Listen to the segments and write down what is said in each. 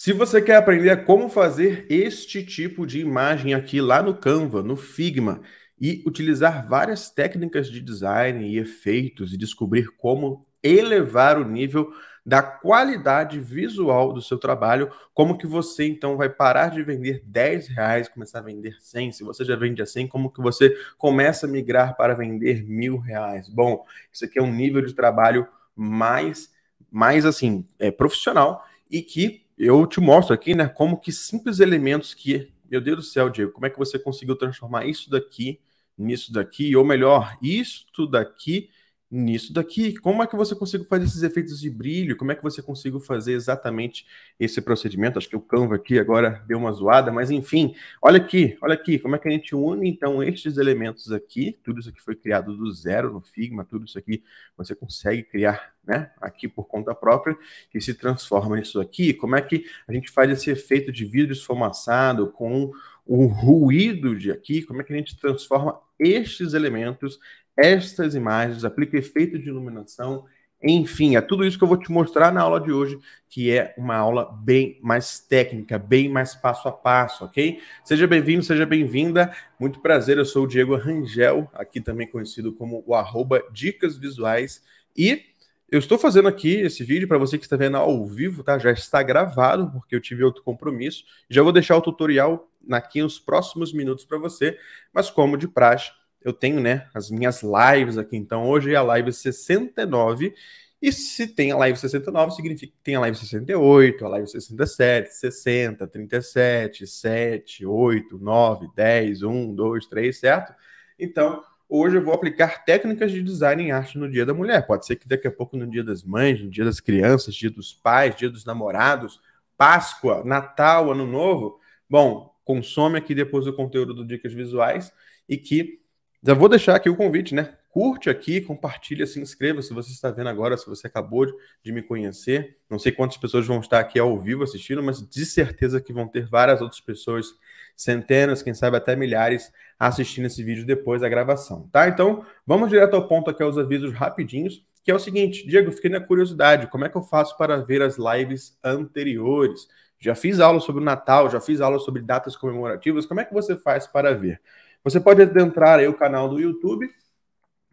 Se você quer aprender como fazer este tipo de imagem aqui lá no Canva, no Figma, e utilizar várias técnicas de design e efeitos e descobrir como elevar o nível da qualidade visual do seu trabalho, como que você então vai parar de vender 10 reais, começar a vender 100, se você já vende a 100, como que você começa a migrar para vender mil reais. Bom, isso aqui é um nível de trabalho mais, mais assim, é, profissional e que eu te mostro aqui, né, como que simples elementos que, meu Deus do céu, Diego, como é que você conseguiu transformar isso daqui nisso daqui, ou melhor, isto daqui nisso daqui. Como é que você consegue fazer esses efeitos de brilho? Como é que você conseguiu fazer exatamente esse procedimento? Acho que o Canva aqui agora deu uma zoada, mas enfim, olha aqui, olha aqui, como é que a gente une então estes elementos aqui? Tudo isso aqui foi criado do zero no Figma, tudo isso aqui você consegue criar, né, aqui por conta própria e se transforma nisso aqui. Como é que a gente faz esse efeito de vidro esfumaçado com o ruído de aqui, como é que a gente transforma estes elementos estas imagens, aplica efeito de iluminação, enfim, é tudo isso que eu vou te mostrar na aula de hoje, que é uma aula bem mais técnica, bem mais passo a passo, ok? Seja bem-vindo, seja bem-vinda. Muito prazer, eu sou o Diego Rangel, aqui também conhecido como o arroba Dicas Visuais. E eu estou fazendo aqui esse vídeo para você que está vendo ao vivo, tá? Já está gravado, porque eu tive outro compromisso. Já vou deixar o tutorial aqui nos próximos minutos para você, mas como de praxe, eu tenho, né, as minhas lives aqui. Então, hoje é a live 69. E se tem a live 69, significa que tem a live 68, a live 67, 60, 37, 7, 8, 9, 10, 1, 2, 3, certo? Então, hoje eu vou aplicar técnicas de design em arte no Dia da Mulher. Pode ser que daqui a pouco, no Dia das Mães, no Dia das Crianças, Dia dos Pais, Dia dos Namorados, Páscoa, Natal, Ano Novo. Bom, consome aqui depois o conteúdo do Dicas Visuais e que já vou deixar aqui o convite, né? Curte aqui, compartilha, se inscreva se você está vendo agora, se você acabou de me conhecer. Não sei quantas pessoas vão estar aqui ao vivo assistindo, mas de certeza que vão ter várias outras pessoas, centenas, quem sabe até milhares, assistindo esse vídeo depois da gravação, tá? Então, vamos direto ao ponto aqui aos avisos rapidinhos, que é o seguinte, Diego, fiquei na curiosidade, como é que eu faço para ver as lives anteriores? Já fiz aula sobre o Natal, já fiz aula sobre datas comemorativas, como é que você faz para ver? Você pode adentrar aí o canal do YouTube,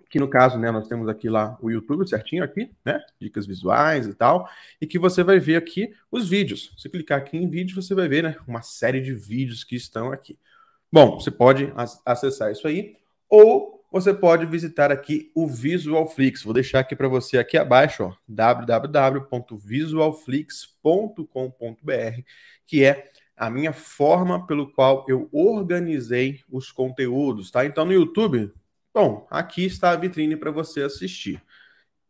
que no caso, né, nós temos aqui lá o YouTube certinho aqui, né, dicas visuais e tal, e que você vai ver aqui os vídeos. Se clicar aqui em vídeo, você vai ver, né, uma série de vídeos que estão aqui. Bom, você pode acessar isso aí, ou você pode visitar aqui o VisualFlix. Vou deixar aqui para você aqui abaixo, www.visualflix.com.br, que é a minha forma pelo qual eu organizei os conteúdos, tá? Então no YouTube, bom, aqui está a vitrine para você assistir.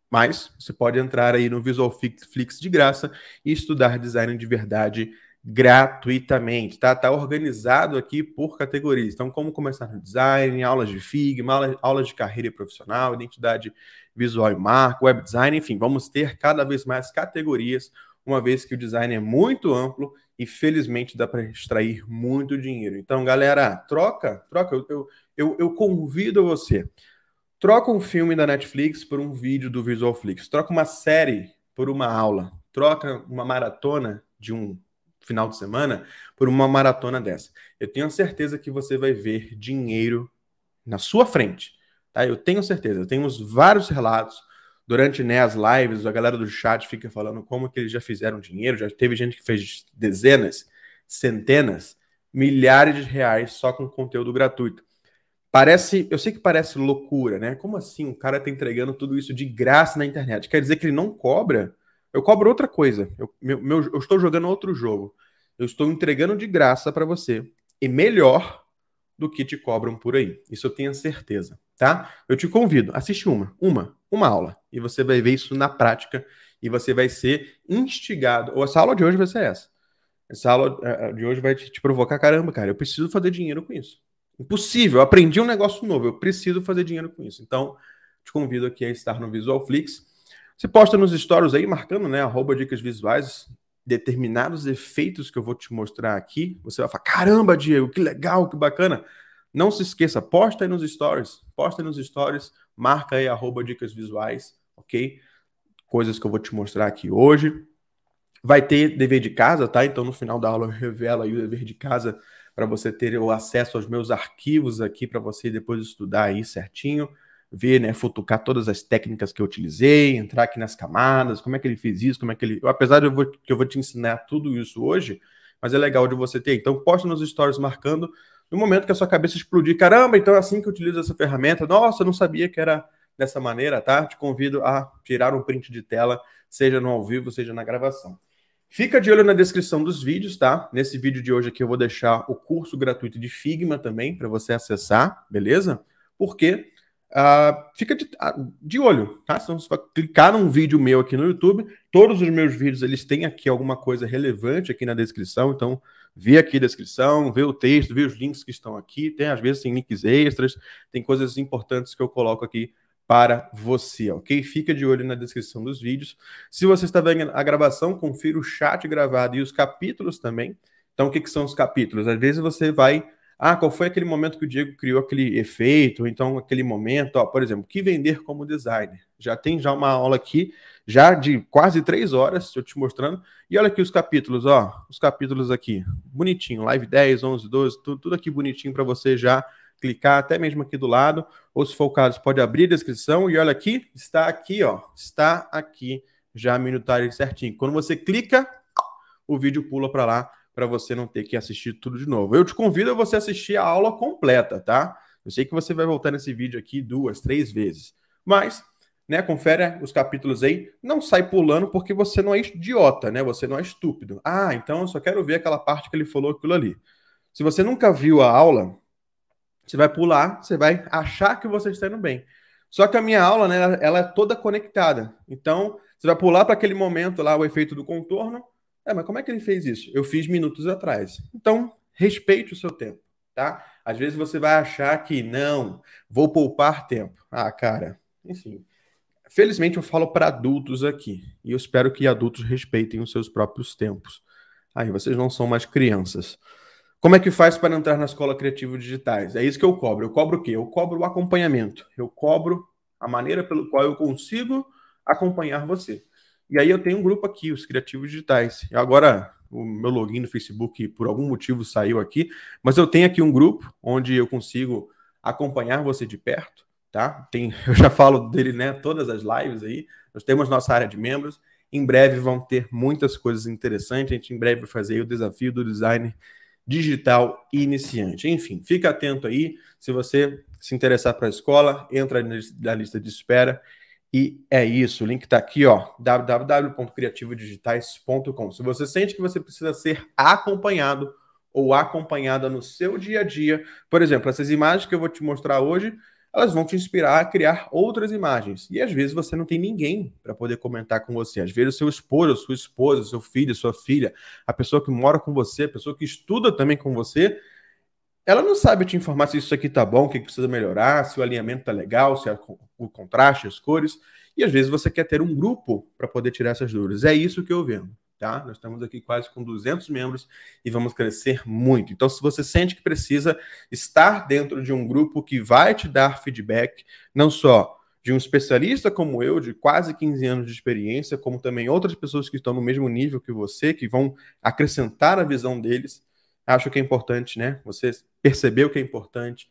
Mas você pode entrar aí no Visual Flix de graça e estudar design de verdade gratuitamente, tá? Tá organizado aqui por categorias. Então, como começar no design, aulas de Figma, aulas de carreira profissional, identidade visual e marca, web design, enfim, vamos ter cada vez mais categorias uma vez que o design é muito amplo e felizmente dá para extrair muito dinheiro. Então, galera, troca, troca. Eu, eu, eu convido você. Troca um filme da Netflix por um vídeo do Visualflix. Troca uma série por uma aula. Troca uma maratona de um final de semana por uma maratona dessa. Eu tenho certeza que você vai ver dinheiro na sua frente. Tá? Eu tenho certeza. Temos vários relatos durante né, as lives, a galera do chat fica falando como que eles já fizeram dinheiro, já teve gente que fez dezenas, centenas, milhares de reais só com conteúdo gratuito. Parece, eu sei que parece loucura, né? Como assim o cara tá entregando tudo isso de graça na internet? Quer dizer que ele não cobra? Eu cobro outra coisa. Eu, meu, meu, eu estou jogando outro jogo. Eu estou entregando de graça para você e melhor do que te cobram por aí. Isso eu tenho certeza tá? Eu te convido, assiste uma, uma, uma aula, e você vai ver isso na prática e você vai ser instigado. Ou essa aula de hoje vai ser essa. Essa aula eh, eh, de hoje vai te provocar, caramba, cara, eu preciso fazer dinheiro com isso. Impossível, eu aprendi um negócio novo, eu preciso fazer dinheiro com isso. Então, te convido aqui a estar no Visualflix. Você posta nos stories aí, marcando, né, arroba dicas visuais, determinados efeitos que eu vou te mostrar aqui. Você vai falar, caramba, Diego, que legal, que bacana. Não se esqueça, posta aí nos stories, posta aí nos stories, marca aí arroba dicas visuais, ok? Coisas que eu vou te mostrar aqui hoje. Vai ter dever de casa, tá? Então no final da aula eu revelo aí o dever de casa para você ter o acesso aos meus arquivos aqui para você depois estudar aí certinho, ver, né, futucar todas as técnicas que eu utilizei, entrar aqui nas camadas, como é que ele fez isso, como é que ele, apesar de eu vou, que eu vou te ensinar tudo isso hoje, mas é legal de você ter. Então posta nos stories marcando no momento que a sua cabeça explodir, caramba, então é assim que eu utilizo essa ferramenta, nossa, eu não sabia que era dessa maneira, tá? Te convido a tirar um print de tela, seja no ao vivo, seja na gravação. Fica de olho na descrição dos vídeos, tá? Nesse vídeo de hoje aqui eu vou deixar o curso gratuito de Figma também para você acessar, beleza? Porque uh, fica de, uh, de, olho, tá? Então você clicar num vídeo meu aqui no YouTube, todos os meus vídeos eles têm aqui alguma coisa relevante aqui na descrição, então vê aqui a descrição, vê o texto, vê os links que estão aqui. Tem, às vezes, tem links extras, tem coisas importantes que eu coloco aqui para você, ok? Fica de olho na descrição dos vídeos. Se você está vendo a gravação, confira o chat gravado e os capítulos também. Então, o que, que são os capítulos? Às vezes você vai ah, qual foi aquele momento que o Diego criou aquele efeito, então aquele momento, ó, por exemplo, que vender como designer. Já tem já uma aula aqui, já de quase três horas, eu te mostrando. E olha aqui os capítulos, ó, os capítulos aqui, bonitinho, live 10, 11, 12, tudo, tudo aqui bonitinho para você já clicar, até mesmo aqui do lado, ou se for o caso, pode abrir a descrição e olha aqui, está aqui, ó, está aqui já a minutagem certinho. Quando você clica, o vídeo pula para lá para você não ter que assistir tudo de novo. Eu te convido a você assistir a aula completa, tá? Eu sei que você vai voltar nesse vídeo aqui duas, três vezes, mas né, confere os capítulos aí, não sai pulando porque você não é idiota, né? Você não é estúpido. Ah, então eu só quero ver aquela parte que ele falou aquilo ali. Se você nunca viu a aula, você vai pular, você vai achar que você está indo bem. Só que a minha aula, né, ela é toda conectada. Então, você vai pular para aquele momento lá, o efeito do contorno, é, mas como é que ele fez isso? Eu fiz minutos atrás. Então, respeite o seu tempo, tá? Às vezes você vai achar que não, vou poupar tempo. Ah, cara, enfim. Felizmente eu falo para adultos aqui, e eu espero que adultos respeitem os seus próprios tempos. Aí vocês não são mais crianças. Como é que faz para entrar na escola criativo digitais? É isso que eu cobro. Eu cobro o quê? Eu cobro o acompanhamento. Eu cobro a maneira pelo qual eu consigo acompanhar você. E aí eu tenho um grupo aqui, os criativos digitais. agora o meu login no Facebook por algum motivo saiu aqui, mas eu tenho aqui um grupo onde eu consigo acompanhar você de perto, tá? Tem, eu já falo dele, né, todas as lives aí. Nós temos nossa área de membros. Em breve vão ter muitas coisas interessantes. A gente em breve vai fazer o desafio do design digital iniciante. Enfim, fica atento aí. Se você se interessar para a escola, entra na lista de espera e é isso, o link está aqui, ó, www.criativodigitais.com. Se você sente que você precisa ser acompanhado ou acompanhada no seu dia a dia, por exemplo, essas imagens que eu vou te mostrar hoje, elas vão te inspirar a criar outras imagens. E às vezes você não tem ninguém para poder comentar com você. Às vezes o seu esposo, sua esposa, seu filho, sua filha, a pessoa que mora com você, a pessoa que estuda também com você, ela não sabe te informar se isso aqui tá bom, o que precisa melhorar, se o alinhamento tá legal, se o contraste, as cores. E às vezes você quer ter um grupo para poder tirar essas dúvidas. É isso que eu vendo, tá? Nós estamos aqui quase com 200 membros e vamos crescer muito. Então, se você sente que precisa estar dentro de um grupo que vai te dar feedback, não só de um especialista como eu, de quase 15 anos de experiência, como também outras pessoas que estão no mesmo nível que você, que vão acrescentar a visão deles, Acho que é importante, né? Você percebeu o que é importante,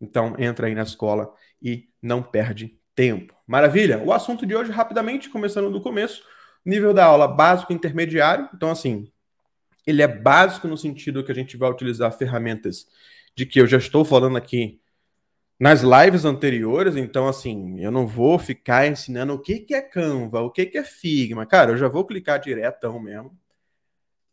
então entra aí na escola e não perde tempo. Maravilha? O assunto de hoje, rapidamente, começando do começo, nível da aula básico intermediário. Então, assim, ele é básico no sentido que a gente vai utilizar ferramentas de que eu já estou falando aqui nas lives anteriores, então assim, eu não vou ficar ensinando o que, que é Canva, o que, que é Figma. Cara, eu já vou clicar direto, mesmo.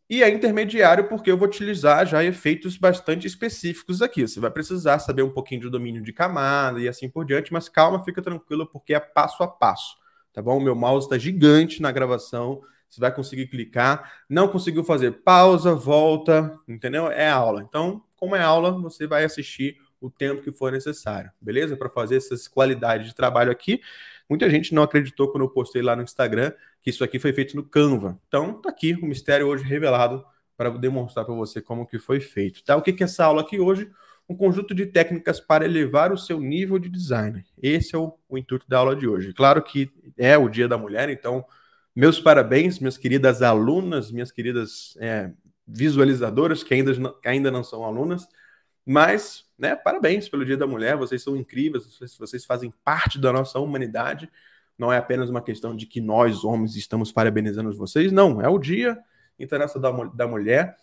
E é intermediário porque eu vou utilizar já efeitos bastante específicos aqui. Você vai precisar saber um pouquinho de domínio de camada e assim por diante, mas calma, fica tranquilo porque é passo a passo, tá bom? meu mouse está gigante na gravação, você vai conseguir clicar. Não conseguiu fazer pausa, volta, entendeu? É aula. Então, como é aula, você vai assistir o tempo que for necessário, beleza? Para fazer essas qualidades de trabalho aqui. Muita gente não acreditou quando eu postei lá no Instagram que isso aqui foi feito no Canva. Então, tá aqui o mistério hoje revelado para demonstrar para você como que foi feito. Tá? O que, que é essa aula aqui hoje? Um conjunto de técnicas para elevar o seu nível de design. Esse é o, o intuito da aula de hoje. Claro que é o Dia da Mulher, então meus parabéns, minhas queridas alunas, minhas queridas é, visualizadoras que ainda, ainda não são alunas. Mas, né, parabéns pelo Dia da Mulher, vocês são incríveis, vocês, vocês fazem parte da nossa humanidade. Não é apenas uma questão de que nós, homens, estamos parabenizando vocês, não, é o Dia Internacional da, da Mulher.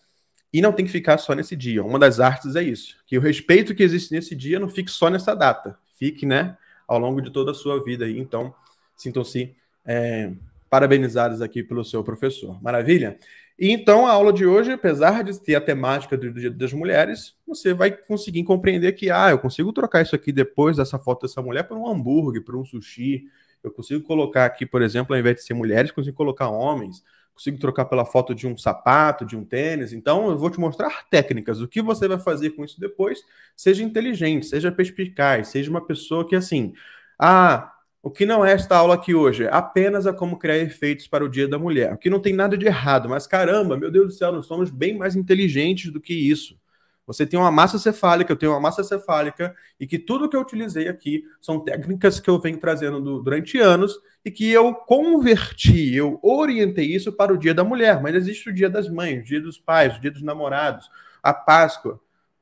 E não tem que ficar só nesse dia. Uma das artes é isso, que o respeito que existe nesse dia não fique só nessa data, fique, né, ao longo de toda a sua vida. Aí. Então, sintam-se é, parabenizados aqui pelo seu professor. Maravilha? E então a aula de hoje, apesar de ter a temática do Dia das Mulheres, você vai conseguir compreender que, ah, eu consigo trocar isso aqui depois dessa foto dessa mulher por um hambúrguer, por um sushi. Eu consigo colocar aqui, por exemplo, ao invés de ser mulheres, consigo colocar homens. Consigo trocar pela foto de um sapato, de um tênis. Então, eu vou te mostrar técnicas. O que você vai fazer com isso depois? Seja inteligente, seja perspicaz, seja uma pessoa que, assim, ah, o que não é esta aula aqui hoje é apenas a como criar efeitos para o Dia da Mulher. O que não tem nada de errado, mas caramba, meu Deus do céu, nós somos bem mais inteligentes do que isso. Você tem uma massa cefálica, eu tenho uma massa cefálica, e que tudo que eu utilizei aqui são técnicas que eu venho trazendo do, durante anos e que eu converti, eu orientei isso para o Dia da Mulher. Mas existe o Dia das Mães, o Dia dos Pais, o Dia dos Namorados, a Páscoa,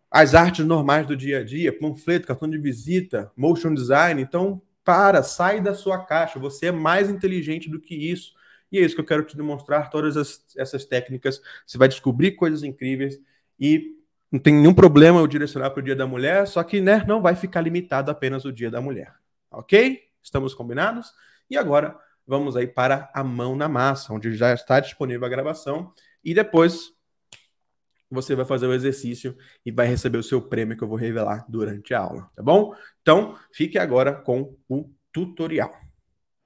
as artes normais do dia a dia, panfleto, cartão de visita, motion design. Então, para, sai da sua caixa. Você é mais inteligente do que isso. E é isso que eu quero te demonstrar, todas as, essas técnicas. Você vai descobrir coisas incríveis e não tem nenhum problema eu direcionar para o Dia da Mulher, só que né, não vai ficar limitado apenas o Dia da Mulher. Ok? Estamos combinados? E agora vamos aí para a mão na massa, onde já está disponível a gravação. E depois você vai fazer o exercício e vai receber o seu prêmio que eu vou revelar durante a aula, tá bom? Então, fique agora com o tutorial.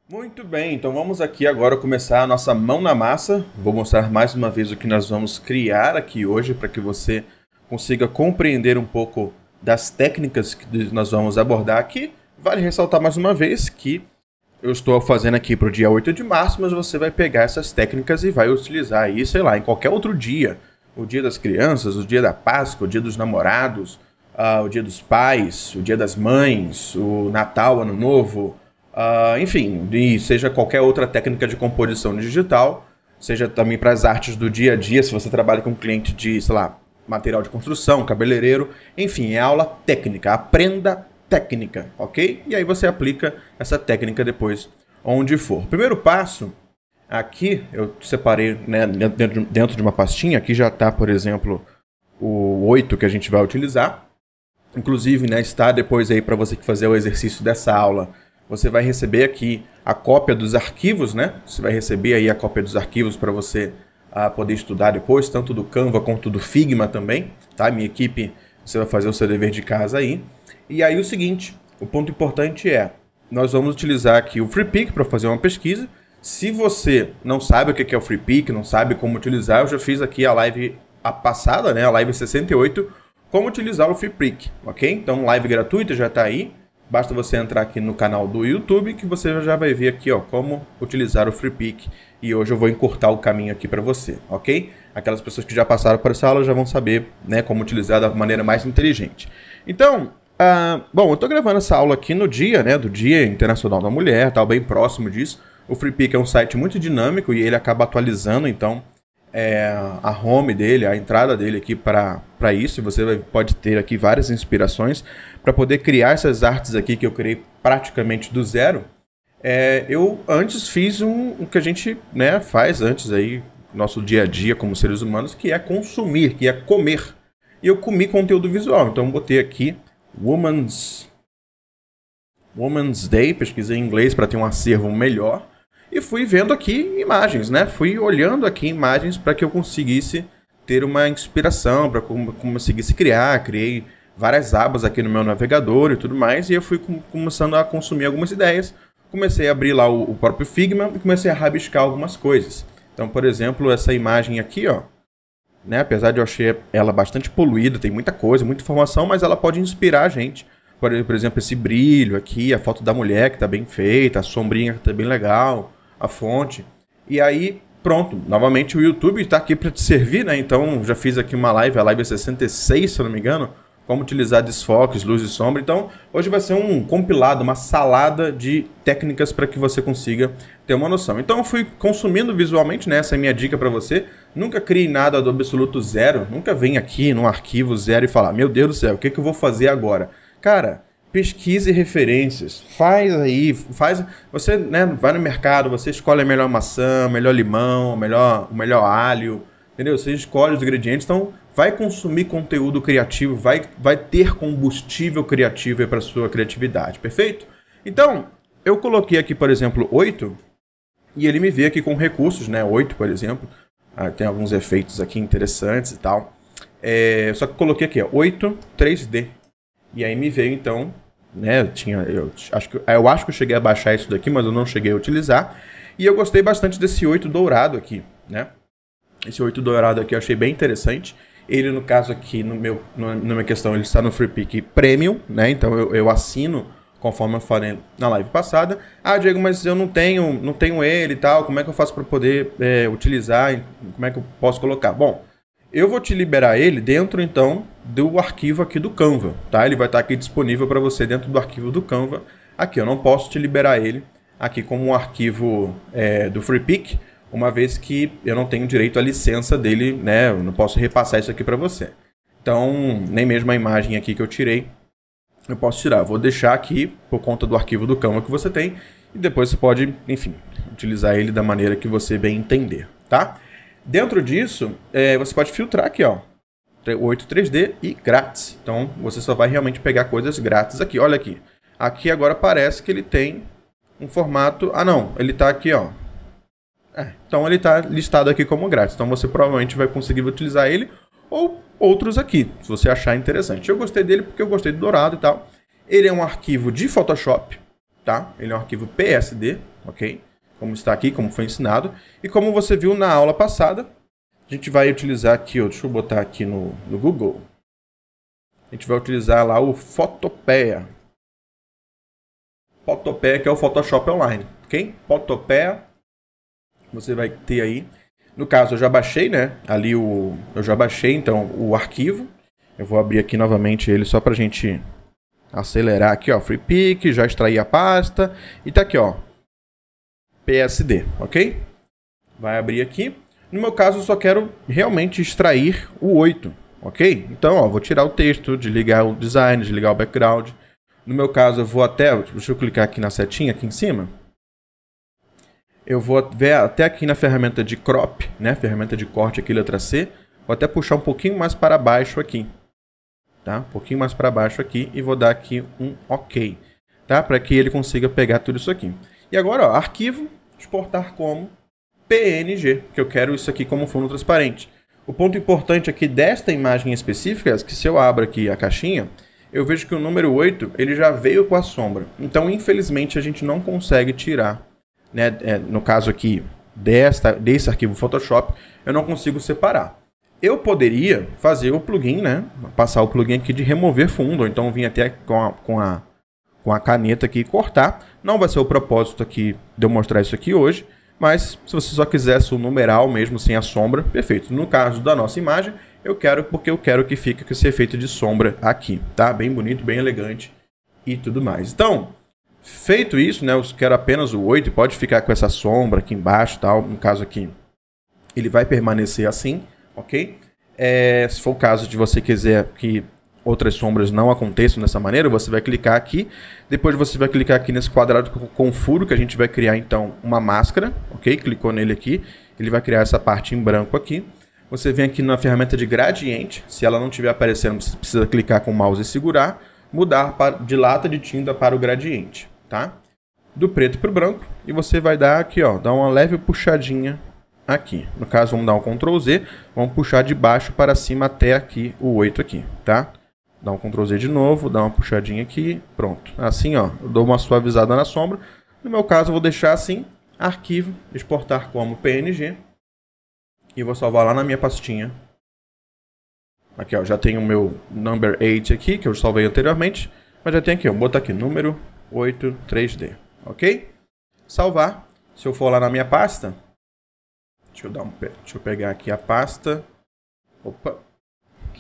Muito bem, então vamos aqui agora começar a nossa mão na massa. Vou mostrar mais uma vez o que nós vamos criar aqui hoje para que você consiga compreender um pouco das técnicas que nós vamos abordar aqui. Vale ressaltar mais uma vez que eu estou fazendo aqui para o dia 8 de março, mas você vai pegar essas técnicas e vai utilizar aí, sei lá, em qualquer outro dia o dia das crianças, o dia da Páscoa, o dia dos namorados, uh, o dia dos pais, o dia das mães, o Natal, Ano Novo, uh, enfim, e seja qualquer outra técnica de composição digital, seja também para as artes do dia a dia, se você trabalha com um cliente de, sei lá, material de construção, cabeleireiro, enfim, é aula técnica, aprenda técnica, ok? E aí você aplica essa técnica depois onde for. primeiro passo Aqui eu separei né, dentro de uma pastinha, aqui já está, por exemplo, o 8 que a gente vai utilizar. Inclusive, né, está depois aí para você que fazer o exercício dessa aula. Você vai receber aqui a cópia dos arquivos, né? Você vai receber aí a cópia dos arquivos para você a, ah, poder estudar depois, tanto do Canva quanto do Figma também, tá? Minha equipe, você vai fazer o seu dever de casa aí. E aí o seguinte, o ponto importante é, nós vamos utilizar aqui o FreePick para fazer uma pesquisa, se você não sabe o que é o free pick, não sabe como utilizar, eu já fiz aqui a live a passada, né, a live 68, como utilizar o free pick, ok? Então, live gratuita já está aí. Basta você entrar aqui no canal do YouTube que você já vai ver aqui, ó, como utilizar o free pick. E hoje eu vou encurtar o caminho aqui para você, ok? Aquelas pessoas que já passaram por essa aula já vão saber, né, como utilizar da maneira mais inteligente. Então, ah, bom, eu estou gravando essa aula aqui no dia, né, do Dia Internacional da Mulher, tal, bem próximo disso. O FreePick é um site muito dinâmico e ele acaba atualizando, então, é, a home dele, a entrada dele aqui para isso. Você vai, pode ter aqui várias inspirações para poder criar essas artes aqui que eu criei praticamente do zero. É, eu antes fiz um, o que a gente né, faz antes aí, nosso dia a dia como seres humanos, que é consumir, que é comer. E eu comi conteúdo visual, então botei aqui Woman's Woman's Day, pesquisei em inglês para ter um acervo melhor e fui vendo aqui imagens, né? Fui olhando aqui imagens para que eu conseguisse ter uma inspiração, para como conseguisse criar, criei várias abas aqui no meu navegador e tudo mais, e eu fui com, começando a consumir algumas ideias. Comecei a abrir lá o, o próprio Figma e comecei a rabiscar algumas coisas. Então, por exemplo, essa imagem aqui, ó, né? Apesar de eu achei ela bastante poluída, tem muita coisa, muita informação, mas ela pode inspirar a gente. por exemplo, esse brilho aqui, a foto da mulher que está bem feita, a sombrinha que está bem legal a fonte. E aí, pronto, novamente o YouTube está aqui para te servir, né? Então, já fiz aqui uma live, a live 66, é se não me engano, como utilizar desfoques, luz e sombra. Então, hoje vai ser um compilado, uma salada de técnicas para que você consiga ter uma noção. Então, eu fui consumindo visualmente, né? Essa é a minha dica para você. Nunca crie nada do absoluto zero. Nunca vem aqui num arquivo zero e falar, meu Deus do céu, o que, que eu vou fazer agora? Cara, pesquise referências, faz aí, faz, você, né, vai no mercado, você escolhe a melhor maçã, melhor limão, melhor, o melhor alho, entendeu? Você escolhe os ingredientes, então vai consumir conteúdo criativo, vai, vai ter combustível criativo para sua criatividade, perfeito? Então, eu coloquei aqui, por exemplo, 8, e ele me vê aqui com recursos, né, 8, por exemplo, ah, tem alguns efeitos aqui interessantes e tal, é, só que coloquei aqui, ó, 8, 3D, e aí me veio, então, né? Eu tinha, eu acho que eu acho que eu cheguei a baixar isso daqui, mas eu não cheguei a utilizar. E eu gostei bastante desse 8 dourado aqui, né? Esse 8 dourado aqui eu achei bem interessante. Ele, no caso aqui, no meu, no, na minha questão, ele está no Free Pick Premium, né? Então eu, eu assino conforme eu falei na live passada. Ah, Diego, mas eu não tenho, não tenho ele e tal. Como é que eu faço para poder é, utilizar? Como é que eu posso colocar? Bom, eu vou te liberar ele dentro então do arquivo aqui do Canva, tá? Ele vai estar aqui disponível para você dentro do arquivo do Canva. Aqui, eu não posso te liberar ele aqui como um arquivo é, do FreePic, uma vez que eu não tenho direito à licença dele, né? Eu não posso repassar isso aqui para você. Então, nem mesmo a imagem aqui que eu tirei, eu posso tirar. Vou deixar aqui por conta do arquivo do Canva que você tem e depois você pode, enfim, utilizar ele da maneira que você bem entender, tá? Dentro disso, é, você pode filtrar aqui, ó. 8 3D e grátis. Então você só vai realmente pegar coisas grátis aqui. Olha aqui. Aqui agora parece que ele tem um formato... Ah não, ele está aqui ó. É, então ele está listado aqui como grátis. Então você provavelmente vai conseguir utilizar ele ou outros aqui, se você achar interessante. Eu gostei dele porque eu gostei do dourado e tal. Ele é um arquivo de Photoshop, tá? Ele é um arquivo PSD, ok? Como está aqui, como foi ensinado. E como você viu na aula passada, gente vai utilizar aqui, ó, deixa eu botar aqui no, no Google. A gente vai utilizar lá o Photopea. Photopea, que é o Photoshop online, ok? Photopea, você vai ter aí. No caso, eu já baixei, né? Ali o, eu já baixei, então, o arquivo. Eu vou abrir aqui novamente ele só pra gente acelerar aqui, ó. Free pick, já extraí a pasta. E tá aqui, ó. PSD, ok? Vai abrir aqui. No meu caso, eu só quero realmente extrair o 8, ok? Então, ó, vou tirar o texto, desligar o design, desligar o background. No meu caso, eu vou até... Deixa eu clicar aqui na setinha, aqui em cima. Eu vou ver até aqui na ferramenta de crop, né? Ferramenta de corte aqui, letra C. Vou até puxar um pouquinho mais para baixo aqui. Tá? Um pouquinho mais para baixo aqui e vou dar aqui um OK. Tá? Para que ele consiga pegar tudo isso aqui. E agora, ó, arquivo, exportar como PNG, que eu quero isso aqui como fundo transparente. O ponto importante aqui desta imagem específica é que se eu abro aqui a caixinha, eu vejo que o número 8 ele já veio com a sombra. Então, infelizmente, a gente não consegue tirar, né? É, no caso aqui desta, desse arquivo Photoshop, eu não consigo separar. Eu poderia fazer o plugin, né? Passar o plugin aqui de remover fundo, ou então vim até com a, com a, com a caneta aqui e cortar. Não vai ser o propósito aqui de eu mostrar isso aqui hoje, mas se você só quisesse o numeral mesmo, sem a sombra, perfeito. No caso da nossa imagem, eu quero porque eu quero que fique com esse efeito de sombra aqui, tá? Bem bonito, bem elegante e tudo mais. Então, feito isso, né, eu quero apenas o 8, pode ficar com essa sombra aqui embaixo tal, no caso aqui, ele vai permanecer assim, ok? É, se for o caso de você quiser que outras sombras não aconteçam dessa maneira, você vai clicar aqui. Depois você vai clicar aqui nesse quadrado com furo, que a gente vai criar então uma máscara, ok? Clicou nele aqui, ele vai criar essa parte em branco aqui. Você vem aqui na ferramenta de gradiente, se ela não estiver aparecendo, você precisa clicar com o mouse e segurar, mudar de lata de tinta para o gradiente, tá? Do preto para o branco, e você vai dar aqui, ó, dar uma leve puxadinha aqui. No caso, vamos dar um Ctrl Z, vamos puxar de baixo para cima até aqui o 8 aqui, tá? Dá um Ctrl Z de novo, dá uma puxadinha aqui, pronto. Assim, ó, eu dou uma suavizada na sombra. No meu caso, eu vou deixar assim, arquivo, exportar como PNG. E vou salvar lá na minha pastinha. Aqui, ó, já tenho o meu number 8 aqui, que eu salvei anteriormente. Mas já tem aqui, ó, vou botar aqui, número 8 3D, ok? Salvar. Se eu for lá na minha pasta, deixa eu, dar um, deixa eu pegar aqui a pasta. Opa,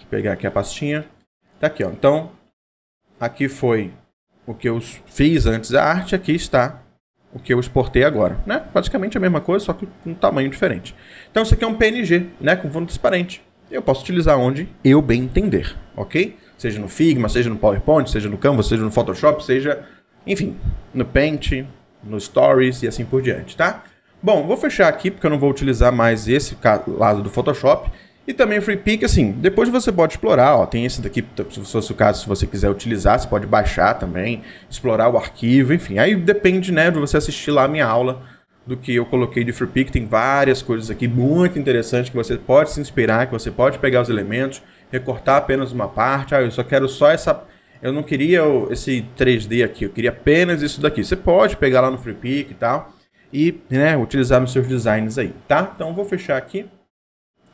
pegar aqui a pastinha. Tá aqui, ó. Então, aqui foi o que eu fiz antes da arte, aqui está o que eu exportei agora, né? Basicamente a mesma coisa, só que com um tamanho diferente. Então isso aqui é um PNG, né? Com fundo transparente. Eu posso utilizar onde eu bem entender, ok? Seja no Figma, seja no PowerPoint, seja no Canva, seja no Photoshop, seja, enfim, no Paint, no Stories e assim por diante, tá? Bom, vou fechar aqui porque eu não vou utilizar mais esse lado do Photoshop e também free pick, assim, depois você pode explorar, ó, tem esse daqui, se fosse o caso, se você quiser utilizar, você pode baixar também, explorar o arquivo, enfim. Aí depende, né, de você assistir lá a minha aula do que eu coloquei de free pick, tem várias coisas aqui muito interessantes que você pode se inspirar, que você pode pegar os elementos, recortar apenas uma parte, ah, eu só quero só essa eu não queria esse 3D aqui, eu queria apenas isso daqui. Você pode pegar lá no free pick e tal e, né, utilizar nos seus designs aí, tá? Então vou fechar aqui.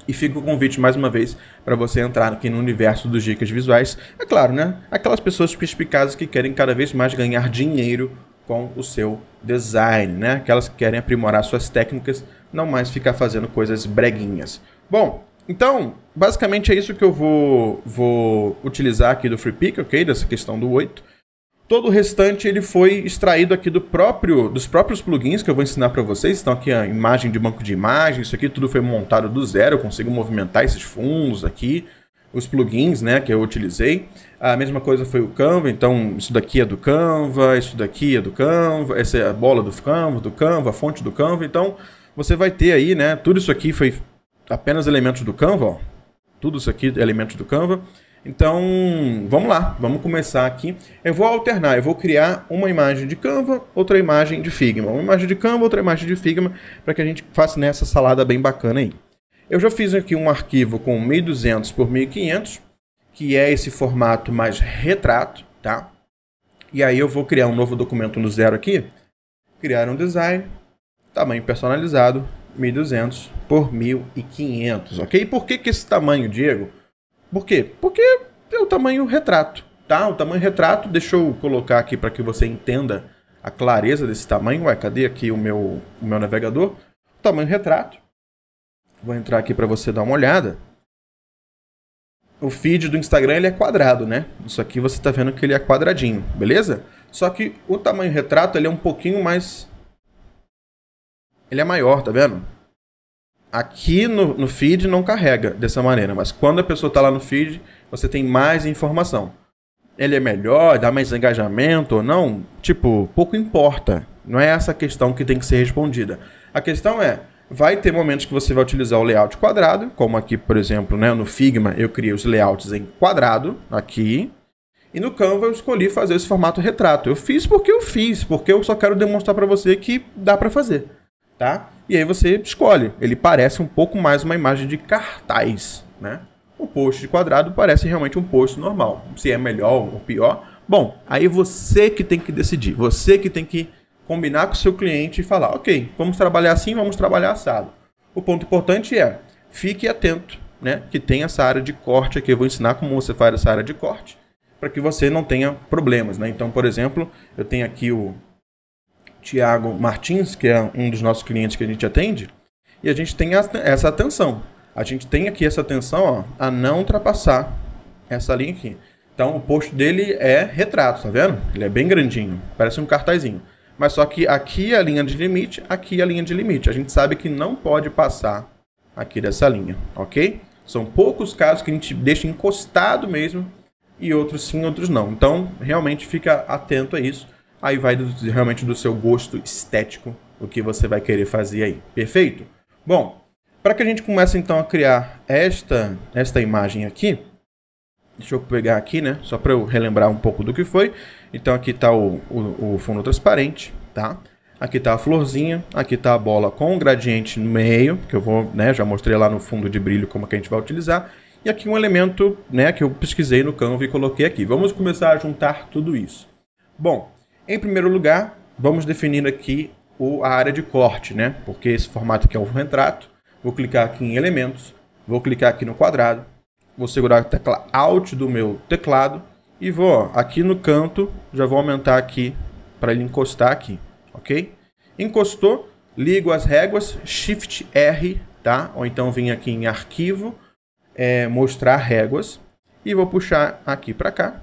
E fica o convite mais uma vez para você entrar aqui no universo dos dicas visuais. É claro, né? Aquelas pessoas perspicazes que querem cada vez mais ganhar dinheiro com o seu design, né? Aquelas que querem aprimorar suas técnicas, não mais ficar fazendo coisas breguinhas. Bom, então, basicamente é isso que eu vou, vou utilizar aqui do Free Pick, ok? Dessa questão do 8. Todo o restante ele foi extraído aqui do próprio, dos próprios plugins que eu vou ensinar para vocês. Estão aqui a imagem de banco de imagens, isso aqui tudo foi montado do zero, eu consigo movimentar esses fundos aqui, os plugins, né, que eu utilizei. A mesma coisa foi o Canva, então isso daqui é do Canva, isso daqui é do Canva, essa é a bola do Canva, do Canva, a fonte do Canva. Então, você vai ter aí, né, tudo isso aqui foi apenas elementos do Canva, ó. Tudo isso aqui é elementos do Canva. Então, vamos lá, vamos começar aqui. Eu vou alternar, eu vou criar uma imagem de Canva, outra imagem de Figma. Uma imagem de Canva, outra imagem de Figma, para que a gente faça nessa salada bem bacana aí. Eu já fiz aqui um arquivo com 1200 por 1500, que é esse formato mais retrato, tá? E aí eu vou criar um novo documento no zero aqui, criar um design, tamanho personalizado, 1200 por 1500, ok? Por que, que esse tamanho, Diego? Por quê? Porque é o tamanho retrato, tá? O tamanho retrato, deixa eu colocar aqui para que você entenda a clareza desse tamanho. Ué, cadê aqui o meu, o meu navegador? O tamanho retrato. Vou entrar aqui para você dar uma olhada. O feed do Instagram ele é quadrado, né? Isso aqui você está vendo que ele é quadradinho, beleza? Só que o tamanho retrato ele é um pouquinho mais... Ele é maior, tá vendo? aqui no, no feed não carrega dessa maneira, mas quando a pessoa está lá no feed, você tem mais informação. Ele é melhor, dá mais engajamento ou não? Tipo, pouco importa. Não é essa questão que tem que ser respondida. A questão é, vai ter momentos que você vai utilizar o layout quadrado, como aqui, por exemplo, né, no Figma eu criei os layouts em quadrado, aqui. E no Canva eu escolhi fazer esse formato retrato. Eu fiz porque eu fiz, porque eu só quero demonstrar para você que dá para fazer, tá? E aí você escolhe. Ele parece um pouco mais uma imagem de cartaz, né? O post de quadrado parece realmente um post normal. Se é melhor ou pior, bom, aí você que tem que decidir. Você que tem que combinar com o seu cliente e falar, ok, vamos trabalhar assim, vamos trabalhar assado. O ponto importante é, fique atento, né? Que tem essa área de corte aqui. Eu vou ensinar como você faz essa área de corte para que você não tenha problemas, né? Então, por exemplo, eu tenho aqui o Tiago Martins, que é um dos nossos clientes que a gente atende, e a gente tem essa atenção. A gente tem aqui essa atenção ó, a não ultrapassar essa linha aqui. Então o post dele é retrato, tá vendo? Ele é bem grandinho, parece um cartazinho. Mas só que aqui é a linha de limite, aqui é a linha de limite. A gente sabe que não pode passar aqui dessa linha, ok? São poucos casos que a gente deixa encostado mesmo e outros sim, outros não. Então realmente fica atento a isso Aí vai do, realmente do seu gosto estético o que você vai querer fazer aí. Perfeito? Bom, para que a gente comece então a criar esta, esta imagem aqui, deixa eu pegar aqui, né? Só para eu relembrar um pouco do que foi. Então aqui está o, o, o, fundo transparente, tá? Aqui está a florzinha, aqui está a bola com o gradiente no meio, que eu vou, né, já mostrei lá no fundo de brilho como que a gente vai utilizar. E aqui um elemento, né, que eu pesquisei no Canva e coloquei aqui. Vamos começar a juntar tudo isso. Bom, em primeiro lugar, vamos definir aqui o, a área de corte, né? Porque esse formato aqui é um retrato. Vou clicar aqui em elementos, vou clicar aqui no quadrado, vou segurar a tecla Alt do meu teclado e vou ó, aqui no canto, já vou aumentar aqui para ele encostar aqui, ok? Encostou, ligo as réguas, Shift R, tá? Ou então vim aqui em arquivo, é, mostrar réguas e vou puxar aqui para cá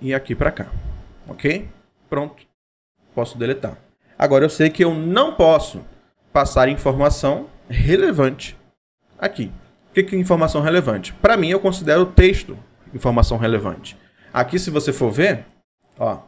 e aqui para cá, Ok? Pronto. Posso deletar. Agora eu sei que eu não posso passar informação relevante aqui. O que é informação relevante? Para mim, eu considero o texto informação relevante. Aqui, se você for ver, ó.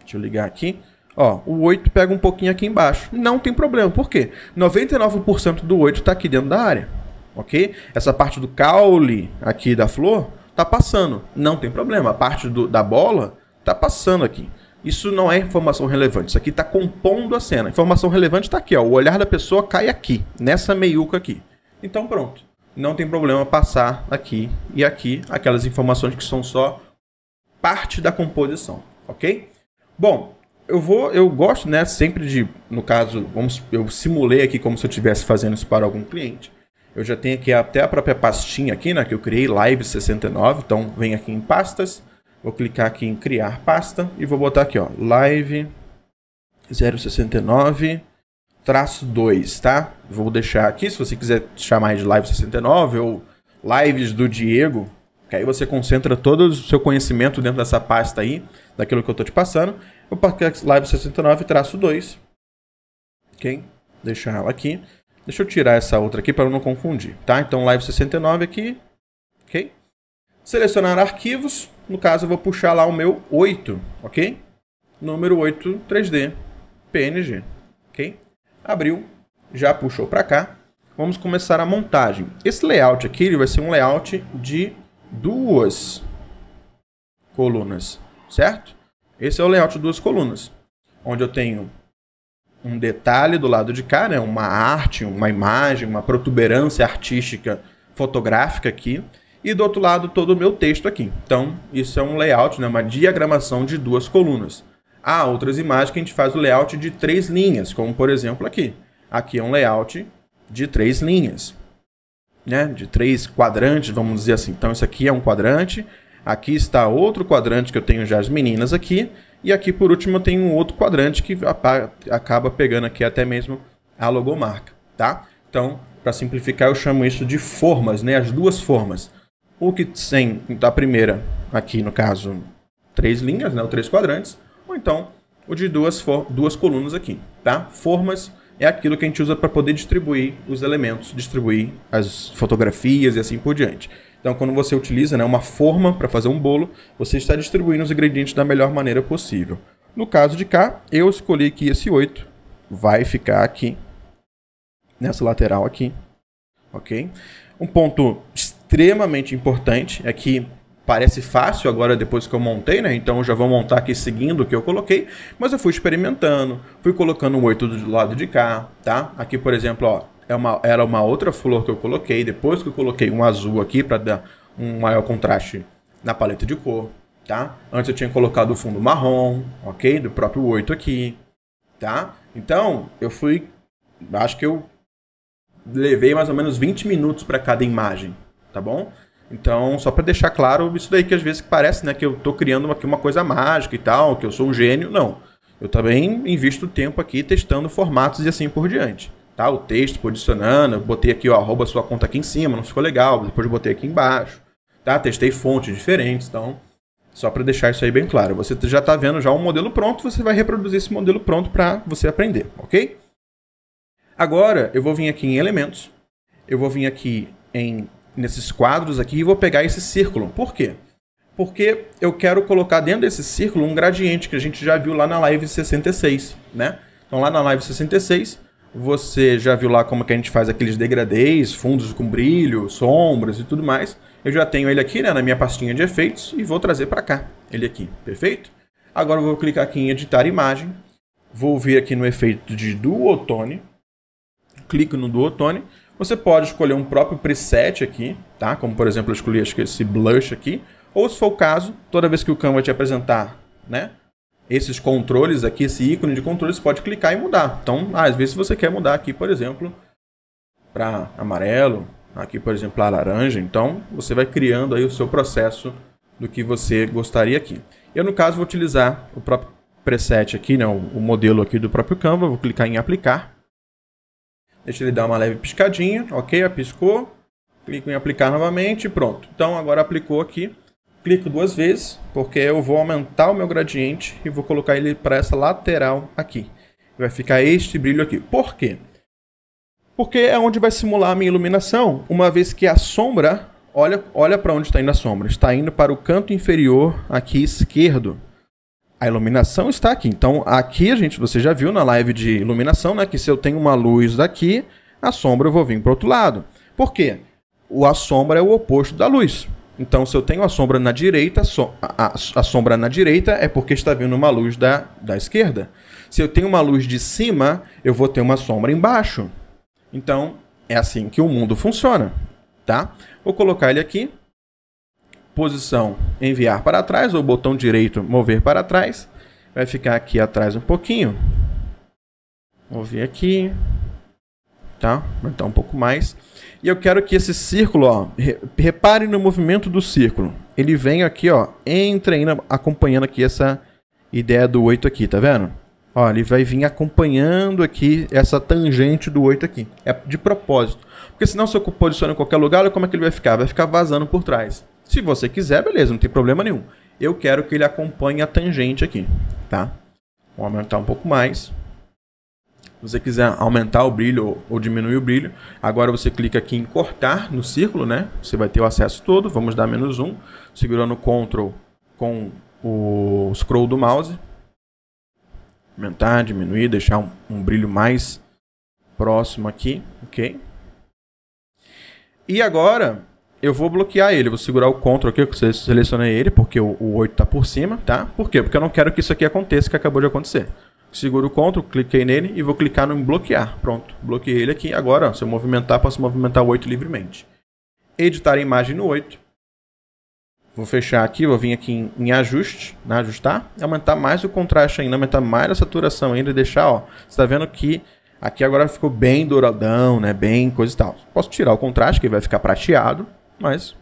Deixa eu ligar aqui. Ó, o 8 pega um pouquinho aqui embaixo. Não tem problema. Por quê? 99% do 8 está aqui dentro da área. Ok? Essa parte do caule aqui da flor tá passando. Não tem problema. A parte do, da bola tá passando aqui. Isso não é informação relevante. Isso aqui está compondo a cena. Informação relevante está aqui. Ó. O olhar da pessoa cai aqui, nessa meiuca aqui. Então pronto. Não tem problema passar aqui e aqui aquelas informações que são só parte da composição, ok? Bom, eu vou, eu gosto, né, sempre de, no caso, vamos, eu simulei aqui como se eu estivesse fazendo isso para algum cliente. Eu já tenho aqui até a própria pastinha aqui, né, que eu criei, Live 69. Então, vem aqui em pastas. Vou clicar aqui em criar pasta e vou botar aqui, ó, Live 069 traço 2, tá? Vou deixar aqui, se você quiser chamar de Live 69 ou Lives do Diego, que aí você concentra todo o seu conhecimento dentro dessa pasta aí, daquilo que eu tô te passando. Vou colocar Live 69 traço 2, ok? Deixar ela aqui. Deixa eu tirar essa outra aqui para não confundir, tá? Então, Live 69 aqui, ok? Selecionar arquivos, no caso eu vou puxar lá o meu 8, ok? Número 8, 3D, PNG, ok? Abriu, já puxou para cá. Vamos começar a montagem. Esse layout aqui ele vai ser um layout de duas colunas, certo? Esse é o layout de duas colunas, onde eu tenho um detalhe do lado de cá, né? uma arte, uma imagem, uma protuberância artística fotográfica aqui, e do outro lado todo o meu texto aqui. Então, isso é um layout, né? uma diagramação de duas colunas. Há outras imagens que a gente faz o layout de três linhas, como por exemplo aqui. Aqui é um layout de três linhas, né? de três quadrantes, vamos dizer assim. Então, isso aqui é um quadrante, aqui está outro quadrante que eu tenho já as meninas aqui, e aqui, por último, tem um outro quadrante que acaba pegando aqui até mesmo a logomarca, tá? Então, para simplificar, eu chamo isso de formas, né? As duas formas. O que tem da primeira, aqui no caso, três linhas, né? Ou três quadrantes. Ou então, o de duas, duas colunas aqui, tá? Formas é aquilo que a gente usa para poder distribuir os elementos, distribuir as fotografias e assim por diante. Então, quando você utiliza né, uma forma para fazer um bolo, você está distribuindo os ingredientes da melhor maneira possível. No caso de cá, eu escolhi que esse 8 vai ficar aqui, nessa lateral aqui, ok? Um ponto extremamente importante é que parece fácil agora depois que eu montei, né? Então eu já vou montar aqui seguindo o que eu coloquei, mas eu fui experimentando, fui colocando o 8 do lado de cá, tá? Aqui, por exemplo, ó, é uma, era uma outra flor que eu coloquei. Depois que eu coloquei um azul aqui para dar um maior contraste na paleta de cor, tá? Antes eu tinha colocado o fundo marrom, ok? Do próprio 8 aqui, tá? Então, eu fui... Acho que eu levei mais ou menos 20 minutos para cada imagem, tá bom? Então, só para deixar claro isso daí que às vezes parece, né, que eu estou criando aqui uma coisa mágica e tal, que eu sou um gênio, não. Eu também invisto tempo aqui testando formatos e assim por diante tá? O texto, posicionando, botei aqui, o arroba sua conta aqui em cima, não ficou legal, depois botei aqui embaixo, tá? Testei fontes diferentes, então, só para deixar isso aí bem claro. Você já está vendo já um modelo pronto, você vai reproduzir esse modelo pronto para você aprender, ok? Agora, eu vou vir aqui em elementos, eu vou vir aqui em nesses quadros aqui e vou pegar esse círculo. Por quê? Porque eu quero colocar dentro desse círculo um gradiente que a gente já viu lá na live 66, né? Então lá na live 66 você já viu lá como que a gente faz aqueles degradês, fundos com brilho, sombras e tudo mais. Eu já tenho ele aqui né, na minha pastinha de efeitos e vou trazer para cá, ele aqui, perfeito? Agora eu vou clicar aqui em editar imagem, vou vir aqui no efeito de duotone, clico no duotone, você pode escolher um próprio preset aqui, tá? Como por exemplo eu escolhi acho que esse blush aqui, ou se for o caso, toda vez que o Canva te apresentar, né? esses controles aqui, esse ícone de controle, você pode clicar e mudar. Então, ah, às vezes você quer mudar aqui, por exemplo, para amarelo, aqui, por exemplo, para laranja. Então, você vai criando aí o seu processo do que você gostaria aqui. Eu, no caso, vou utilizar o próprio preset aqui, né, o modelo aqui do próprio Canva. Vou clicar em aplicar. Deixa ele dar uma leve piscadinha, ok? Piscou. Clico em aplicar novamente pronto. Então, agora aplicou aqui clico duas vezes, porque eu vou aumentar o meu gradiente e vou colocar ele para essa lateral aqui. Vai ficar este brilho aqui. Por quê? Porque é onde vai simular a minha iluminação, uma vez que a sombra, olha, olha para onde está indo a sombra, está indo para o canto inferior aqui esquerdo. A iluminação está aqui. Então, aqui, gente, você já viu na live de iluminação, né, que se eu tenho uma luz daqui, a sombra eu vou vir para o outro lado. Por quê? O, a sombra é o oposto da luz. Então, se eu tenho a sombra na direita, a, a sombra na direita é porque está vindo uma luz da, da esquerda. Se eu tenho uma luz de cima, eu vou ter uma sombra embaixo. Então, é assim que o mundo funciona, tá? Vou colocar ele aqui. Posição enviar para trás, ou botão direito mover para trás. Vai ficar aqui atrás um pouquinho. Mover aqui. Tá? Aumentar um pouco mais. E eu quero que esse círculo, ó, repare no movimento do círculo. Ele vem aqui, ó, entra ainda acompanhando aqui essa ideia do 8 aqui, tá vendo? Ó, ele vai vir acompanhando aqui essa tangente do 8 aqui. É de propósito. Porque senão se eu posiciono em qualquer lugar, olha como é que ele vai ficar. Vai ficar vazando por trás. Se você quiser, beleza, não tem problema nenhum. Eu quero que ele acompanhe a tangente aqui, tá? Vou aumentar um pouco mais. Se você quiser aumentar o brilho ou, ou diminuir o brilho, agora você clica aqui em cortar no círculo, né? Você vai ter o acesso todo. Vamos dar menos um, segurando o Ctrl com o scroll do mouse. Aumentar, diminuir, deixar um, um brilho mais próximo aqui, ok? E agora eu vou bloquear ele. Vou segurar o Ctrl aqui, eu selecionei ele, porque o, o 8 está por cima, tá? Por quê? Porque eu não quero que isso aqui aconteça que acabou de acontecer seguro o CTRL, cliquei nele e vou clicar no bloquear. Pronto, bloqueei ele aqui. Agora, se eu movimentar, posso movimentar o 8 livremente. Editar a imagem no 8. Vou fechar aqui, vou vir aqui em, em ajuste, na né, ajustar, aumentar mais o contraste ainda, aumentar mais a saturação ainda e deixar, ó, você está vendo que aqui agora ficou bem douradão, né, bem coisa e tal. Posso tirar o contraste, que vai ficar prateado, mas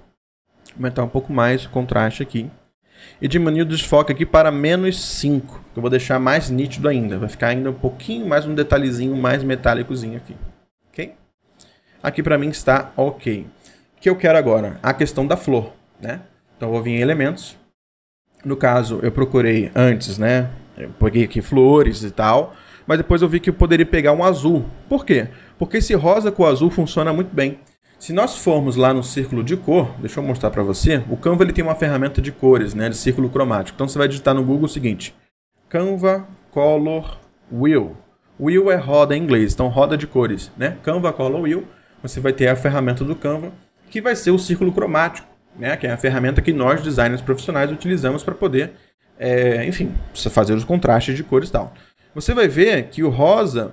aumentar um pouco mais o contraste aqui e diminuir o desfoque aqui para menos 5, que eu vou deixar mais nítido ainda. Vai ficar ainda um pouquinho mais um detalhezinho mais metálicozinho aqui. Ok? Aqui para mim está ok. O que eu quero agora? A questão da flor, né? Então eu vou vir em elementos. No caso, eu procurei antes, né? Eu peguei aqui flores e tal, mas depois eu vi que eu poderia pegar um azul. Por quê? Porque esse rosa com azul funciona muito bem. Se nós formos lá no círculo de cor, deixa eu mostrar para você, o Canva ele tem uma ferramenta de cores, né, de círculo cromático. Então você vai digitar no Google o seguinte: Canva Color Wheel. Wheel é roda em inglês, então roda de cores, né? Canva Color Wheel, você vai ter a ferramenta do Canva, que vai ser o círculo cromático, né, que é a ferramenta que nós designers profissionais utilizamos para poder, é, enfim, fazer os contrastes de cores e tal. Você vai ver que o rosa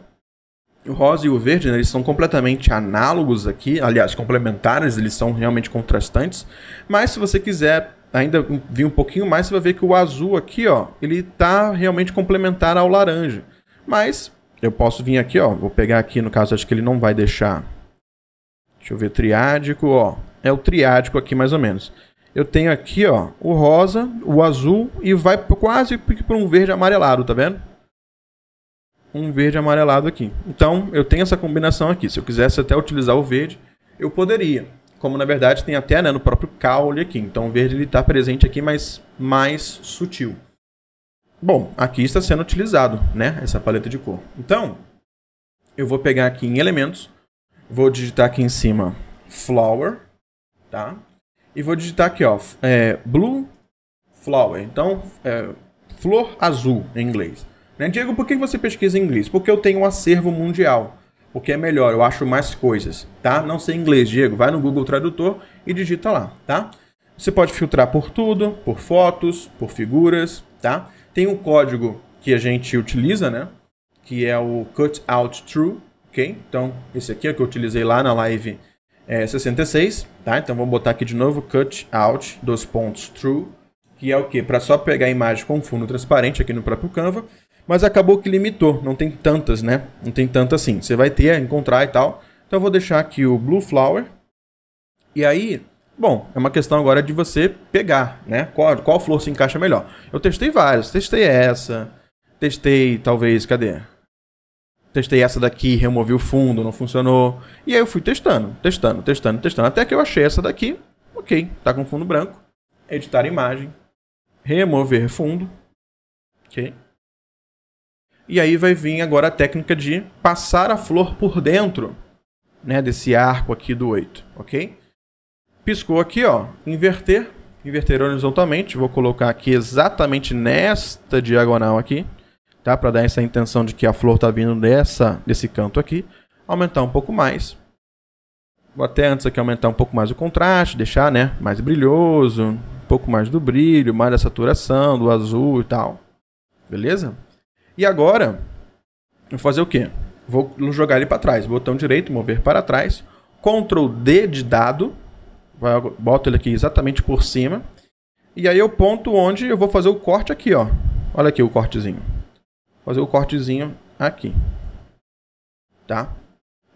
o rosa e o verde, né, eles são completamente análogos aqui, aliás, complementares, eles são realmente contrastantes. Mas se você quiser ainda vir um pouquinho mais, você vai ver que o azul aqui, ó, ele tá realmente complementar ao laranja. Mas eu posso vir aqui, ó, vou pegar aqui, no caso, acho que ele não vai deixar. Deixa eu ver, triádico, ó, é o triádico aqui mais ou menos. Eu tenho aqui, ó, o rosa, o azul e vai quase para um verde amarelado, tá vendo? um verde amarelado aqui. Então, eu tenho essa combinação aqui. Se eu quisesse até utilizar o verde, eu poderia. Como, na verdade, tem até né, no próprio caule aqui. Então, o verde está presente aqui, mas mais sutil. Bom, aqui está sendo utilizado né, essa paleta de cor. Então, eu vou pegar aqui em elementos. Vou digitar aqui em cima flower. Tá? E vou digitar aqui, ó, é, blue flower. Então, é, flor azul em inglês. Né? Diego, por que você pesquisa em inglês? Porque eu tenho um acervo mundial. Porque é melhor, eu acho mais coisas, tá? Não sei inglês, Diego. Vai no Google Tradutor e digita lá, tá? Você pode filtrar por tudo, por fotos, por figuras, tá? Tem um código que a gente utiliza, né? Que é o cutout true, ok? Então, esse aqui é o que eu utilizei lá na live é, 66, tá? Então, vamos botar aqui de novo cutout, dois pontos, true, que é o que? Para só pegar a imagem com fundo transparente aqui no próprio Canva mas acabou que limitou, não tem tantas, né? Não tem tantas assim. Você vai ter, encontrar e tal. Então eu vou deixar aqui o Blue Flower. E aí, bom, é uma questão agora de você pegar, né? Qual, qual flor se encaixa melhor. Eu testei várias, testei essa, testei talvez, cadê? Testei essa daqui, removi o fundo, não funcionou. E aí eu fui testando, testando, testando, testando. Até que eu achei essa daqui. Ok, tá com fundo branco. Editar imagem. Remover fundo. Ok. E aí vai vir agora a técnica de passar a flor por dentro, né, desse arco aqui do 8, ok? Piscou aqui, ó, inverter, inverter horizontalmente, vou colocar aqui exatamente nesta diagonal aqui, tá? Para dar essa intenção de que a flor tá vindo dessa, desse canto aqui, aumentar um pouco mais. Vou até antes aqui aumentar um pouco mais o contraste, deixar, né, mais brilhoso, um pouco mais do brilho, mais da saturação, do azul e tal. Beleza? E agora, vou fazer o quê? Vou jogar ele para trás. Botão direito, mover para trás. Ctrl D de dado. Boto ele aqui exatamente por cima. E aí eu o ponto onde eu vou fazer o corte aqui, ó. Olha aqui o cortezinho. Vou fazer o cortezinho aqui. Tá?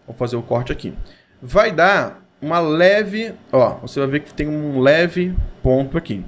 Vou fazer o corte aqui. Vai dar uma leve... Ó, você vai ver que tem um leve ponto aqui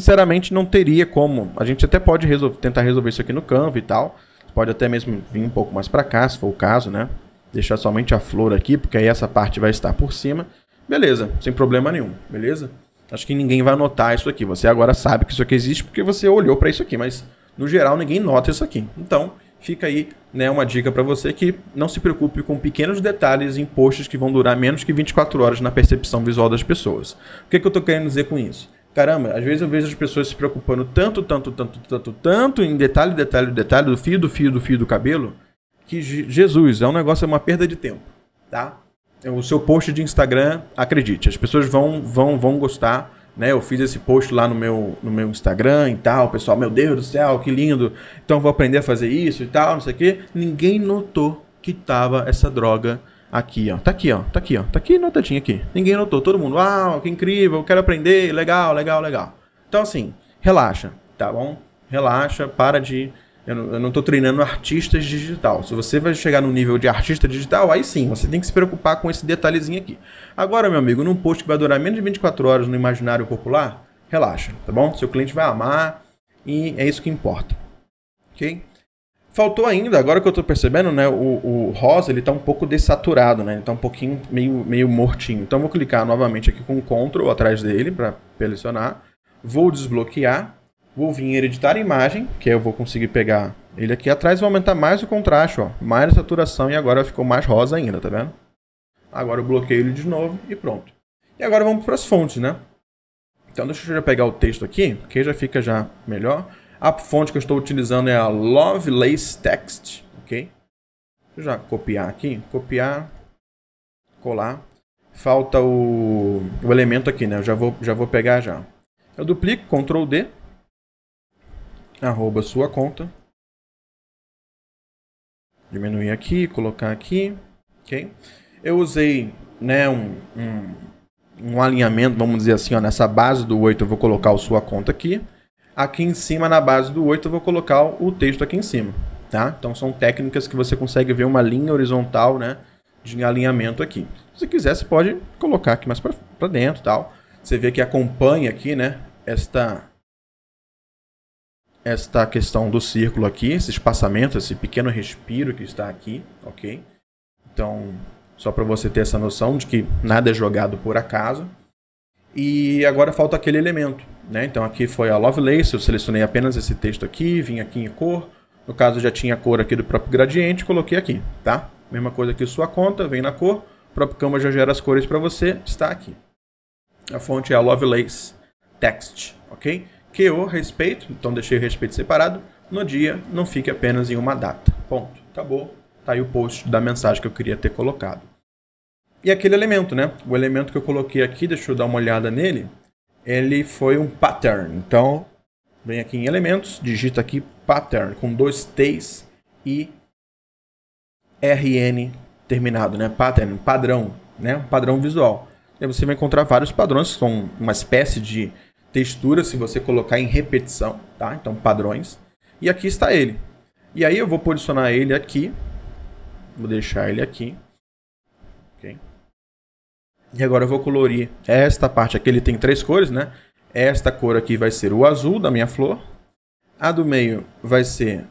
sinceramente não teria como. A gente até pode resolver, tentar resolver isso aqui no Canva e tal. Pode até mesmo vir um pouco mais para cá, se for o caso, né? Deixar somente a flor aqui, porque aí essa parte vai estar por cima. Beleza, sem problema nenhum, beleza? Acho que ninguém vai notar isso aqui. Você agora sabe que isso aqui existe porque você olhou para isso aqui, mas no geral ninguém nota isso aqui. Então, fica aí né, uma dica para você que não se preocupe com pequenos detalhes em posts que vão durar menos que 24 horas na percepção visual das pessoas. O que, que eu estou querendo dizer com isso? Caramba, às vezes eu vejo as pessoas se preocupando tanto, tanto, tanto, tanto, tanto em detalhe, detalhe, detalhe do fio, do fio, do fio do cabelo, que Jesus, é um negócio, é uma perda de tempo, tá? É o seu post de Instagram, acredite, as pessoas vão vão vão gostar, né? Eu fiz esse post lá no meu no meu Instagram e tal, pessoal, meu Deus do céu, que lindo. Então vou aprender a fazer isso e tal, não sei o quê. Ninguém notou que tava essa droga Aqui, ó. Tá aqui, ó. Tá aqui, ó. Tá aqui notadinho aqui. Ninguém notou. Todo mundo, uau, que incrível, quero aprender, legal, legal, legal. Então, assim, relaxa, tá bom? Relaxa, para de... Eu não estou treinando artistas digital. Se você vai chegar no nível de artista digital, aí sim, você tem que se preocupar com esse detalhezinho aqui. Agora, meu amigo, num post que vai durar menos de 24 horas no imaginário popular, relaxa, tá bom? Seu cliente vai amar e é isso que importa. Ok? faltou ainda, agora que eu tô percebendo, né? O, o rosa, ele tá um pouco dessaturado, né? Ele tá um pouquinho meio, meio mortinho. Então, eu vou clicar novamente aqui com o Ctrl atrás dele para selecionar. Vou desbloquear. Vou vir em editar imagem, que eu vou conseguir pegar ele aqui atrás. Vou aumentar mais o contraste, ó. Mais a saturação e agora ficou mais rosa ainda, tá vendo? Agora eu bloqueio ele de novo e pronto. E agora vamos para as fontes, né? Então, deixa eu já pegar o texto aqui, que já fica já melhor. A fonte que eu estou utilizando é a Lovelace Text, ok? eu já copiar aqui, copiar, colar. Falta o, o elemento aqui, né? Eu já vou, já vou pegar já. Eu duplico, Ctrl D, arroba sua conta. Diminuir aqui, colocar aqui, ok? Eu usei, né, um, um, um alinhamento, vamos dizer assim, ó, nessa base do 8 eu vou colocar o sua conta aqui aqui em cima na base do 8 eu vou colocar o texto aqui em cima, tá? Então são técnicas que você consegue ver uma linha horizontal, né, de alinhamento aqui. Se quiser, você pode colocar aqui mais para dentro, tal. Você vê que acompanha aqui, né, esta esta questão do círculo aqui, esse espaçamento, esse pequeno respiro que está aqui, OK? Então, só para você ter essa noção de que nada é jogado por acaso. E agora falta aquele elemento, né? Então aqui foi a Lovelace, eu selecionei apenas esse texto aqui, vim aqui em cor. No caso já tinha a cor aqui do próprio gradiente, coloquei aqui, tá? Mesma coisa aqui sua conta, vem na cor, o próprio Canva já gera as cores para você, está aqui. A fonte é a Lovelace Text, ok? Que eu respeito, então deixei o respeito separado. No dia, não fique apenas em uma data. Ponto. Acabou. Tá aí o post da mensagem que eu queria ter colocado. E aquele elemento, né? O elemento que eu coloquei aqui, deixa eu dar uma olhada nele ele foi um pattern. Então, vem aqui em elementos, digita aqui pattern com dois T's e RN terminado, né? Pattern, padrão, né? Um padrão visual. E você vai encontrar vários padrões, são uma espécie de textura se você colocar em repetição, tá? Então, padrões. E aqui está ele. E aí eu vou posicionar ele aqui. Vou deixar ele aqui. OK? E agora eu vou colorir esta parte aqui, ele tem três cores, né? Esta cor aqui vai ser o azul da minha flor. A do meio vai ser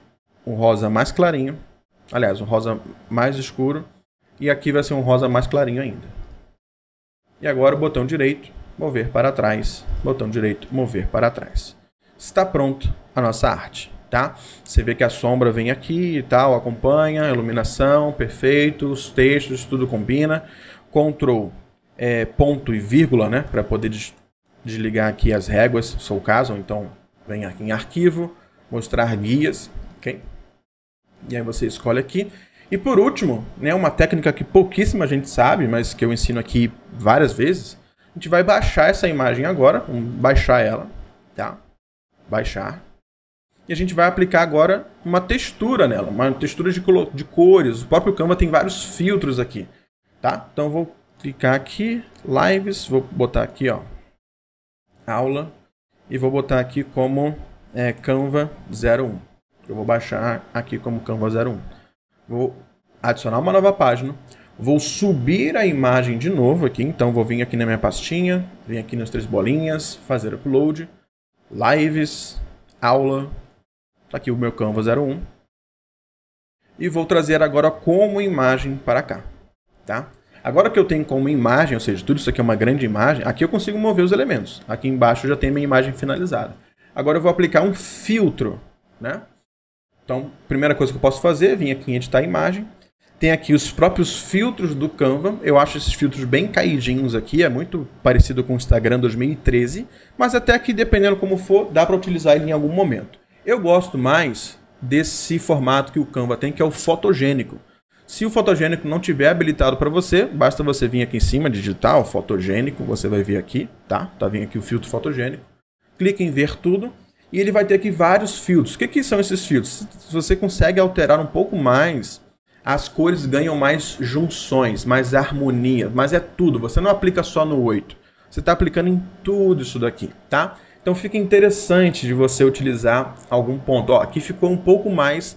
um rosa mais clarinho. Aliás, um rosa mais escuro. E aqui vai ser um rosa mais clarinho ainda. E agora o botão direito, mover para trás. Botão direito, mover para trás. Está pronto a nossa arte, tá? Você vê que a sombra vem aqui e tal, acompanha, iluminação, perfeito, os textos, tudo combina. Ctrl é, ponto e vírgula, né? Para poder desligar aqui as réguas, se o caso. Então, vem aqui em arquivo, mostrar guias, ok? E aí você escolhe aqui. E por último, né, uma técnica que pouquíssima gente sabe, mas que eu ensino aqui várias vezes, a gente vai baixar essa imagem agora, baixar ela, tá? Baixar. E a gente vai aplicar agora uma textura nela, uma textura de, de cores. O próprio Canva tem vários filtros aqui, tá? Então eu vou clicar aqui, lives, vou botar aqui, ó, aula, e vou botar aqui como é, Canva 01. Eu vou baixar aqui como Canva 01. Vou adicionar uma nova página, vou subir a imagem de novo aqui, então vou vir aqui na minha pastinha, vir aqui nas três bolinhas, fazer upload, lives, aula, tá aqui o meu Canva 01. E vou trazer agora como imagem para cá, tá? Agora que eu tenho como imagem, ou seja, tudo isso aqui é uma grande imagem, aqui eu consigo mover os elementos. Aqui embaixo eu já tenho minha imagem finalizada. Agora eu vou aplicar um filtro, né? Então, primeira coisa que eu posso fazer vim aqui em editar a imagem. Tem aqui os próprios filtros do Canva. Eu acho esses filtros bem caidinhos aqui, é muito parecido com o Instagram 2013, mas até aqui, dependendo como for, dá para utilizar ele em algum momento. Eu gosto mais desse formato que o Canva tem, que é o fotogênico. Se o fotogênico não tiver habilitado para você, basta você vir aqui em cima, digitar o fotogênico, você vai vir aqui, tá? Tá vindo aqui o filtro fotogênico. Clica em ver tudo e ele vai ter aqui vários filtros. O que, que são esses filtros? Se você consegue alterar um pouco mais, as cores ganham mais junções, mais harmonia, mas é tudo. Você não aplica só no 8. Você está aplicando em tudo isso daqui, tá? Então fica interessante de você utilizar algum ponto. Ó, aqui ficou um pouco mais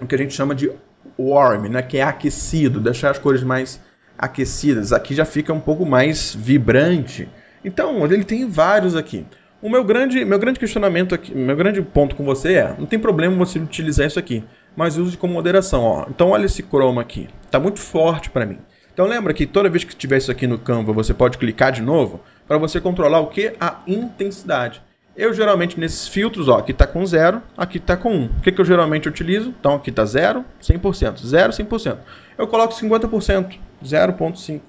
o que a gente chama de warm, né, que é aquecido, deixar as cores mais aquecidas. Aqui já fica um pouco mais vibrante. Então, ele tem vários aqui. O meu grande, meu grande questionamento aqui, meu grande ponto com você é, não tem problema você utilizar isso aqui, mas use com moderação, ó. Então olha esse chroma aqui, tá muito forte para mim. Então lembra que toda vez que tiver isso aqui no Canva, você pode clicar de novo para você controlar o que? A intensidade. Eu geralmente nesses filtros, ó, aqui está com 0, aqui está com 1. Um. O que, que eu geralmente utilizo? Então aqui está 0, 100%, 0, 100%. Eu coloco 50%, 0.5.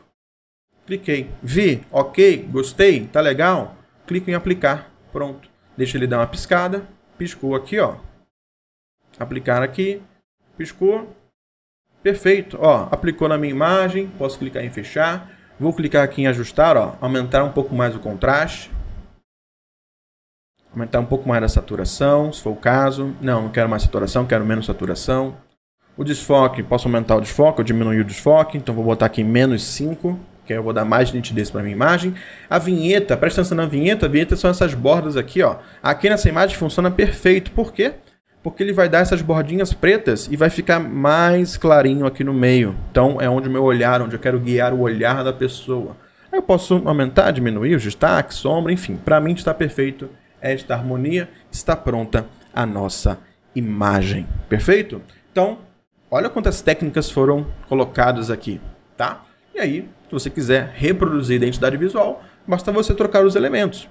Cliquei, vi, ok, gostei, tá legal. Clico em aplicar, pronto. Deixa ele dar uma piscada, piscou aqui, ó. Aplicar aqui, piscou, perfeito. Ó, aplicou na minha imagem, posso clicar em fechar. Vou clicar aqui em ajustar, ó, aumentar um pouco mais o contraste aumentar um pouco mais a saturação, se for o caso. Não, não quero mais saturação, quero menos saturação. O desfoque, posso aumentar o desfoque ou diminuir o desfoque, então vou botar aqui menos 5, que eu vou dar mais nitidez para minha imagem. A vinheta, presta atenção na vinheta, a vinheta são essas bordas aqui, ó. Aqui nessa imagem funciona perfeito, por quê? Porque ele vai dar essas bordinhas pretas e vai ficar mais clarinho aqui no meio. Então é onde o meu olhar, onde eu quero guiar o olhar da pessoa. Eu posso aumentar, diminuir os destaques, sombra, enfim. Para mim está perfeito esta harmonia, está pronta a nossa imagem. Perfeito? Então, olha quantas técnicas foram colocadas aqui, tá? E aí, se você quiser reproduzir a identidade visual, basta você trocar os elementos.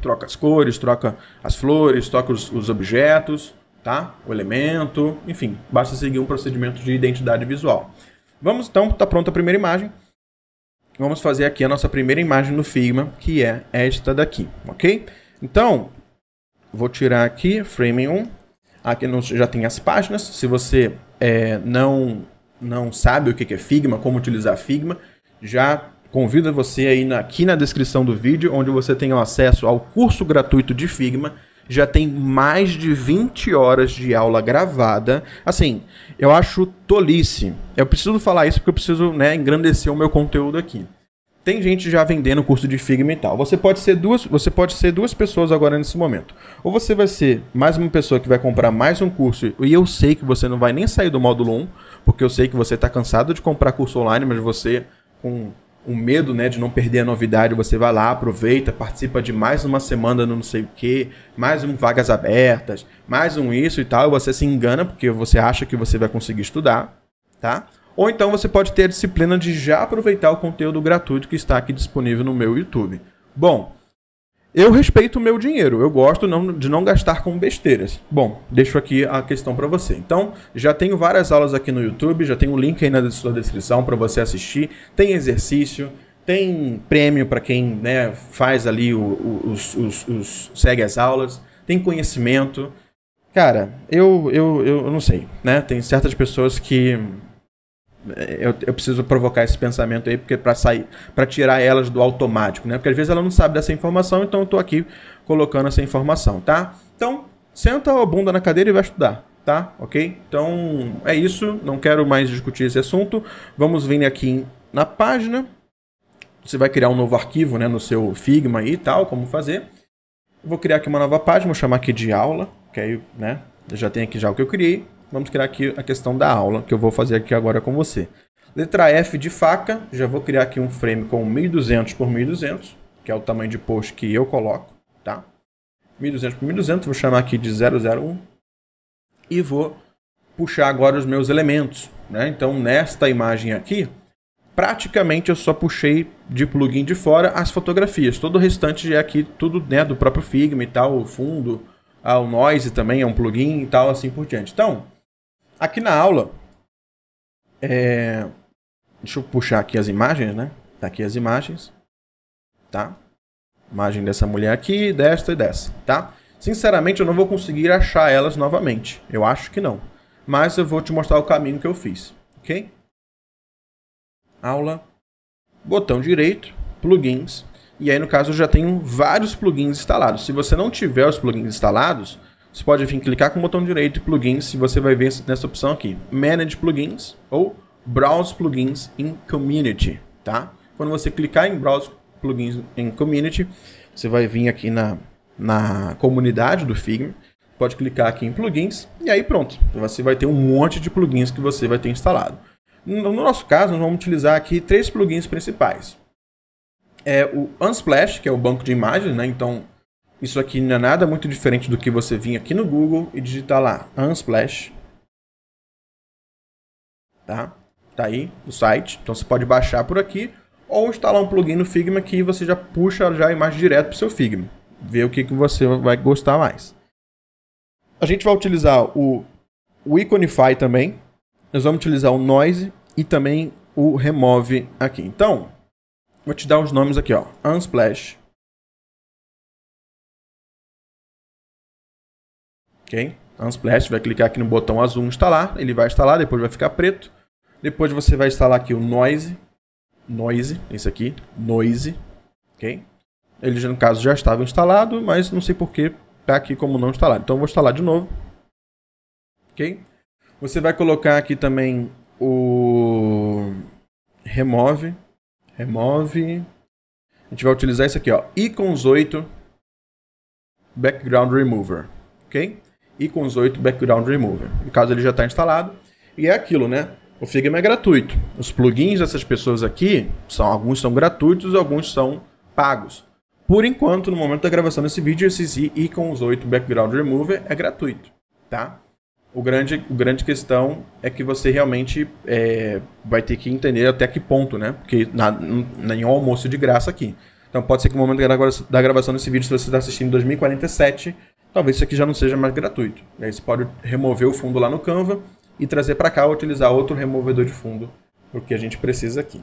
Troca as cores, troca as flores, troca os, os objetos, tá? O elemento, enfim, basta seguir um procedimento de identidade visual. Vamos então, está pronta a primeira imagem. Vamos fazer aqui a nossa primeira imagem no Figma, que é esta daqui, ok? Então, vou tirar aqui, frame 1. Aqui já tem as páginas. Se você é, não, não sabe o que é Figma, como utilizar Figma, já convido você aí na, aqui na descrição do vídeo, onde você tem acesso ao curso gratuito de Figma. Já tem mais de 20 horas de aula gravada. Assim, eu acho tolice. Eu preciso falar isso porque eu preciso né, engrandecer o meu conteúdo aqui tem gente já vendendo curso de Figma e tal. Você pode ser duas, você pode ser duas pessoas agora nesse momento. Ou você vai ser mais uma pessoa que vai comprar mais um curso e eu sei que você não vai nem sair do módulo 1, porque eu sei que você está cansado de comprar curso online, mas você com o medo, né, de não perder a novidade, você vai lá, aproveita, participa de mais uma semana no não sei o que, mais um vagas abertas, mais um isso e tal, e você se engana porque você acha que você vai conseguir estudar, tá? Ou então você pode ter a disciplina de já aproveitar o conteúdo gratuito que está aqui disponível no meu YouTube. Bom, eu respeito o meu dinheiro, eu gosto não, de não gastar com besteiras. Bom, deixo aqui a questão para você. Então, já tenho várias aulas aqui no YouTube, já tem o um link aí na sua descrição para você assistir. Tem exercício, tem prêmio para quem né, faz ali o, os, os, os, segue as aulas, tem conhecimento. Cara, eu, eu, eu não sei, né? Tem certas pessoas que é, eu, eu preciso provocar esse pensamento aí, porque para sair, para tirar elas do automático, né? Porque às vezes ela não sabe dessa informação, então eu tô aqui colocando essa informação, tá? Então, senta a bunda na cadeira e vai estudar tá? Ok? Então é isso. Não quero mais discutir esse assunto. Vamos vir aqui na página. Você vai criar um novo arquivo, né, no seu Figma e tal, como fazer. Vou criar aqui uma nova página, vou chamar aqui de aula, que aí, né, já tem aqui já o que eu criei. Vamos criar aqui a questão da aula, que eu vou fazer aqui agora com você. Letra F de faca, já vou criar aqui um frame com 1200 por 1200, que é o tamanho de post que eu coloco, tá? 1200 por 1200, vou chamar aqui de 001 e vou puxar agora os meus elementos, né? Então, nesta imagem aqui, praticamente eu só puxei de plugin de fora as fotografias. Todo o restante é aqui tudo, né, do próprio Figma e tal, o fundo, ah, o Noise também é um plugin e tal, assim por diante. Então, Aqui na aula, é... deixa eu puxar aqui as imagens, né? Tá aqui as imagens, tá? Imagem dessa mulher aqui, desta e dessa, tá? Sinceramente, eu não vou conseguir achar elas novamente. Eu acho que não. Mas eu vou te mostrar o caminho que eu fiz, ok? Aula, botão direito, plugins. E aí, no caso, eu já tenho vários plugins instalados. Se você não tiver os plugins instalados, você pode clicar com o botão direito plugins e você vai ver nessa opção aqui, Manage Plugins ou Browse Plugins in Community, tá? Quando você clicar em Browse Plugins in Community, você vai vir aqui na, na comunidade do Figma, pode clicar aqui em plugins e aí pronto, você vai ter um monte de plugins que você vai ter instalado. No nosso caso, nós vamos utilizar aqui três plugins principais. É o Unsplash, que é o banco de imagens, né? Então, isso aqui não é nada muito diferente do que você vir aqui no Google e digitar lá Unsplash. Tá? Tá aí o site. Então você pode baixar por aqui ou instalar um plugin no Figma que você já puxa já a imagem direto para o seu Figma. Ver o que, que você vai gostar mais. A gente vai utilizar o, o Iconify também. Nós vamos utilizar o Noise e também o Remove aqui. Então, vou te dar os nomes aqui, ó. Unsplash ok? Unsplash, tá vai clicar aqui no botão azul instalar, ele vai instalar, depois vai ficar preto. Depois você vai instalar aqui o Noise, Noise, esse aqui, Noise, ok? Ele no caso já estava instalado, mas não sei por que está aqui como não instalado. Então eu vou instalar de novo, ok? Você vai colocar aqui também o remove, remove. A gente vai utilizar isso aqui, ó, Icons 8 Background Remover, ok? e com os 8 Background Remover. No caso, ele já está instalado. E é aquilo, né? O Figma é gratuito. Os plugins dessas pessoas aqui, são, alguns são gratuitos, alguns são pagos. Por enquanto, no momento da gravação desse vídeo, esses os 8 Background Remover é gratuito, tá? O grande, o grande questão é que você realmente é, vai ter que entender até que ponto, né? Porque na, nenhum almoço de graça aqui. Então pode ser que no momento da gravação desse vídeo, se você está assistindo em 2047, talvez isso aqui já não seja mais gratuito. aí você pode remover o fundo lá no Canva e trazer para cá, ou utilizar outro removedor de fundo, porque a gente precisa aqui.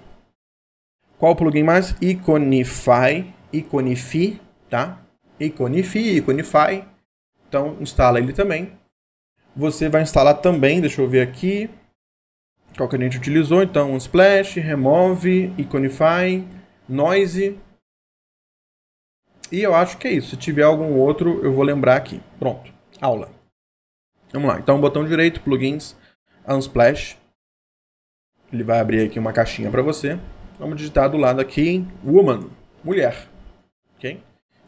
Qual o plugin mais? Iconify, Iconify, tá? Iconify, Iconify. Então, instala ele também. Você vai instalar também, deixa eu ver aqui, qual que a gente utilizou. Então, Splash, Remove, Iconify, Noise, e eu acho que é isso. Se tiver algum outro, eu vou lembrar aqui. Pronto. Aula. Vamos lá. Então, botão direito, plugins, Unsplash. Ele vai abrir aqui uma caixinha para você. Vamos digitar do lado aqui Woman, mulher. Ok?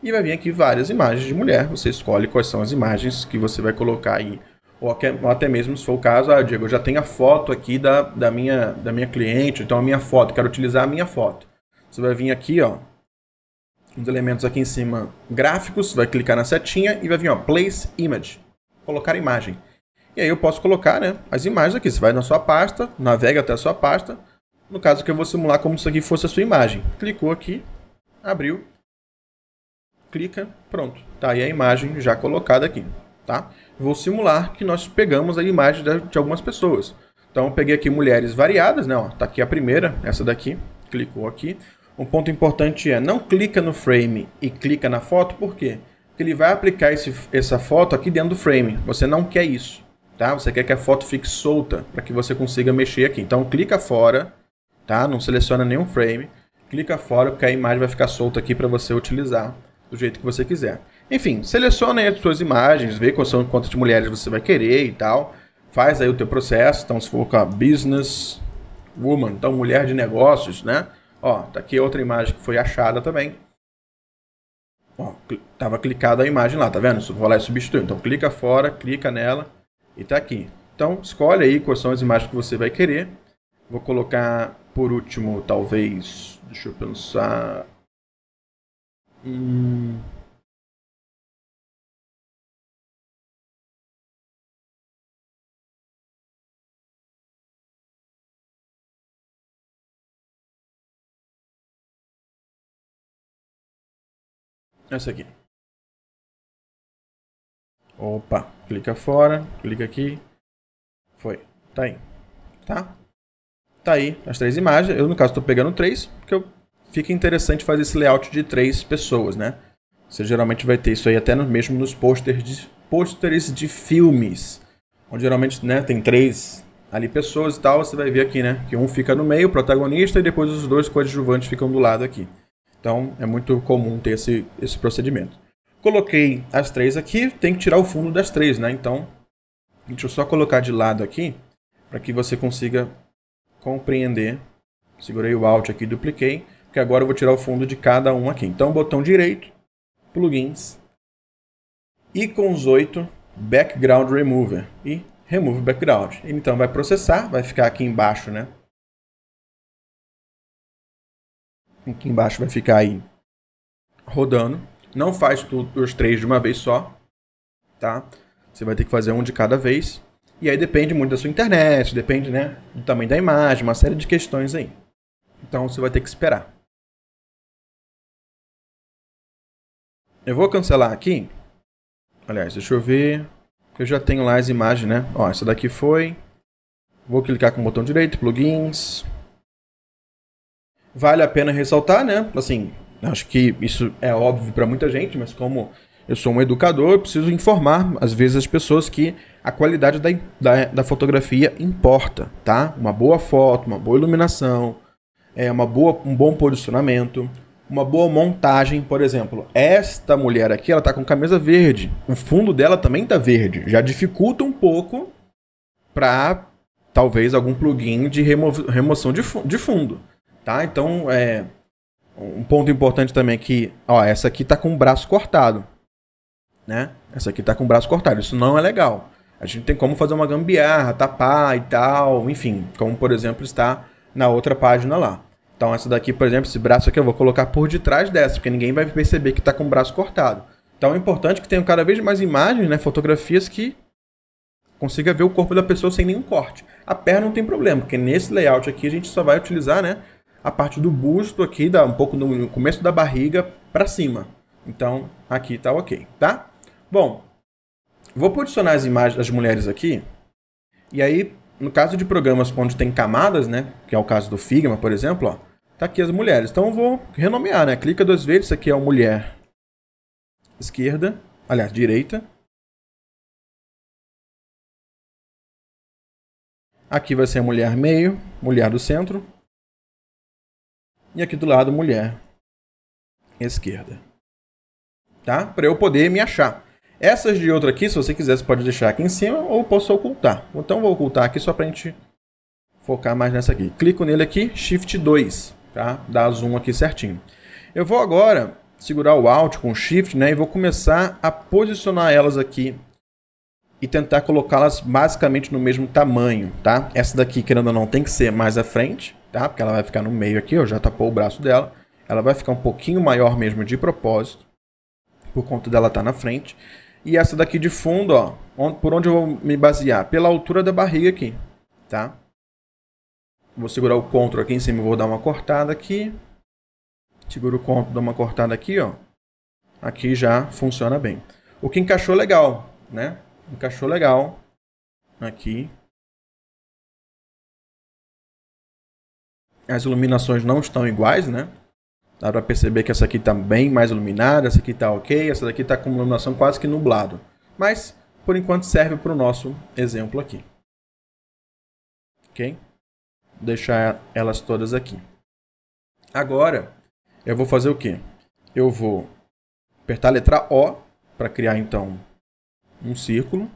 E vai vir aqui várias imagens de mulher. Você escolhe quais são as imagens que você vai colocar aí. Ou até mesmo, se for o caso, ah, Diego, eu já tenho a foto aqui da, da, minha, da minha cliente, então a minha foto, quero utilizar a minha foto. Você vai vir aqui, ó, nos elementos aqui em cima, gráficos, vai clicar na setinha e vai vir, ó, place image, colocar imagem. E aí eu posso colocar, né, as imagens aqui. Você vai na sua pasta, navega até a sua pasta. No caso que eu vou simular como se aqui fosse a sua imagem. Clicou aqui, abriu, clica, pronto. Tá aí a imagem já colocada aqui, tá? Vou simular que nós pegamos a imagem de algumas pessoas. Então eu peguei aqui mulheres variadas, né, ó, tá aqui a primeira, essa daqui, clicou aqui um ponto importante é, não clica no frame e clica na foto, por quê? Porque ele vai aplicar esse, essa foto aqui dentro do frame. Você não quer isso, tá? Você quer que a foto fique solta, para que você consiga mexer aqui. Então clica fora, tá? Não seleciona nenhum frame. Clica fora, porque a imagem vai ficar solta aqui para você utilizar do jeito que você quiser. Enfim, seleciona aí as suas imagens, vê quais são quantas de mulheres você vai querer e tal. Faz aí o teu processo, então se for com a business woman, então mulher de negócios, né? Ó, tá aqui outra imagem que foi achada também. Ó, cl tava clicada a imagem lá, tá vendo? Vou lá e substituir. Então clica fora, clica nela e tá aqui. Então escolhe aí quais são as imagens que você vai querer. Vou colocar por último, talvez, deixa eu pensar. Hum... Essa aqui. Opa, clica fora, clica aqui. Foi, tá aí. Tá? Tá aí as três imagens. Eu, no caso, estou pegando três, porque eu... fica interessante fazer esse layout de três pessoas, né? Você geralmente vai ter isso aí até no, mesmo nos posters de, posters de filmes. Onde geralmente né, tem três ali pessoas e tal. Você vai ver aqui, né? Que um fica no meio, o protagonista, e depois os dois coadjuvantes ficam do lado aqui. Então é muito comum ter esse, esse procedimento. Coloquei as três aqui, tem que tirar o fundo das três, né? Então, deixa eu só colocar de lado aqui, para que você consiga compreender. Segurei o Alt aqui, dupliquei, porque agora eu vou tirar o fundo de cada um aqui. Então, botão direito, plugins, icons 8, background remover e remove background. Ele, então vai processar, vai ficar aqui embaixo, né? aqui embaixo vai ficar aí rodando. Não faz tudo os três de uma vez só, tá? Você vai ter que fazer um de cada vez. E aí depende muito da sua internet, depende, né, do tamanho da imagem, uma série de questões aí. Então você vai ter que esperar. Eu vou cancelar aqui. Aliás, deixa eu ver. Eu já tenho lá as imagens, né? Ó, essa daqui foi. Vou clicar com o botão direito, plugins vale a pena ressaltar, né? Assim, acho que isso é óbvio para muita gente, mas como eu sou um educador, eu preciso informar, às vezes, as pessoas que a qualidade da, da, da fotografia importa, tá? Uma boa foto, uma boa iluminação, é uma boa, um bom posicionamento, uma boa montagem, por exemplo. Esta mulher aqui, ela tá com camisa verde. O fundo dela também tá verde. Já dificulta um pouco para talvez algum plugin de remo remoção de, fu de fundo. Tá? Então, é, um ponto importante também é que, ó, essa aqui tá com o braço cortado, né? Essa aqui tá com o braço cortado, isso não é legal. A gente tem como fazer uma gambiarra, tapar e tal, enfim, como por exemplo está na outra página lá. Então essa daqui, por exemplo, esse braço aqui eu vou colocar por detrás dessa, porque ninguém vai perceber que tá com o braço cortado. Então é importante que tenham cada vez mais imagens, né, fotografias que consiga ver o corpo da pessoa sem nenhum corte. A perna não tem problema, porque nesse layout aqui a gente só vai utilizar, né, a parte do busto aqui, dá um pouco no começo da barriga para cima. Então, aqui tá ok, tá? Bom, vou posicionar as imagens das mulheres aqui. E aí, no caso de programas onde tem camadas, né? Que é o caso do Figma, por exemplo, ó. Tá aqui as mulheres. Então eu vou renomear, né? Clica duas vezes. Isso aqui é o mulher esquerda. Aliás, direita. Aqui vai ser mulher meio, mulher do centro. E aqui do lado, mulher esquerda. Tá? Para eu poder me achar. Essas de outra aqui, se você quiser, você pode deixar aqui em cima ou posso ocultar. Então vou ocultar aqui só para a gente focar mais nessa aqui. Clico nele aqui, Shift 2, tá? Dá zoom aqui certinho. Eu vou agora segurar o Alt com Shift, né? E vou começar a posicionar elas aqui e tentar colocá-las basicamente no mesmo tamanho, tá? Essa daqui, querendo ou não, tem que ser mais à frente, tá? Porque ela vai ficar no meio aqui, ó, já tapou o braço dela. Ela vai ficar um pouquinho maior mesmo de propósito, por conta dela estar tá na frente. E essa daqui de fundo, ó, por onde eu vou me basear? Pela altura da barriga aqui, tá? Vou segurar o CTRL aqui em cima, vou dar uma cortada aqui. Seguro o CTRL, dou uma cortada aqui, ó. Aqui já funciona bem. O que encaixou legal, né? Encaixou legal aqui. As iluminações não estão iguais, né? Dá para perceber que essa aqui está bem mais iluminada, essa aqui está ok, essa daqui está com iluminação quase que nublado. Mas, por enquanto, serve para o nosso exemplo aqui. Ok? Vou deixar elas todas aqui. Agora, eu vou fazer o quê? Eu vou apertar a letra O para criar, então, um círculo.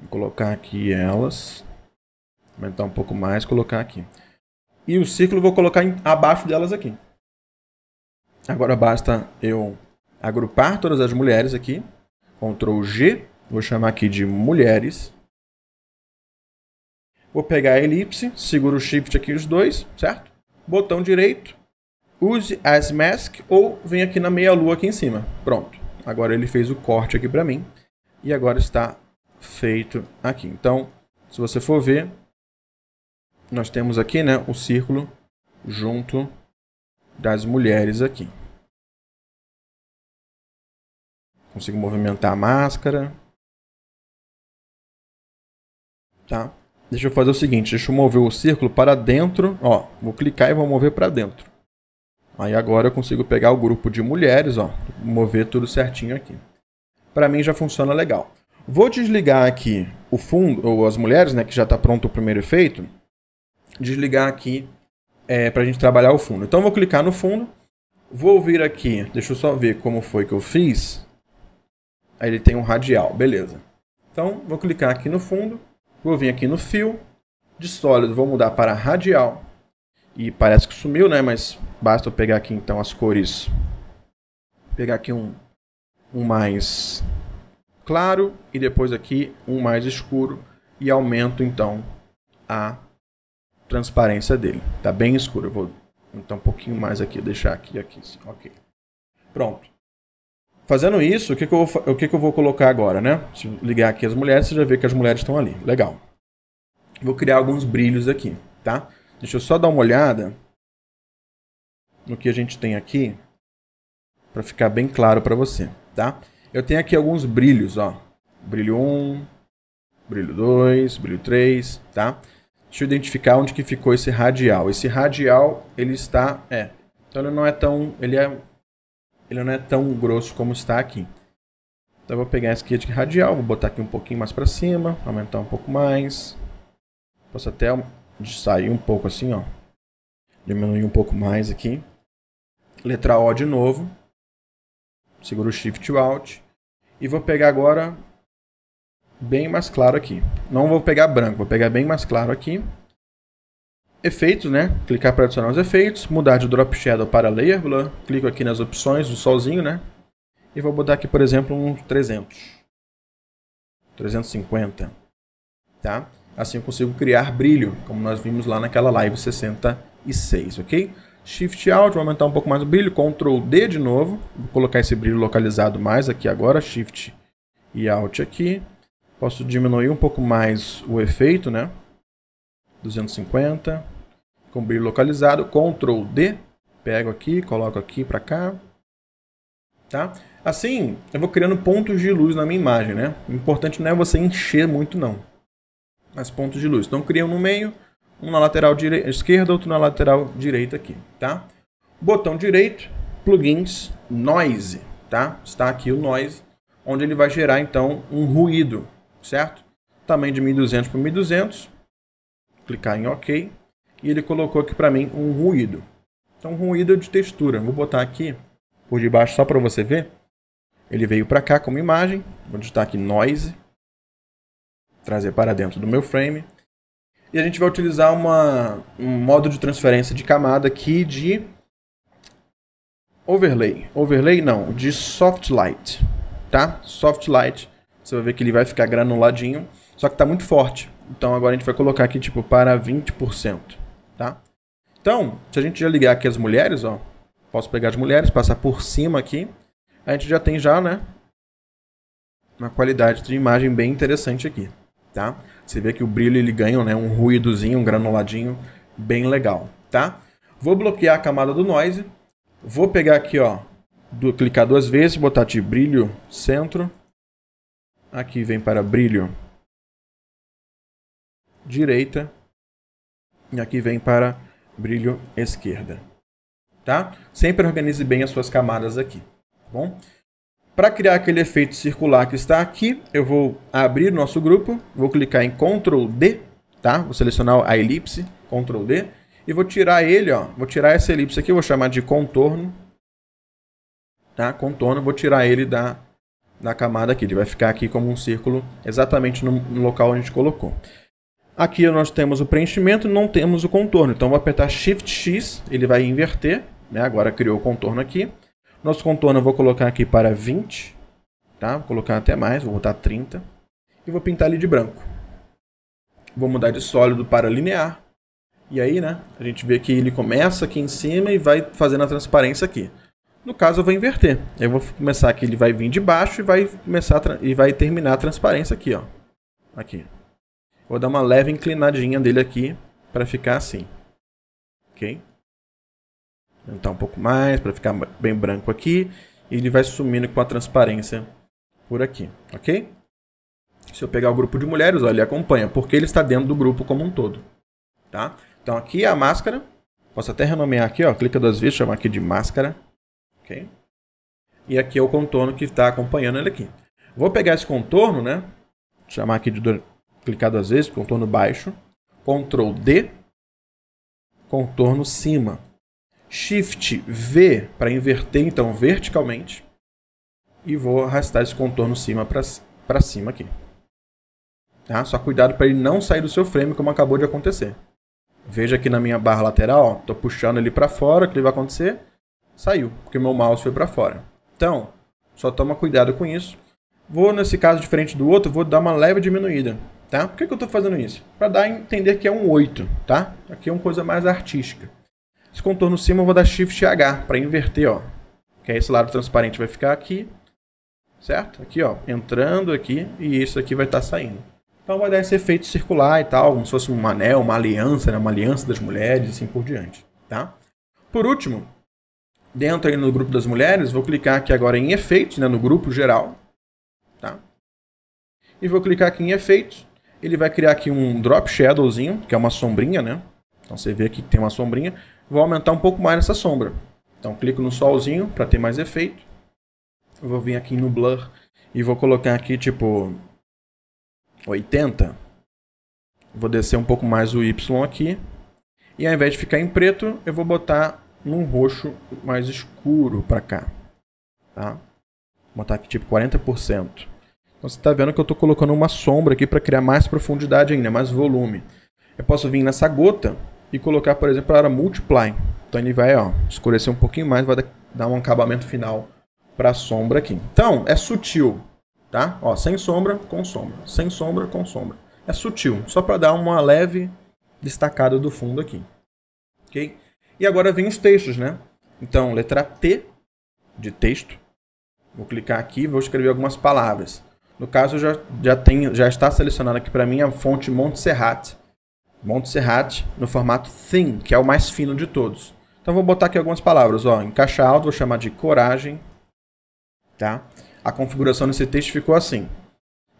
Vou colocar aqui elas. Aumentar um pouco mais, colocar aqui e o círculo vou colocar em, abaixo delas aqui. Agora basta eu agrupar todas as mulheres aqui. Ctrl G, vou chamar aqui de mulheres. Vou pegar a elipse, seguro o Shift aqui os dois, certo? Botão direito, use as mask ou vem aqui na meia lua aqui em cima. Pronto. Agora ele fez o corte aqui para mim e agora está feito aqui. Então, se você for ver, nós temos aqui né, o círculo junto das mulheres aqui. Consigo movimentar a máscara. Tá? Deixa eu fazer o seguinte, deixa eu mover o círculo para dentro. Ó, vou clicar e vou mover para dentro. Aí agora eu consigo pegar o grupo de mulheres, ó, mover tudo certinho aqui. Para mim já funciona legal. Legal. Vou desligar aqui o fundo, ou as mulheres, né, que já está pronto o primeiro efeito desligar aqui é, para a gente trabalhar o fundo. Então eu vou clicar no fundo, vou vir aqui, deixa eu só ver como foi que eu fiz. Aí ele tem um radial, beleza. Então vou clicar aqui no fundo, vou vir aqui no fio, de sólido vou mudar para radial. E parece que sumiu, né? Mas basta eu pegar aqui então as cores. Pegar aqui um, um mais claro e depois aqui um mais escuro e aumento então a transparência dele. Tá bem escuro. Eu vou aumentar um pouquinho mais aqui, deixar aqui, aqui. Assim, ok. Pronto. Fazendo isso, o que, que, eu, vou, o que, que eu vou colocar agora, né? Se ligar aqui as mulheres, você já vê que as mulheres estão ali. Legal. Vou criar alguns brilhos aqui, tá? Deixa eu só dar uma olhada no que a gente tem aqui para ficar bem claro para você, tá? Eu tenho aqui alguns brilhos, ó. Brilho 1, brilho 2, brilho 3, tá? Deixa eu identificar onde que ficou esse radial. Esse radial, ele está... É. Então ele não é tão... Ele, é, ele não é tão grosso como está aqui. Então eu vou pegar esse de radial, vou botar aqui um pouquinho mais para cima, aumentar um pouco mais. Posso até sair um pouco assim, ó. Diminuir um pouco mais aqui. Letra O de novo. Seguro Shift Alt. E vou pegar agora bem mais claro aqui. Não vou pegar branco, vou pegar bem mais claro aqui. Efeitos, né? Clicar para adicionar os efeitos, mudar de Drop Shadow para Layer Blur. Clico aqui nas opções do solzinho, né? E vou botar aqui, por exemplo, um 300. 350. Tá? Assim eu consigo criar brilho, como nós vimos lá naquela live 66, ok? Shift Alt, vou aumentar um pouco mais o brilho, Ctrl D de novo, vou colocar esse brilho localizado mais aqui agora, Shift e Alt aqui, Posso diminuir um pouco mais o efeito, né? 250. Com brilho localizado. Ctrl D. Pego aqui, coloco aqui para cá. Tá? Assim, eu vou criando pontos de luz na minha imagem, né? O importante não é você encher muito, não. Mas pontos de luz. Então, cria um no meio, um na lateral esquerda, outro na lateral direita aqui, tá? Botão direito, plugins, noise, tá? Está aqui o noise, onde ele vai gerar, então, um ruído, certo? Tamanho de 1200 por 1200. Clicar em OK. E ele colocou aqui para mim um ruído. Então, ruído de textura. Vou botar aqui por debaixo só para você ver. Ele veio para cá como imagem. Vou digitar aqui noise. Trazer para dentro do meu frame. E a gente vai utilizar uma, um modo de transferência de camada aqui de overlay. Overlay não, de soft light, tá? Soft light você vai ver que ele vai ficar granuladinho, só que está muito forte. Então agora a gente vai colocar aqui tipo para 20%, tá? Então, se a gente já ligar aqui as mulheres, ó, posso pegar as mulheres, passar por cima aqui, a gente já tem já, né, uma qualidade de imagem bem interessante aqui, tá? Você vê que o brilho ele ganha, né, um ruídozinho, um granuladinho bem legal, tá? Vou bloquear a camada do noise, vou pegar aqui, ó, do, clicar duas vezes, botar de brilho centro, Aqui vem para brilho. Direita. E aqui vem para brilho esquerda. Tá? Sempre organize bem as suas camadas aqui. Tá bom? Para criar aquele efeito circular que está aqui, eu vou abrir nosso grupo, vou clicar em Ctrl D, tá? Vou selecionar a elipse, Ctrl D, e vou tirar ele, ó, vou tirar essa elipse aqui, vou chamar de contorno, tá? Contorno, vou tirar ele da na camada aqui. Ele vai ficar aqui como um círculo exatamente no, no local onde a gente colocou. Aqui nós temos o preenchimento, não temos o contorno. Então vou apertar Shift X, ele vai inverter. Né? Agora criou o contorno aqui. Nosso contorno eu vou colocar aqui para 20. Tá? Vou colocar até mais, vou botar 30. E vou pintar ele de branco. Vou mudar de sólido para linear. E aí, né, a gente vê que ele começa aqui em cima e vai fazendo a transparência aqui. No caso, eu vou inverter. Eu vou começar aqui, ele vai vir de baixo e vai começar e vai terminar a transparência aqui, ó. Aqui. Vou dar uma leve inclinadinha dele aqui para ficar assim. OK? Aumentar um pouco mais para ficar bem branco aqui, e ele vai sumindo com a transparência por aqui, OK? Se eu pegar o grupo de mulheres, olha, ele acompanha, porque ele está dentro do grupo como um todo, tá? Então aqui é a máscara. Posso até renomear aqui, ó, clica duas vezes, chamar aqui de máscara ok? E aqui é o contorno que está acompanhando ele aqui. Vou pegar esse contorno, né? Vou chamar aqui de do... clicar duas vezes, contorno baixo. Ctrl D, contorno cima. Shift V para inverter, então, verticalmente. E vou arrastar esse contorno cima para cima aqui. Tá? Só cuidado para ele não sair do seu frame, como acabou de acontecer. Veja aqui na minha barra lateral, estou puxando ele para fora, o que vai acontecer? saiu, porque o meu mouse foi para fora. Então, só toma cuidado com isso. Vou, nesse caso, diferente do outro, vou dar uma leve diminuída, tá? Por que, que eu estou fazendo isso? Para dar a entender que é um 8, tá? Aqui é uma coisa mais artística. Esse contorno cima eu vou dar Shift H para inverter, ó. Que é esse lado transparente vai ficar aqui, certo? Aqui, ó, entrando aqui e isso aqui vai estar tá saindo. Então vai dar esse efeito circular e tal, como se fosse um anel, uma aliança, né? uma aliança das mulheres e assim por diante, tá? Por último, dentro aí no grupo das mulheres, vou clicar aqui agora em efeitos, né, no grupo geral, tá? E vou clicar aqui em efeitos, ele vai criar aqui um drop shadowzinho, que é uma sombrinha, né? Então você vê aqui que tem uma sombrinha, vou aumentar um pouco mais essa sombra. Então clico no solzinho para ter mais efeito. Eu vou vir aqui no blur e vou colocar aqui tipo 80. Vou descer um pouco mais o Y aqui. E ao invés de ficar em preto, eu vou botar num roxo mais escuro para cá. Tá? botar aqui tipo 40%. Então você está vendo que eu estou colocando uma sombra aqui para criar mais profundidade ainda, mais volume. Eu posso vir nessa gota e colocar, por exemplo, a Multiply. Então ele vai ó, escurecer um pouquinho mais, vai dar um acabamento final para a sombra aqui. Então, é sutil, tá? Ó, sem sombra, com sombra. Sem sombra, com sombra. É sutil, só para dar uma leve destacada do fundo aqui. Ok? E agora vem os textos, né? Então, letra T de texto. Vou clicar aqui e vou escrever algumas palavras. No caso, já, já, já está selecionada aqui para mim a fonte Montserrat. Montserrat no formato thin, que é o mais fino de todos. Então, vou botar aqui algumas palavras. Ó, em caixa alta, vou chamar de coragem. Tá? A configuração desse texto ficou assim.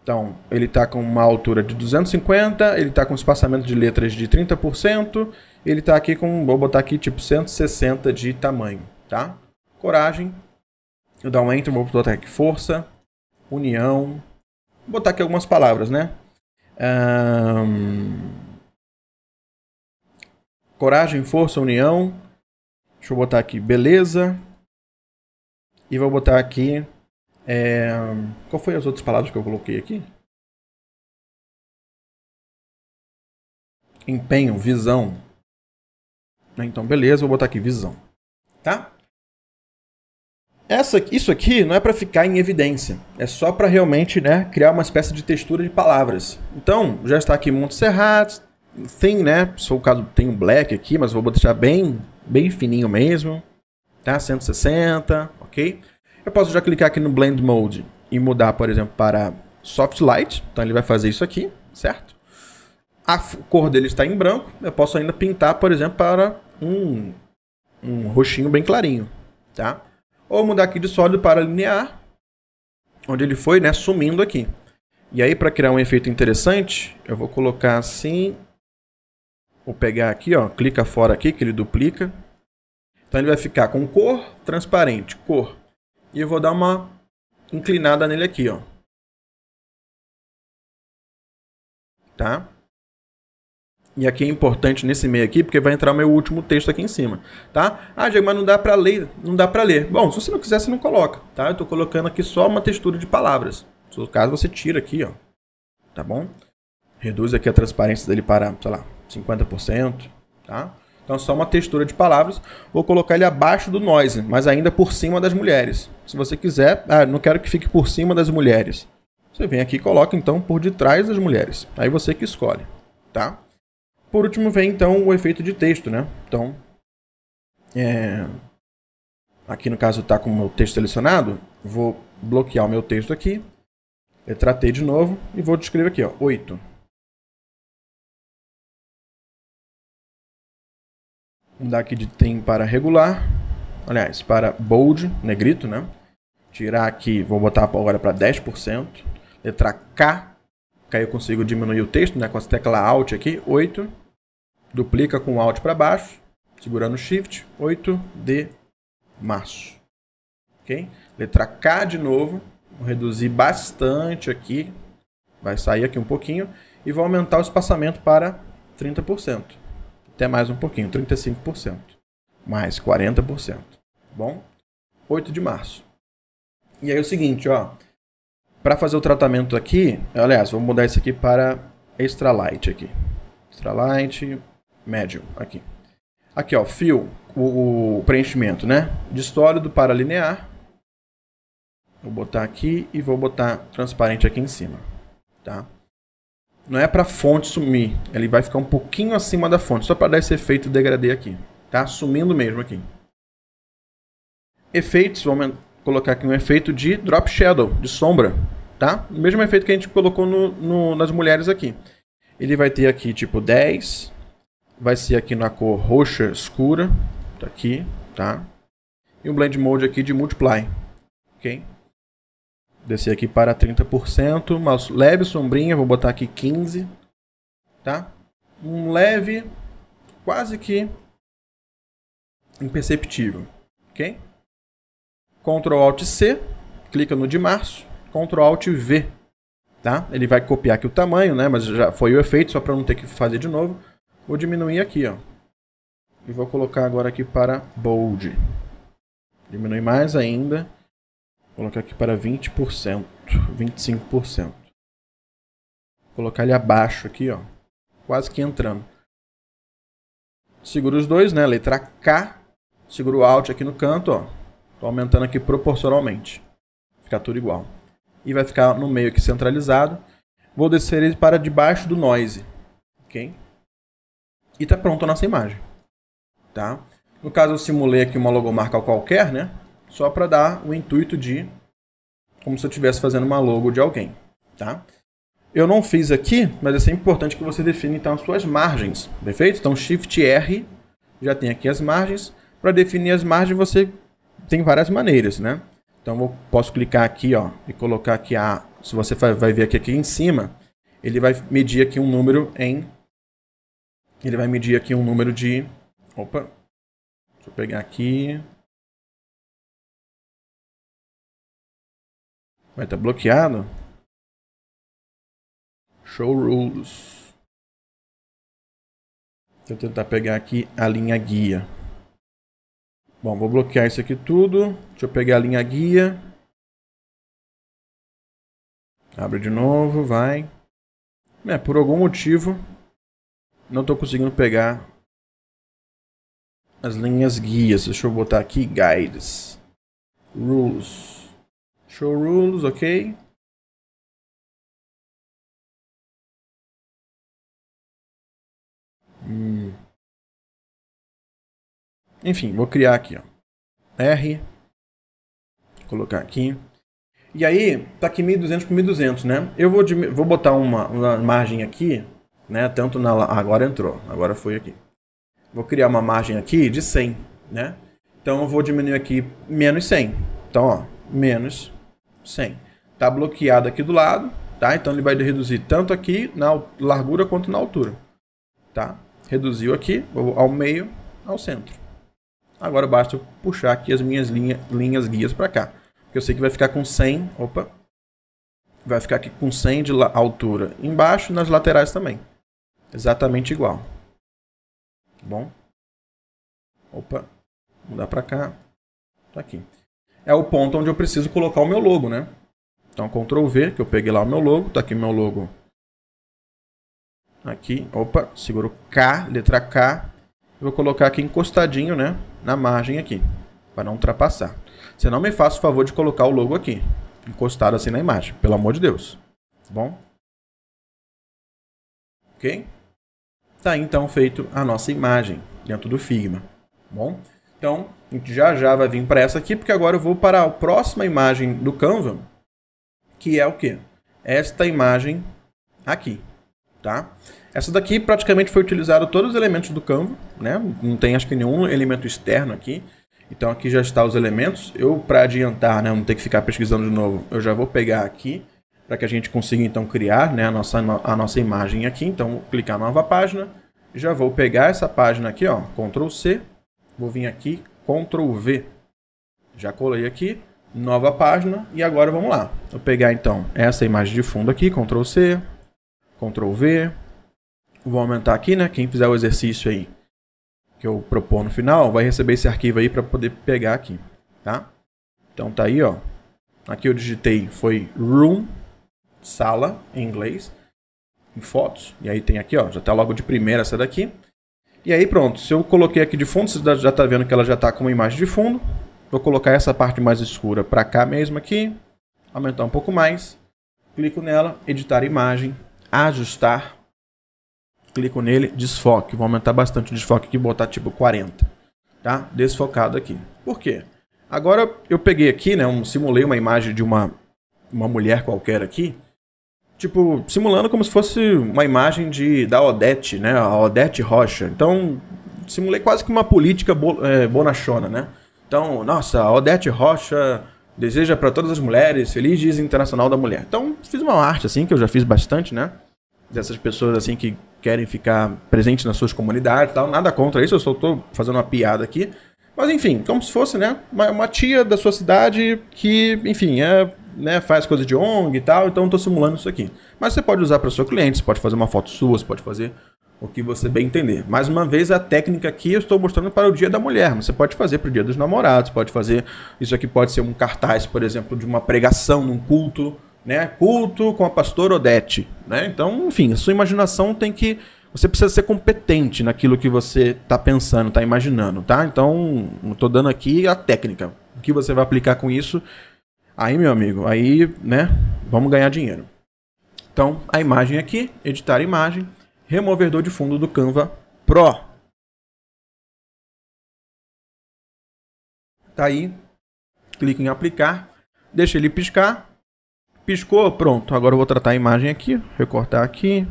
Então, ele está com uma altura de 250, ele está com espaçamento de letras de 30%, ele tá aqui com, vou botar aqui tipo 160 de tamanho, tá? Coragem. Eu dou um enter, vou botar aqui força, união. Vou botar aqui algumas palavras, né? Um... Coragem, força, união. Deixa eu botar aqui beleza. E vou botar aqui. É... Qual foi as outras palavras que eu coloquei aqui? Empenho, visão. Né? Então, beleza, vou botar aqui visão. Tá? Essa, isso aqui não é para ficar em evidência, é só para realmente né, criar uma espécie de textura de palavras. Então, já está aqui Montserrat, tem, né? Se for o caso, tem um black aqui, mas vou deixar bem, bem fininho mesmo, tá? 160, ok? Eu posso já clicar aqui no Blend Mode e mudar, por exemplo, para Soft Light, então ele vai fazer isso aqui, certo? A cor dele está em branco, eu posso ainda pintar, por exemplo, para um, um roxinho bem clarinho, tá? Ou mudar aqui de sólido para linear, onde ele foi, né, sumindo aqui. E aí, para criar um efeito interessante, eu vou colocar assim, vou pegar aqui, ó, clica fora aqui, que ele duplica. Então ele vai ficar com cor, transparente, cor. E eu vou dar uma inclinada nele aqui, ó. Tá? E aqui é importante nesse meio aqui, porque vai entrar o meu último texto aqui em cima, tá? Ah, Diego, mas não dá para ler, não dá para ler. Bom, se você não quiser, você não coloca, tá? Eu estou colocando aqui só uma textura de palavras. No caso, você tira aqui, ó, tá bom? Reduz aqui a transparência dele para, sei lá, 50%, tá? Então, só uma textura de palavras. Vou colocar ele abaixo do noise, mas ainda por cima das mulheres. Se você quiser, ah, não quero que fique por cima das mulheres. Você vem aqui e coloca, então, por detrás das mulheres. Aí você que escolhe, Tá? Por último vem então o efeito de texto, né? Então, é... aqui no caso está com o meu texto selecionado, vou bloquear o meu texto aqui, letra T de novo e vou descrever aqui, ó, 8. Mudar aqui de tem para regular, aliás, para bold, negrito, né? Tirar aqui, vou botar agora para 10%, letra K, que aí eu consigo diminuir o texto, né, com a tecla Alt aqui, 8. Duplica com o Alt para baixo, segurando o Shift, 8 de março. Ok? Letra K de novo. Vou reduzir bastante aqui. Vai sair aqui um pouquinho. E vou aumentar o espaçamento para 30%. Até mais um pouquinho, 35%. Mais 40%. Bom? 8 de março. E aí é o seguinte, ó. Para fazer o tratamento aqui, aliás, vou mudar isso aqui para extra light aqui. Extra light, médio aqui. Aqui, ó, fio, o, o preenchimento, né? Distórido linear Vou botar aqui e vou botar transparente aqui em cima, tá? Não é para fonte sumir, ele vai ficar um pouquinho acima da fonte, só para dar esse efeito degradê aqui, tá? Sumindo mesmo aqui. Efeitos, vamos colocar aqui um efeito de drop shadow, de sombra, tá? O mesmo efeito que a gente colocou no, no nas mulheres aqui. Ele vai ter aqui tipo 10, vai ser aqui na cor roxa escura, tá aqui, tá? E um blend mode aqui de multiply, ok? Descer aqui para 30%, uma leve sombrinha, vou botar aqui 15, tá? Um leve, quase que imperceptível, ok? Ctrl Alt C, clica no de março, Ctrl Alt V, tá? Ele vai copiar aqui o tamanho, né? Mas já foi o efeito, só para não ter que fazer de novo. Vou diminuir aqui, ó. E vou colocar agora aqui para bold. Diminui mais ainda. Vou colocar aqui para 20%, 25%. colocar ele abaixo aqui, ó. Quase que entrando. Seguro os dois, né? Letra K. Seguro o Alt aqui no canto, ó. Tô aumentando aqui proporcionalmente. Ficar tudo igual. E vai ficar no meio aqui centralizado. Vou descer ele para debaixo do noise. Ok? e está pronta a nossa imagem. Tá? No caso, eu simulei aqui uma logomarca qualquer, né? só para dar o intuito de como se eu estivesse fazendo uma logo de alguém. Tá? Eu não fiz aqui, mas é sempre importante que você defina então as suas margens, perfeito? Então Shift R já tem aqui as margens. Para definir as margens você tem várias maneiras, né? Então eu posso clicar aqui, ó, e colocar aqui a, se você vai ver aqui, aqui em cima, ele vai medir aqui um número em ele vai medir aqui um número de... Opa! Deixa eu pegar aqui... Vai estar tá bloqueado. Show rules. Vou tentar pegar aqui a linha guia. Bom, vou bloquear isso aqui tudo. Deixa eu pegar a linha guia. Abre de novo, vai. É, por algum motivo, não estou conseguindo pegar as linhas guias. Deixa eu botar aqui guides. Rules. Show rules, ok. Hum. Enfim, vou criar aqui, ó. R. Colocar aqui. E aí, tá aqui 1200 por 1200, né? Eu vou, vou botar uma, uma margem aqui né? Tanto na agora entrou, agora foi aqui. Vou criar uma margem aqui de 100, né? Então eu vou diminuir aqui menos 100. Então, ó, menos 100. Tá bloqueado aqui do lado, tá? Então ele vai reduzir tanto aqui na largura quanto na altura, tá? Reduziu aqui ao meio, ao centro. Agora basta eu puxar aqui as minhas linha, linhas guias para cá. Porque eu sei que vai ficar com 100, opa, vai ficar aqui com 100 de altura embaixo nas laterais também exatamente igual. Tá bom? Opa, mudar para cá. Tá aqui. É o ponto onde eu preciso colocar o meu logo, né? Então, Ctrl V, que eu peguei lá o meu logo. Tá aqui meu logo. Aqui, opa, seguro K, letra K. vou colocar aqui encostadinho, né? Na margem aqui, para não ultrapassar. Você não me faça o favor de colocar o logo aqui, encostado assim na imagem, pelo amor de Deus. Tá bom? Ok? está então feito a nossa imagem dentro do Figma. Bom, então a gente já já vai vir para essa aqui, porque agora eu vou para a próxima imagem do Canva, que é o que? Esta imagem aqui, tá? Essa daqui praticamente foi utilizado todos os elementos do Canva, né? Não tem acho que nenhum elemento externo aqui. Então aqui já está os elementos. Eu para adiantar, né, não ter que ficar pesquisando de novo, eu já vou pegar aqui para que a gente consiga então criar né, a, nossa, a nossa imagem aqui. Então, clicar nova página, já vou pegar essa página aqui, ó, Ctrl C, vou vir aqui, Ctrl V. Já colei aqui, nova página, e agora vamos lá. Vou pegar então essa imagem de fundo aqui, Ctrl C, Ctrl V. Vou aumentar aqui, né? Quem fizer o exercício aí que eu propor no final, vai receber esse arquivo aí para poder pegar aqui, tá? Então tá aí, ó. Aqui eu digitei foi room sala em inglês, em fotos. E aí tem aqui, ó, já tá logo de primeira essa daqui. E aí pronto, se eu coloquei aqui de fundo, você já tá vendo que ela já tá com uma imagem de fundo. Vou colocar essa parte mais escura para cá mesmo aqui, aumentar um pouco mais. Clico nela, editar imagem, ajustar. Clico nele, desfoque. Vou aumentar bastante o desfoque aqui, botar tipo 40. Tá? Desfocado aqui. Por quê? Agora eu peguei aqui, né, um, simulei uma imagem de uma, uma mulher qualquer aqui tipo, simulando como se fosse uma imagem de da Odete, né? A Odete Rocha. Então, simulei quase que uma política bo, é, bonachona, né? Então, nossa, a Odete Rocha deseja para todas as mulheres feliz Dia Internacional da Mulher. Então, fiz uma arte assim que eu já fiz bastante, né? Dessas pessoas assim que querem ficar presentes nas suas comunidades, tal, nada contra isso, eu só tô fazendo uma piada aqui. Mas enfim, como se fosse, né, uma, uma tia da sua cidade que, enfim, é né, faz coisa de ONG e tal, então estou simulando isso aqui. Mas você pode usar para seu cliente, você pode fazer uma foto sua, você pode fazer o que você bem entender. Mais uma vez, a técnica aqui eu estou mostrando para o Dia da Mulher, mas você pode fazer para o Dia dos Namorados, pode fazer. Isso aqui pode ser um cartaz, por exemplo, de uma pregação, num culto, né? Culto com a pastora Odete, né? Então, enfim, a sua imaginação tem que. Você precisa ser competente naquilo que você está pensando, está imaginando, tá? Então, estou dando aqui a técnica. O que você vai aplicar com isso Aí, meu amigo, aí, né, vamos ganhar dinheiro. Então, a imagem aqui, editar a imagem, removedor de fundo do Canva Pro. Tá aí, clique em aplicar, deixa ele piscar. Piscou, pronto. Agora eu vou tratar a imagem aqui, recortar aqui,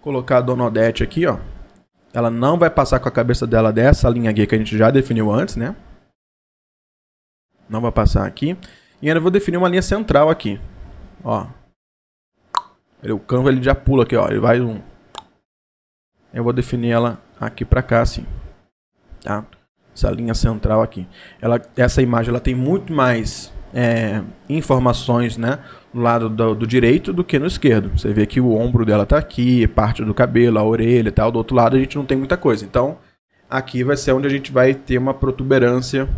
colocar a Dona Odete aqui, ó. Ela não vai passar com a cabeça dela dessa linha aqui que a gente já definiu antes, né? Não vai passar aqui. E ainda vou definir uma linha central aqui. Ó. O cano ele já pula aqui, ó. Ele vai um... Eu vou definir ela aqui pra cá, assim. Tá? Essa linha central aqui. Ela, essa imagem ela tem muito mais é, informações, né? No lado do, do, direito do que no esquerdo. Você vê que o ombro dela tá aqui, parte do cabelo, a orelha e tal. Do outro lado a gente não tem muita coisa. Então, aqui vai ser onde a gente vai ter uma protuberância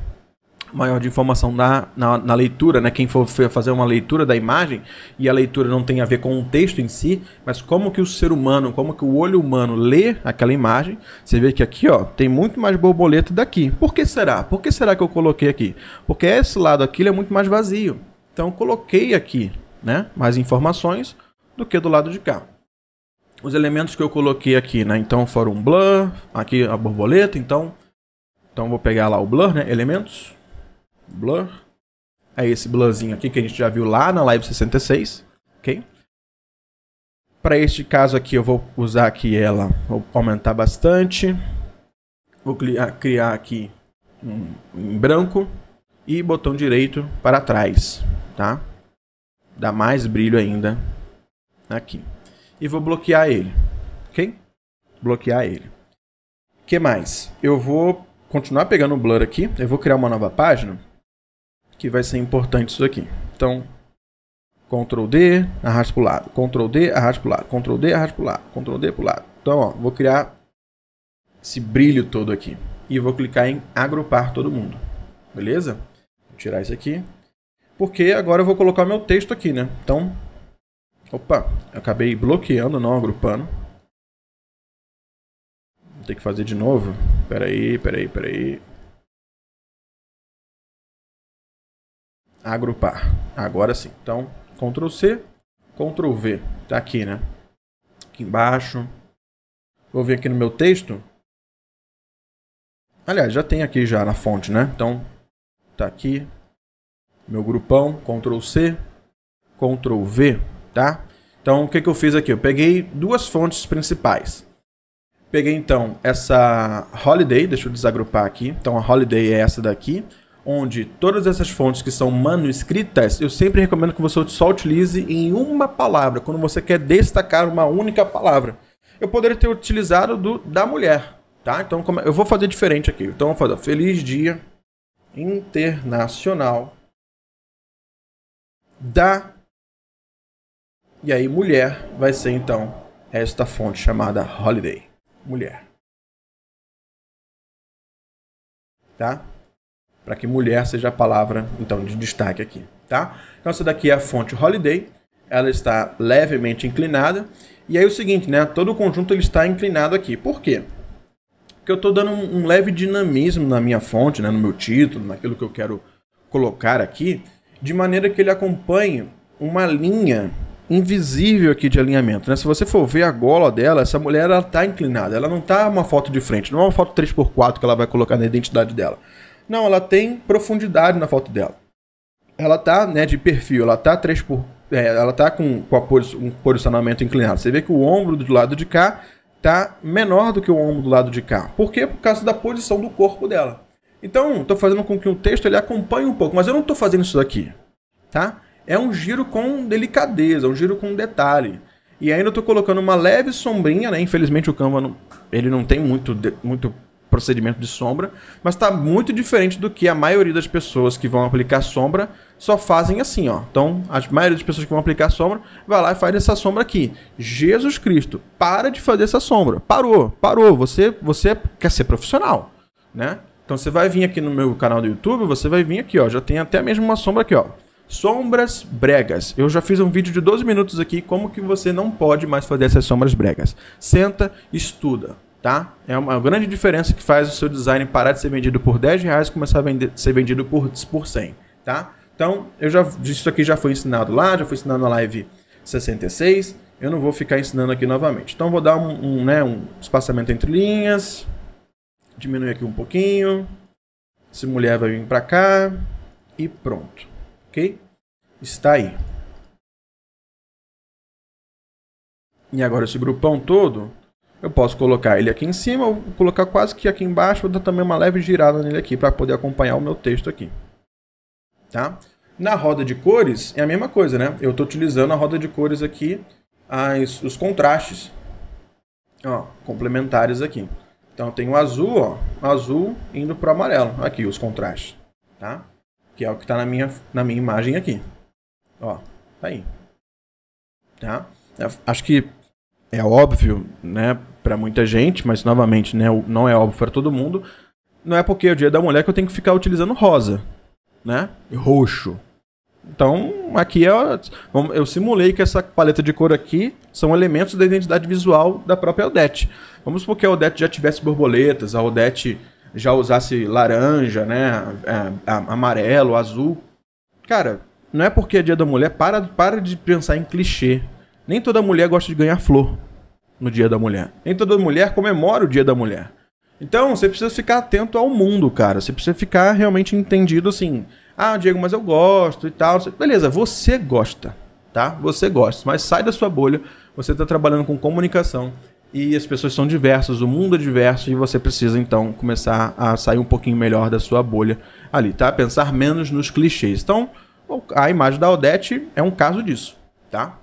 maior de informação na, na, na, leitura, né? Quem for fazer uma leitura da imagem, e a leitura não tem a ver com o texto em si, mas como que o ser humano, como que o olho humano lê aquela imagem, você vê que aqui, ó, tem muito mais borboleta daqui. Por que será? Por que será que eu coloquei aqui? Porque esse lado aqui é muito mais vazio. Então eu coloquei aqui, né, mais informações do que do lado de cá. Os elementos que eu coloquei aqui, né? Então foram blur, aqui a borboleta, então então vou pegar lá o blur, né? Elementos blur. É esse blurzinho aqui que a gente já viu lá na live 66, ok? Para este caso aqui, eu vou usar aqui ela, vou aumentar bastante. Vou ah, criar aqui um, em branco e botão direito para trás, tá? Dá mais brilho ainda aqui. E vou bloquear ele, ok? Bloquear ele. que mais? Eu vou continuar pegando o blur aqui, eu vou criar uma nova página que vai ser importante isso aqui. Então, Ctrl D, arrasta para o lado, Ctrl D, arrasta para o lado, Ctrl D, arrasta para o lado, Ctrl D para o lado. Então, ó, vou criar esse brilho todo aqui e vou clicar em agrupar todo mundo, beleza? Vou tirar isso aqui, porque agora eu vou colocar meu texto aqui, né? Então, opa, eu acabei bloqueando, não agrupando. Vou ter que fazer de novo. Peraí, peraí, peraí. agrupar. Agora sim. Então, Ctrl C, Ctrl V. Tá aqui, né? Aqui embaixo. Vou vir aqui no meu texto. Aliás, já tem aqui já na fonte, né? Então, tá aqui. Meu grupão, Ctrl C, Ctrl V, tá? Então, o que, que eu fiz aqui? Eu peguei duas fontes principais. Peguei, então, essa Holiday. Deixa eu desagrupar aqui. Então, a Holiday é essa daqui onde todas essas fontes que são manuscritas, eu sempre recomendo que você só utilize em uma palavra, quando você quer destacar uma única palavra. Eu poderia ter utilizado do da mulher, tá? Então é, eu vou fazer diferente aqui. Então eu vou fazer feliz dia internacional da e aí mulher vai ser então esta fonte chamada holiday, mulher. Tá? para que mulher seja a palavra então de destaque aqui, tá? Então essa daqui é a fonte Holiday, ela está levemente inclinada. E aí é o seguinte, né? Todo o conjunto ele está inclinado aqui. Por quê? Porque eu estou dando um, um, leve dinamismo na minha fonte, né? no meu título, naquilo que eu quero colocar aqui, de maneira que ele acompanhe uma linha invisível aqui de alinhamento. Né? Se você for ver a gola dela, essa mulher ela está inclinada. Ela não está uma foto de frente, não é uma foto 3x4 que ela vai colocar na identidade dela. Não, ela tem profundidade na foto dela. Ela tá, né, de perfil, ela tá 3 por é, ela tá com, com um posicionamento inclinado. Você vê que o ombro do lado de cá tá menor do que o ombro do lado de cá. Por quê? Por causa da posição do corpo dela. Então, estou fazendo com que o texto ele acompanhe um pouco, mas eu não estou fazendo isso aqui, tá? É um giro com delicadeza, um giro com detalhe. E ainda estou colocando uma leve sombrinha, né? Infelizmente o Canva não, ele não tem muito, muito procedimento de sombra, mas está muito diferente do que a maioria das pessoas que vão aplicar sombra só fazem assim, ó. Então, a maioria das pessoas que vão aplicar sombra vai lá e faz essa sombra aqui. Jesus Cristo, para de fazer essa sombra. Parou, parou. Você, você quer ser profissional, né? Então você vai vir aqui no meu canal do YouTube, você vai vir aqui, ó. Já tem até mesmo uma sombra aqui, ó. Sombras bregas. Eu já fiz um vídeo de 12 minutos aqui como que você não pode mais fazer essas sombras bregas. Senta, estuda tá? É uma grande diferença que faz o seu design parar de ser vendido por 10 reais e começar a vender, ser vendido por, por 100, tá? Então, eu já, isso aqui já foi ensinado lá, já foi ensinado na live 66, eu não vou ficar ensinando aqui novamente. Então, vou dar um, um, né, um espaçamento entre linhas, diminuir aqui um pouquinho, se mulher vai vir para cá e pronto, ok? Está aí. E agora esse grupão todo, eu posso colocar ele aqui em cima, ou colocar quase que aqui embaixo, vou dar também uma leve girada nele aqui para poder acompanhar o meu texto aqui. Tá? Na roda de cores é a mesma coisa, né? Eu estou utilizando a roda de cores aqui, as, os contrastes ó, complementares aqui. Então eu tenho azul, ó, azul indo para o amarelo, aqui os contrastes, tá? Que é o que está na minha, na minha imagem aqui. Ó, tá aí. Tá? acho que é óbvio, né? para muita gente, mas novamente, né, não é óbvio para todo mundo. Não é porque é o dia da mulher que eu tenho que ficar utilizando rosa, né? E roxo. Então, aqui é, eu simulei que essa paleta de cor aqui são elementos da identidade visual da própria Odete. Vamos supor que a Odete já tivesse borboletas, a Odete já usasse laranja, né, amarelo, azul. Cara, não é porque é dia da mulher, para, para de pensar em clichê. Nem toda mulher gosta de ganhar flor no Dia da Mulher. Nem toda mulher comemora o Dia da Mulher. Então, você precisa ficar atento ao mundo, cara. Você precisa ficar realmente entendido assim. Ah, Diego, mas eu gosto e tal. Beleza, você gosta, tá? Você gosta, mas sai da sua bolha. Você está trabalhando com comunicação e as pessoas são diversas, o mundo é diverso e você precisa então começar a sair um pouquinho melhor da sua bolha ali, tá? Pensar menos nos clichês. Então, a imagem da Odete é um caso disso, tá?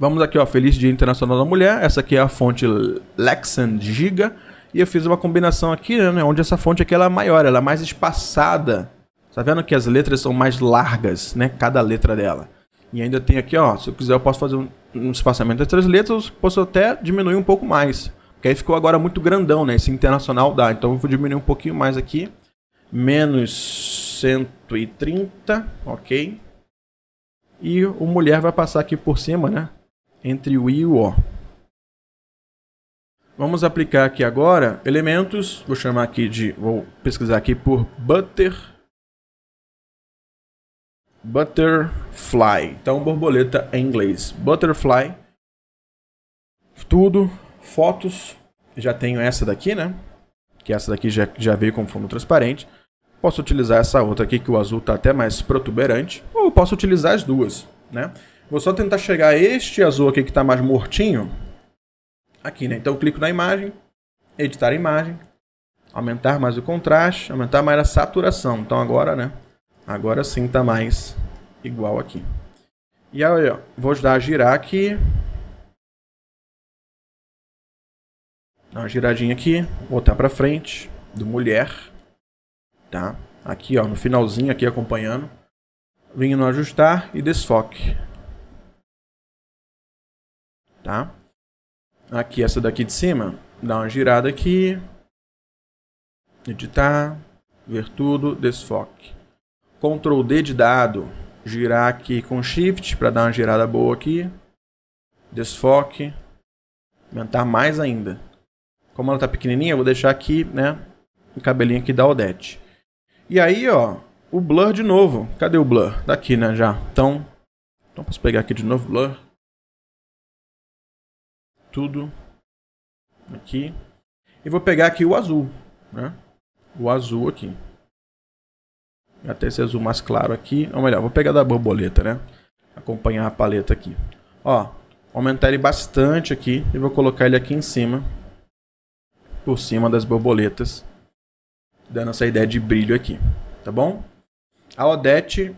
Vamos aqui, ó. Feliz Dia Internacional da Mulher. Essa aqui é a fonte Lexan Giga. E eu fiz uma combinação aqui, né, né? Onde essa fonte aqui ela é maior, ela é mais espaçada. Tá vendo que as letras são mais largas, né? Cada letra dela. E ainda tem aqui, ó. Se eu quiser, eu posso fazer um, um espaçamento das três letras. Posso até diminuir um pouco mais. Porque aí ficou agora muito grandão, né? Esse internacional dá. Então eu vou diminuir um pouquinho mais aqui. Menos 130, ok. E o mulher vai passar aqui por cima, né? entre o i e o o. Vamos aplicar aqui agora elementos, vou chamar aqui de, vou pesquisar aqui por butter butterfly. Então borboleta em inglês, butterfly. Tudo, fotos, já tenho essa daqui, né? Que essa daqui já, já veio com fundo transparente. Posso utilizar essa outra aqui que o azul está até mais protuberante, ou posso utilizar as duas, né? Vou só tentar chegar a este azul aqui que está mais mortinho. Aqui, né? Então eu clico na imagem, editar a imagem, aumentar mais o contraste, aumentar mais a saturação. Então agora, né? Agora sim está mais igual aqui. E aí, ó, vou ajudar a girar aqui. Dá uma giradinha aqui, voltar para frente, do mulher, tá? Aqui, ó, no finalzinho aqui acompanhando. Vim no ajustar e desfoque tá? Aqui, essa daqui de cima, dá uma girada aqui. Editar, ver tudo, desfoque. Ctrl D de dado, girar aqui com Shift para dar uma girada boa aqui. Desfoque, aumentar mais ainda. Como ela tá pequenininha, eu vou deixar aqui, né, o cabelinho aqui da Odete. E aí, ó, o Blur de novo. Cadê o Blur? Tá aqui, né, já. Então, então posso pegar aqui de novo Blur tudo aqui. E vou pegar aqui o azul, né? O azul aqui. Até esse azul mais claro aqui. Ou melhor, vou pegar da borboleta, né? Acompanhar a paleta aqui. Ó, aumentar ele bastante aqui. E vou colocar ele aqui em cima. Por cima das borboletas. Dando essa ideia de brilho aqui. Tá bom? A Odete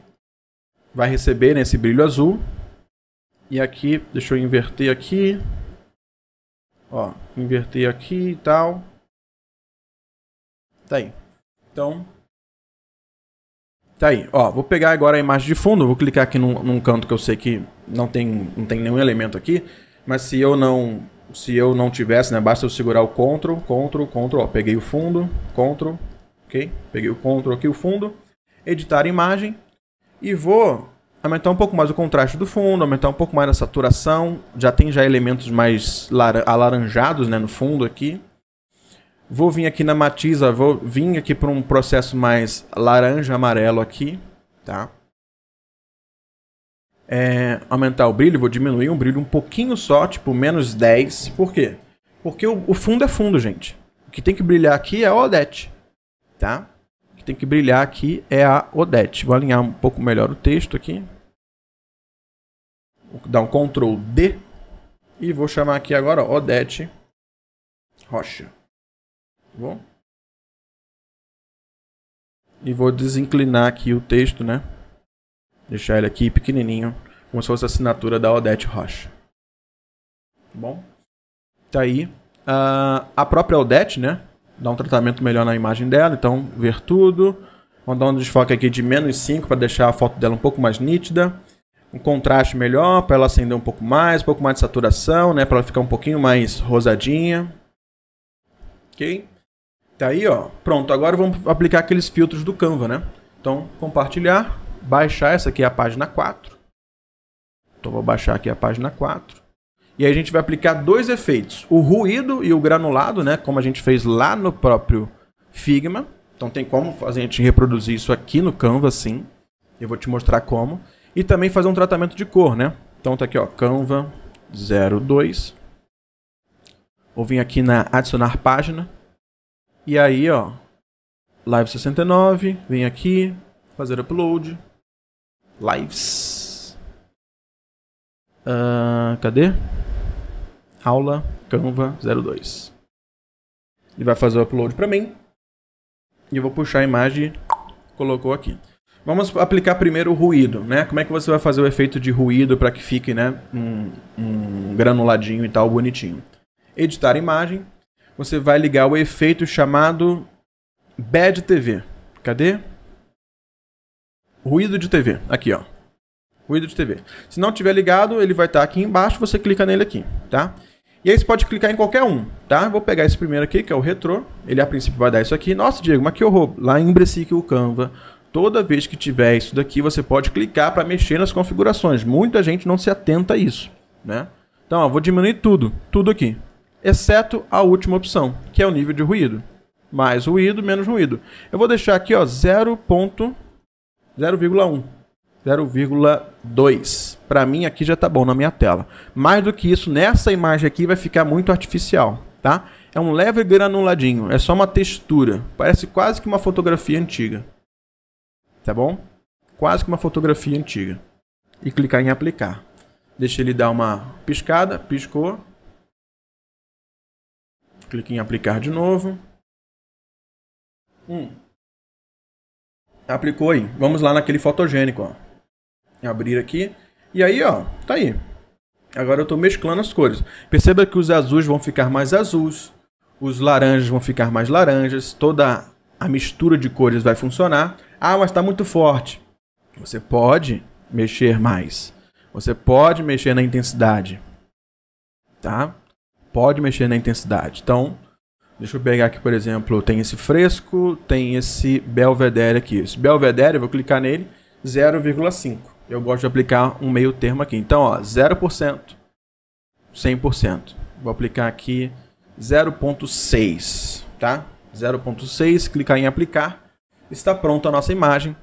vai receber nesse né, brilho azul. E aqui, deixa eu inverter aqui. Ó, inverter aqui e tal. Tá aí. Então, Tá aí, ó, vou pegar agora a imagem de fundo, vou clicar aqui num, num, canto que eu sei que não tem, não tem nenhum elemento aqui, mas se eu não se eu não tivesse, né, basta eu segurar o CTRL, CTRL, CTRL, ó, peguei o fundo, CTRL, ok? Peguei o CTRL aqui, o fundo, editar a imagem, e vou aumentar um pouco mais o contraste do fundo, aumentar um pouco mais a saturação. Já tem já elementos mais alaranjados né, no fundo aqui. Vou vir aqui na matiza, vou vir aqui para um processo mais laranja-amarelo aqui, tá? É, aumentar o brilho, vou diminuir um brilho um pouquinho só, tipo menos 10. Por quê? Porque o, o fundo é fundo, gente. O que tem que brilhar aqui é a Odete, tá? O que tem que brilhar aqui é a Odete. Vou alinhar um pouco melhor o texto aqui dar um Ctrl D e vou chamar aqui agora Odete Rocha. Bom? E vou desinclinar aqui o texto, né? Deixar ele aqui pequenininho, como se fosse a assinatura da Odete Rocha. Bom? Tá aí. Uh, a própria Odete, né? Dá um tratamento melhor na imagem dela, então ver tudo. Vou dar um desfoque aqui de menos 5 para deixar a foto dela um pouco mais nítida um contraste melhor, para ela acender um pouco mais, um pouco mais de saturação, né? Para ela ficar um pouquinho mais rosadinha. Ok? Tá aí, ó. Pronto, agora vamos aplicar aqueles filtros do Canva, né? Então, compartilhar, baixar, essa aqui é a página 4. Então vou baixar aqui a página 4. E aí a gente vai aplicar dois efeitos, o ruído e o granulado, né? Como a gente fez lá no próprio Figma. Então tem como a gente reproduzir isso aqui no Canva, sim. Eu vou te mostrar como. E também fazer um tratamento de cor, né? Então tá aqui, ó, Canva 02. Vou vir aqui na adicionar página. E aí, ó, Live 69, vem aqui, fazer upload. Lives. Uh, cadê? Aula Canva 02. Ele vai fazer o upload para mim. E eu vou puxar a imagem colocou aqui. Vamos aplicar primeiro o ruído, né? Como é que você vai fazer o efeito de ruído para que fique, né, um, um, granuladinho e tal bonitinho? Editar imagem, você vai ligar o efeito chamado Bad TV. Cadê? Ruído de TV, aqui, ó. Ruído de TV. Se não tiver ligado, ele vai estar tá aqui embaixo, você clica nele aqui, tá? E aí você pode clicar em qualquer um, tá? Vou pegar esse primeiro aqui, que é o retrô. Ele a princípio vai dar isso aqui. Nossa, Diego, mas que horror. Lá em Brecique o Canva Toda vez que tiver isso daqui, você pode clicar para mexer nas configurações. Muita gente não se atenta a isso, né? Então, ó, vou diminuir tudo, tudo aqui, exceto a última opção, que é o nível de ruído. Mais ruído, menos ruído. Eu vou deixar aqui, ó, 0.0,1, 0,2. Para mim aqui já tá bom na minha tela. Mais do que isso, nessa imagem aqui vai ficar muito artificial, tá? É um leve granuladinho, é só uma textura. Parece quase que uma fotografia antiga tá bom? Quase que uma fotografia antiga. E clicar em aplicar. Deixa ele dar uma piscada, piscou. Clique em aplicar de novo. Hum. Aplicou aí. Vamos lá naquele fotogênico, ó. Abrir aqui. E aí, ó, tá aí. Agora eu estou mesclando as cores. Perceba que os azuis vão ficar mais azuis, os laranjas vão ficar mais laranjas, toda a mistura de cores vai funcionar. Ah, mas está muito forte. Você pode mexer mais. Você pode mexer na intensidade. Tá? Pode mexer na intensidade. Então, deixa eu pegar aqui, por exemplo, tem esse fresco, tem esse Belvedere aqui. Esse Belvedere, eu vou clicar nele, 0,5. Eu gosto de aplicar um meio termo aqui. Então, ó, 0%, 100%. Vou aplicar aqui 0.6, tá? 0.6, clicar em aplicar está pronta a nossa imagem.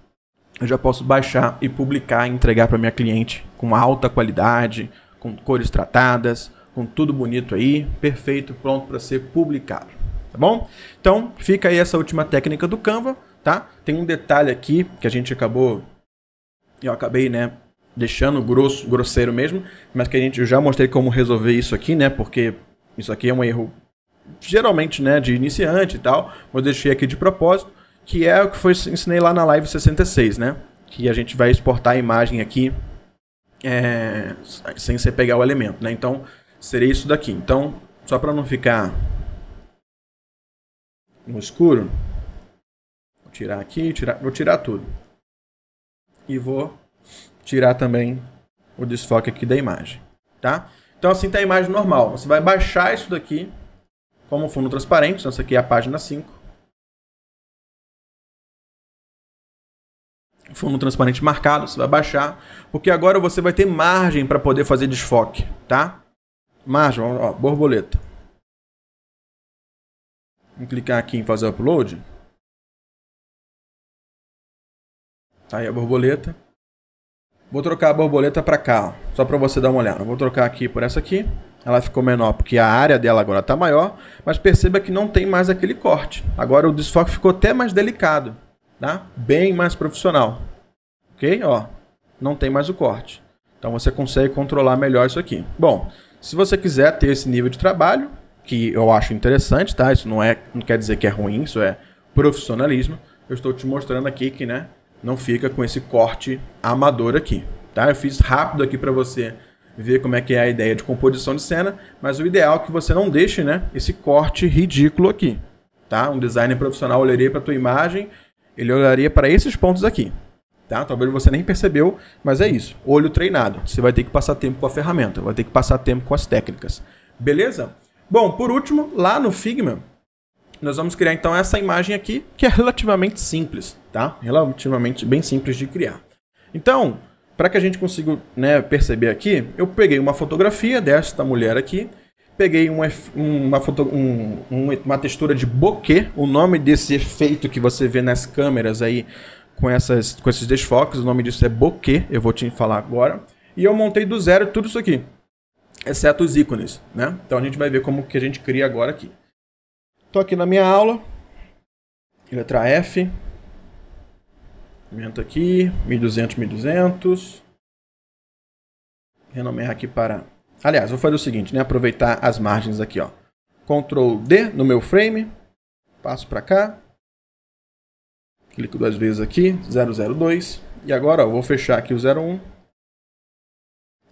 Eu já posso baixar e publicar e entregar para minha cliente com alta qualidade, com cores tratadas, com tudo bonito aí, perfeito, pronto para ser publicado, tá bom? Então, fica aí essa última técnica do Canva, tá? Tem um detalhe aqui que a gente acabou eu acabei, né, deixando grosso, grosseiro mesmo, mas que a gente já mostrei como resolver isso aqui, né? Porque isso aqui é um erro geralmente, né, de iniciante e tal, mas deixei aqui de propósito que é o que foi ensinei lá na live 66, né? Que a gente vai exportar a imagem aqui é, sem você pegar o elemento, né? Então, seria isso daqui. Então, só para não ficar no escuro, vou tirar aqui, tirar, vou tirar tudo. E vou tirar também o desfoque aqui da imagem, tá? Então, assim tá a imagem normal. Você vai baixar isso daqui como fundo transparente, então essa aqui é a página 5 fundo transparente marcado, você vai baixar, porque agora você vai ter margem para poder fazer desfoque, tá? Margem, ó, borboleta. vou clicar aqui em fazer upload. Tá aí a borboleta. Vou trocar a borboleta para cá, ó, só para você dar uma olhada. Vou trocar aqui por essa aqui. Ela ficou menor porque a área dela agora está maior, mas perceba que não tem mais aquele corte. Agora o desfoque ficou até mais delicado tá? Bem mais profissional. OK? Ó, não tem mais o corte. Então você consegue controlar melhor isso aqui. Bom, se você quiser ter esse nível de trabalho, que eu acho interessante, tá? Isso não é, não quer dizer que é ruim, isso é profissionalismo. Eu estou te mostrando aqui que, né, não fica com esse corte amador aqui, tá? Eu fiz rápido aqui para você ver como é que é a ideia de composição de cena, mas o ideal é que você não deixe, né, esse corte ridículo aqui, tá? Um designer profissional olharia para tua imagem ele olharia para esses pontos aqui. Tá? Talvez você nem percebeu, mas é isso. Olho treinado. Você vai ter que passar tempo com a ferramenta, vai ter que passar tempo com as técnicas. Beleza? Bom, por último, lá no Figma, nós vamos criar então essa imagem aqui, que é relativamente simples, tá? Relativamente bem simples de criar. Então, para que a gente consiga né, perceber aqui, eu peguei uma fotografia desta mulher aqui peguei uma, foto, um, uma textura de bokeh, o nome desse efeito que você vê nas câmeras aí com, essas, com esses desfoques, o nome disso é bokeh, eu vou te falar agora. E eu montei do zero tudo isso aqui, exceto os ícones, né? Então a gente vai ver como que a gente cria agora aqui. Estou aqui na minha aula, letra F, aumenta aqui, 1200, 1200, renomear aqui para Aliás, vou fazer o seguinte, né? Aproveitar as margens aqui, ó. Ctrl D no meu frame, passo para cá, clico duas vezes aqui, 002, e agora ó, vou fechar aqui o 01,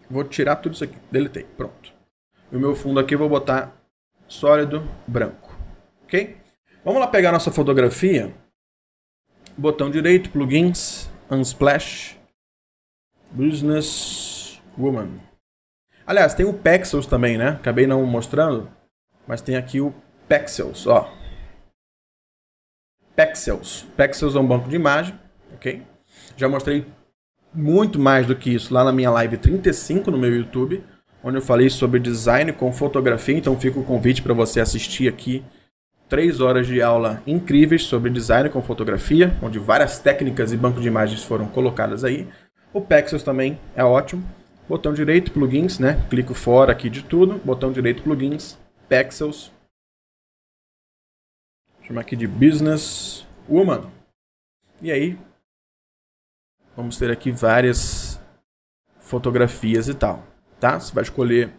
vou tirar tudo isso aqui, deletei, pronto. E o meu fundo aqui eu vou botar sólido branco, ok? Vamos lá pegar nossa fotografia, botão direito, plugins, Unsplash, Business Woman. Aliás, tem o Pexels também, né? Acabei não mostrando, mas tem aqui o Pexels, ó. Pexels. Pexels é um banco de imagem, ok? Já mostrei muito mais do que isso lá na minha live 35 no meu YouTube, onde eu falei sobre design com fotografia, então fica o convite para você assistir aqui três horas de aula incríveis sobre design com fotografia, onde várias técnicas e banco de imagens foram colocadas aí. O Pexels também é ótimo botão direito, plugins, né? Clico fora aqui de tudo, botão direito, plugins, pixels. Chamar aqui de business woman. E aí, vamos ter aqui várias fotografias e tal, tá? Você vai escolher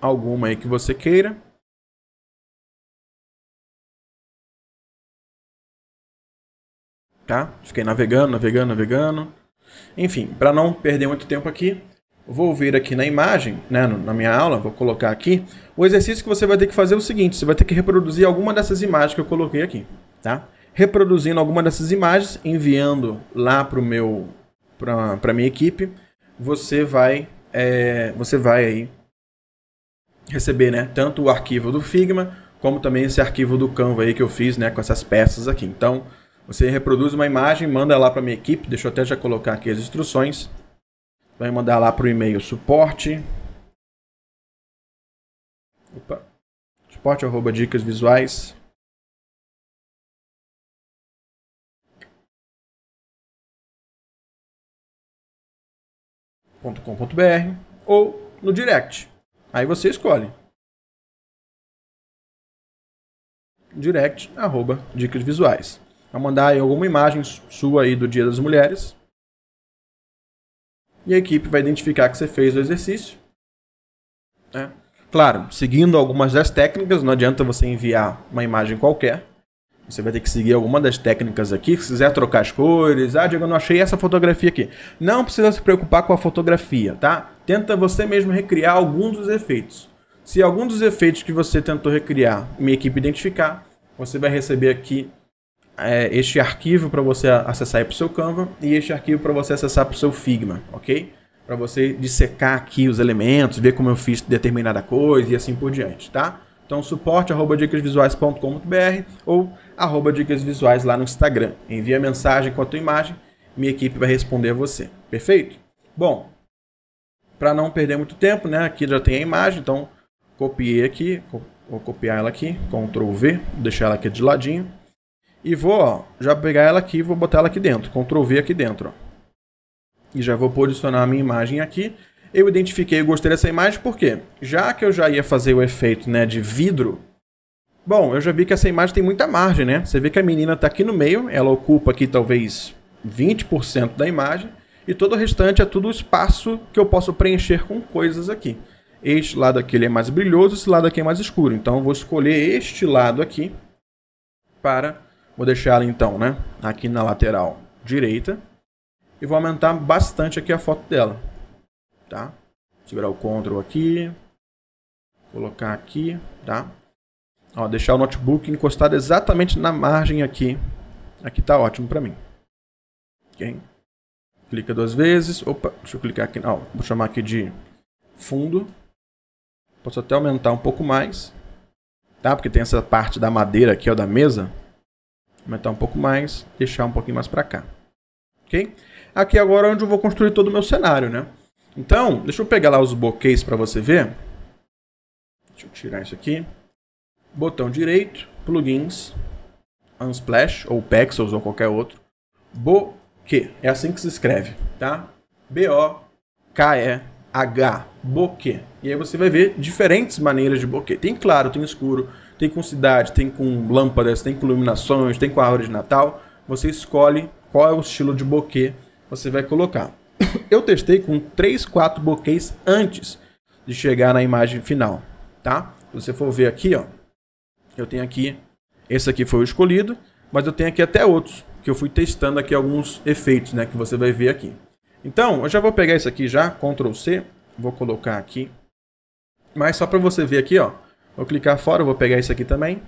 alguma aí que você queira. Tá? Fiquei navegando, navegando, navegando. Enfim, para não perder muito tempo aqui, vou vir aqui na imagem, né, na minha aula, vou colocar aqui, o exercício que você vai ter que fazer é o seguinte, você vai ter que reproduzir alguma dessas imagens que eu coloquei aqui, tá? Reproduzindo alguma dessas imagens, enviando lá para meu para minha equipe, você vai é, você vai aí receber, né, tanto o arquivo do Figma como também esse arquivo do Canva aí que eu fiz, né, com essas peças aqui. Então, você reproduz uma imagem, manda lá para minha equipe, deixa eu até já colocar aqui as instruções. Vai mandar lá para o e-mail suporte. Opa. Suporte arroba dicas visuais. .com.br ou no direct. Aí você escolhe. Direct arroba dicas visuais. Vai mandar aí alguma imagem sua aí do Dia das Mulheres e a equipe vai identificar que você fez o exercício. Né? Claro, seguindo algumas das técnicas, não adianta você enviar uma imagem qualquer. Você vai ter que seguir alguma das técnicas aqui. Se quiser trocar as cores, ah, Diego, eu não achei essa fotografia aqui. Não precisa se preocupar com a fotografia, tá? Tenta você mesmo recriar alguns dos efeitos. Se algum dos efeitos que você tentou recriar minha equipe identificar, você vai receber aqui é, este arquivo para você acessar para o seu Canva e este arquivo para você acessar para o seu Figma, ok? Para você dissecar aqui os elementos, ver como eu fiz determinada coisa e assim por diante, tá? Então, suporte arroba dicasvisuais.com.br ou arroba dicasvisuais lá no Instagram. Envia mensagem com a tua imagem, minha equipe vai responder a você. Perfeito? Bom, para não perder muito tempo, né? Aqui já tem a imagem, então copiei aqui, vou copiar ela aqui, Ctrl V, deixar ela aqui de ladinho e vou, ó, já pegar ela aqui e vou botar ela aqui dentro. Ctrl V aqui dentro, ó. E já vou posicionar a minha imagem aqui. Eu identifiquei e gostei dessa imagem porque, já que eu já ia fazer o efeito né, de vidro, bom, eu já vi que essa imagem tem muita margem, né? Você vê que a menina está aqui no meio, ela ocupa aqui talvez 20% da imagem, e todo o restante é tudo espaço que eu posso preencher com coisas aqui. Este lado aqui é mais brilhoso, esse lado aqui é mais escuro. Então, eu vou escolher este lado aqui para Vou deixar ela então, né? Aqui na lateral direita. E vou aumentar bastante aqui a foto dela. Tá? Segurar o Ctrl aqui. Colocar aqui, tá? Ó, deixar o notebook encostado exatamente na margem aqui. Aqui tá ótimo para mim. Ok? Clica duas vezes. Opa, deixa eu clicar aqui. Ó, vou chamar aqui de fundo. Posso até aumentar um pouco mais. Tá? Porque tem essa parte da madeira aqui, ó, da mesa. Aumentar um pouco mais, deixar um pouquinho mais para cá. Ok? Aqui agora é onde eu vou construir todo o meu cenário, né? Então, deixa eu pegar lá os bokehs para você ver. Deixa eu tirar isso aqui. Botão direito, plugins, Unsplash ou Pexels ou qualquer outro. Bokeh, é assim que se escreve, tá? B-O-K-E-H, bokeh. E aí você vai ver diferentes maneiras de bokeh. Tem claro, tem escuro, tem com cidade, tem com lâmpadas, tem com iluminações, tem com árvore de Natal. Você escolhe qual é o estilo de bokeh você vai colocar. Eu testei com 3, 4 bokehs antes de chegar na imagem final, tá? Se você for ver aqui, ó, eu tenho aqui, esse aqui foi o escolhido, mas eu tenho aqui até outros, que eu fui testando aqui alguns efeitos, né, que você vai ver aqui. Então, eu já vou pegar isso aqui já, Ctrl C, vou colocar aqui, mas só para você ver aqui, ó, Vou clicar fora, vou pegar isso aqui também.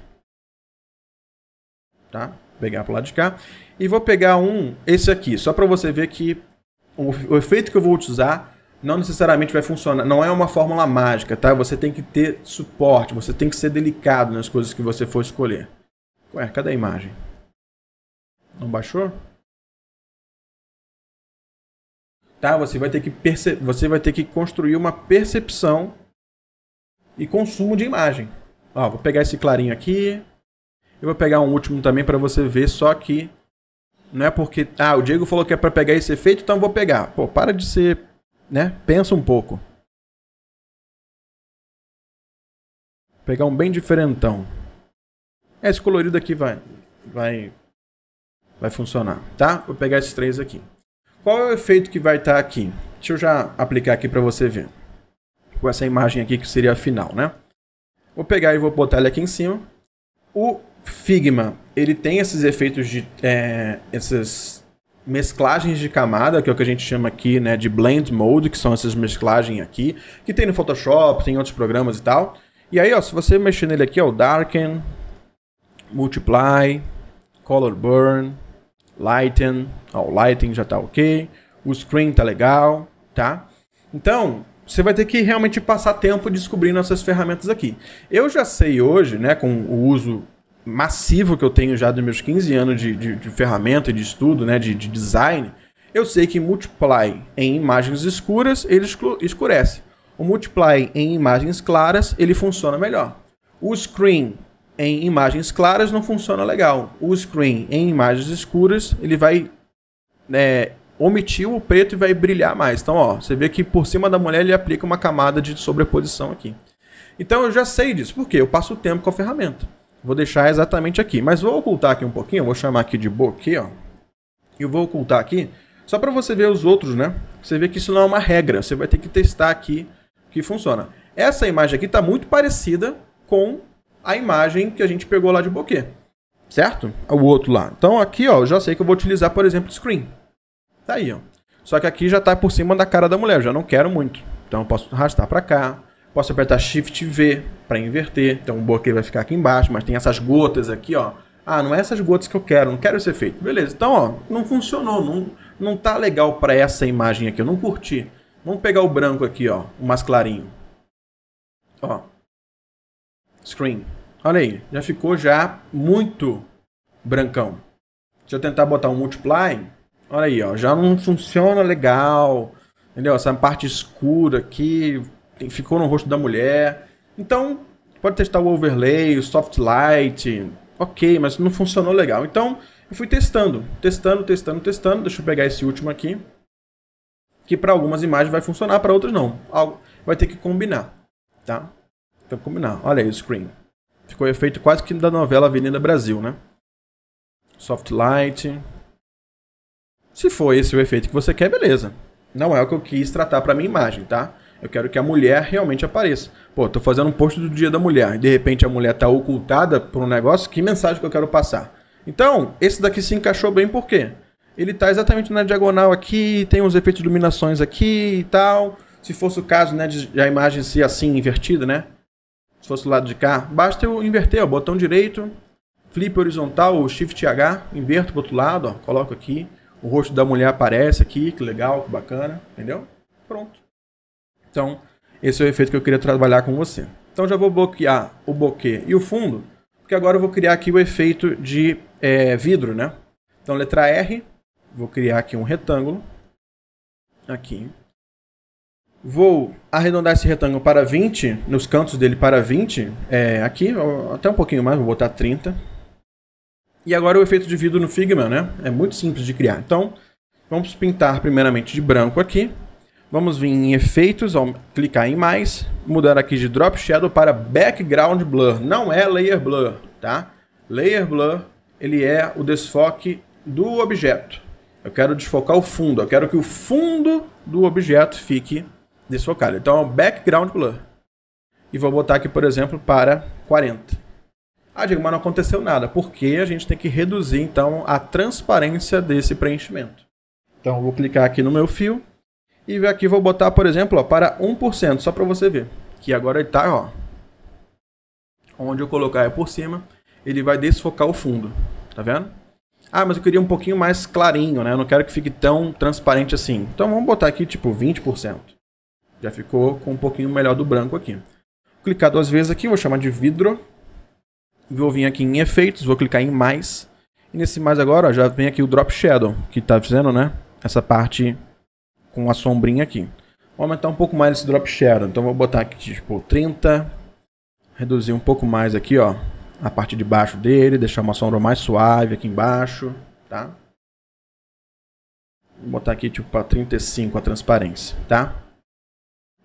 Tá? pegar para o lado de cá. E vou pegar um, esse aqui, só para você ver que o, o efeito que eu vou utilizar não necessariamente vai funcionar. Não é uma fórmula mágica, tá? Você tem que ter suporte, você tem que ser delicado nas coisas que você for escolher. Ué, cadê a imagem? Não baixou? Tá? Você vai ter que perce... você vai ter que construir uma percepção e consumo de imagem. Ó, vou pegar esse clarinho aqui. Eu vou pegar um último também para você ver, só que não é porque ah, o Diego falou que é para pegar esse efeito, então vou pegar. Pô, para de ser, né? Pensa um pouco. Vou pegar um bem diferentão. Esse colorido aqui vai vai vai funcionar, tá? Vou pegar esses três aqui. Qual é o efeito que vai estar tá aqui? Deixa eu já aplicar aqui para você ver com essa imagem aqui que seria a final, né? Vou pegar e vou botar ele aqui em cima. O Figma, ele tem esses efeitos de... É, essas mesclagens de camada, que é o que a gente chama aqui né, de blend mode, que são essas mesclagens aqui, que tem no Photoshop, tem em outros programas e tal. E aí, ó, se você mexer nele aqui, ó, o Darken, Multiply, Color Burn, Lighten, ó, o Lighten já tá ok, o Screen tá legal, tá? Então, você vai ter que realmente passar tempo descobrindo essas ferramentas aqui. Eu já sei hoje, né, com o uso massivo que eu tenho já dos meus 15 anos de, de, de ferramenta, de estudo, né, de, de, design, eu sei que multiply em imagens escuras, ele escurece. O multiply em imagens claras, ele funciona melhor. O screen em imagens claras não funciona legal. O screen em imagens escuras, ele vai é, omitiu o preto e vai brilhar mais. Então, ó, você vê que por cima da mulher ele aplica uma camada de sobreposição aqui. Então eu já sei disso, porque eu passo o tempo com a ferramenta. Vou deixar exatamente aqui, mas vou ocultar aqui um pouquinho, vou chamar aqui de bokeh, ó. E vou ocultar aqui, só para você ver os outros, né? Você vê que isso não é uma regra, você vai ter que testar aqui que funciona. Essa imagem aqui está muito parecida com a imagem que a gente pegou lá de bokeh, certo? O outro lá. Então aqui, ó, eu já sei que eu vou utilizar, por exemplo, screen. Tá aí, ó. Só que aqui já tá por cima da cara da mulher, eu já não quero muito. Então eu posso arrastar para cá, posso apertar Shift V para inverter. Então o bloqueio vai ficar aqui embaixo, mas tem essas gotas aqui, ó. Ah, não é essas gotas que eu quero, não quero esse efeito. Beleza, então, ó, não funcionou, não, não tá legal para essa imagem aqui, eu não curti. Vamos pegar o branco aqui, ó, o mais clarinho. Ó. Screen. Olha aí, já ficou já muito brancão. Deixa eu tentar botar um multiply Olha aí, ó, já não funciona legal, entendeu? Essa parte escura aqui ficou no rosto da mulher. Então, pode testar o overlay, o soft light, ok, mas não funcionou legal. Então, eu fui testando, testando, testando, testando. Deixa eu pegar esse último aqui, que para algumas imagens vai funcionar, para outras não. Vai ter que combinar, tá? Tem que combinar. Olha aí o screen. Ficou efeito quase que da novela Avenida Brasil, né? Soft light, se for esse o efeito que você quer, beleza. Não é o que eu quis tratar para minha imagem, tá? Eu quero que a mulher realmente apareça. Pô, tô fazendo um post do Dia da Mulher e de repente a mulher tá ocultada por um negócio, que mensagem que eu quero passar? Então, esse daqui se encaixou bem por quê? Ele tá exatamente na diagonal aqui, tem uns efeitos de iluminações aqui e tal. Se fosse o caso, né, de a imagem ser assim invertida, né? Se fosse o lado de cá, basta eu inverter, ó, botão direito, flip horizontal, ou shift H, inverto pro outro lado, ó, coloco aqui o rosto da mulher aparece aqui, que legal, que bacana, entendeu? Pronto. Então, esse é o efeito que eu queria trabalhar com você. Então já vou bloquear o bokeh e o fundo, porque agora eu vou criar aqui o efeito de é, vidro, né? Então letra R, vou criar aqui um retângulo, aqui. Vou arredondar esse retângulo para 20, nos cantos dele para 20, é, aqui, até um pouquinho mais, vou botar 30, e agora o efeito de vidro no Figma, né? É muito simples de criar. Então, vamos pintar primeiramente de branco aqui. Vamos vir em efeitos, clicar em mais, mudar aqui de drop shadow para background blur. Não é layer blur, tá? Layer blur, ele é o desfoque do objeto. Eu quero desfocar o fundo, eu quero que o fundo do objeto fique desfocado. Então é background blur. E vou botar aqui, por exemplo, para 40. Ah, Diego, mas não aconteceu nada. Porque a gente tem que reduzir, então, a transparência desse preenchimento. Então, vou clicar aqui no meu fio. E aqui vou botar, por exemplo, ó, para 1%, só para você ver. Que agora ele está, ó. Onde eu colocar é por cima, ele vai desfocar o fundo. Tá vendo? Ah, mas eu queria um pouquinho mais clarinho, né? Eu não quero que fique tão transparente assim. Então, vamos botar aqui, tipo, 20%. Já ficou com um pouquinho melhor do branco aqui. Clicar duas vezes aqui, vou chamar de vidro. Vou vir aqui em efeitos, vou clicar em mais. E nesse mais agora ó, já vem aqui o Drop Shadow, que tá fazendo, né? Essa parte com a sombrinha aqui. Vou aumentar um pouco mais esse Drop Shadow. Então vou botar aqui tipo 30. Reduzir um pouco mais aqui, ó. A parte de baixo dele, deixar uma sombra mais suave aqui embaixo, tá? Vou botar aqui tipo para 35 a transparência, tá?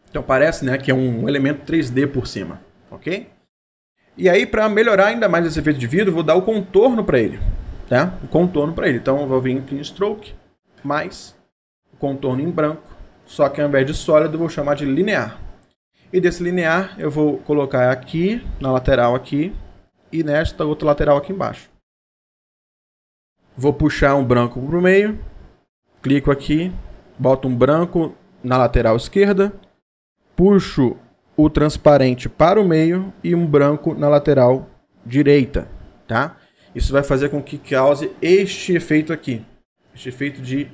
Então parece, né, que é um elemento 3D por cima, ok? E aí, para melhorar ainda mais esse efeito de vidro, vou dar o contorno para ele. Né? O contorno para ele. Então, eu vou vir aqui em Stroke, mais o contorno em branco. Só que ao invés de sólido, eu vou chamar de linear. E desse linear, eu vou colocar aqui, na lateral aqui, e nesta outra lateral aqui embaixo. Vou puxar um branco para o meio, clico aqui, boto um branco na lateral esquerda, puxo o transparente para o meio e um branco na lateral direita, tá? Isso vai fazer com que cause este efeito aqui, este efeito de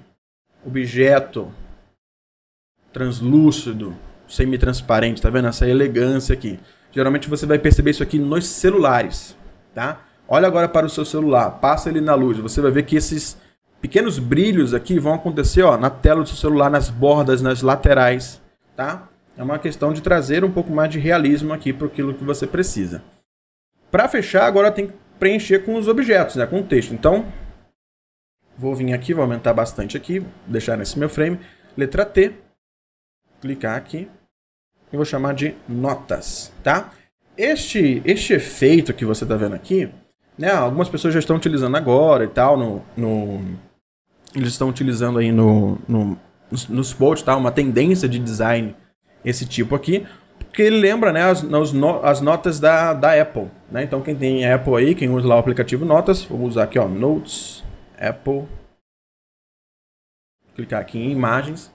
objeto translúcido, semi-transparente, tá vendo? Essa elegância aqui. Geralmente você vai perceber isso aqui nos celulares, tá? Olha agora para o seu celular, passa ele na luz, você vai ver que esses pequenos brilhos aqui vão acontecer ó, na tela do seu celular, nas bordas, nas laterais, tá? É uma questão de trazer um pouco mais de realismo aqui para aquilo que você precisa. Para fechar, agora tem que preencher com os objetos, né, com o texto. Então, vou vir aqui, vou aumentar bastante aqui, deixar nesse meu frame, letra T, clicar aqui e vou chamar de notas, tá? Este, este efeito que você está vendo aqui, né, algumas pessoas já estão utilizando agora e tal, no, no eles estão utilizando aí no, no, nos, nos posts, tá? uma tendência de design esse tipo aqui, porque ele lembra né, as, no, as notas da, da Apple. Né? Então quem tem Apple aí, quem usa lá o aplicativo Notas, vou usar aqui ó, Notes, Apple, clicar aqui em Imagens.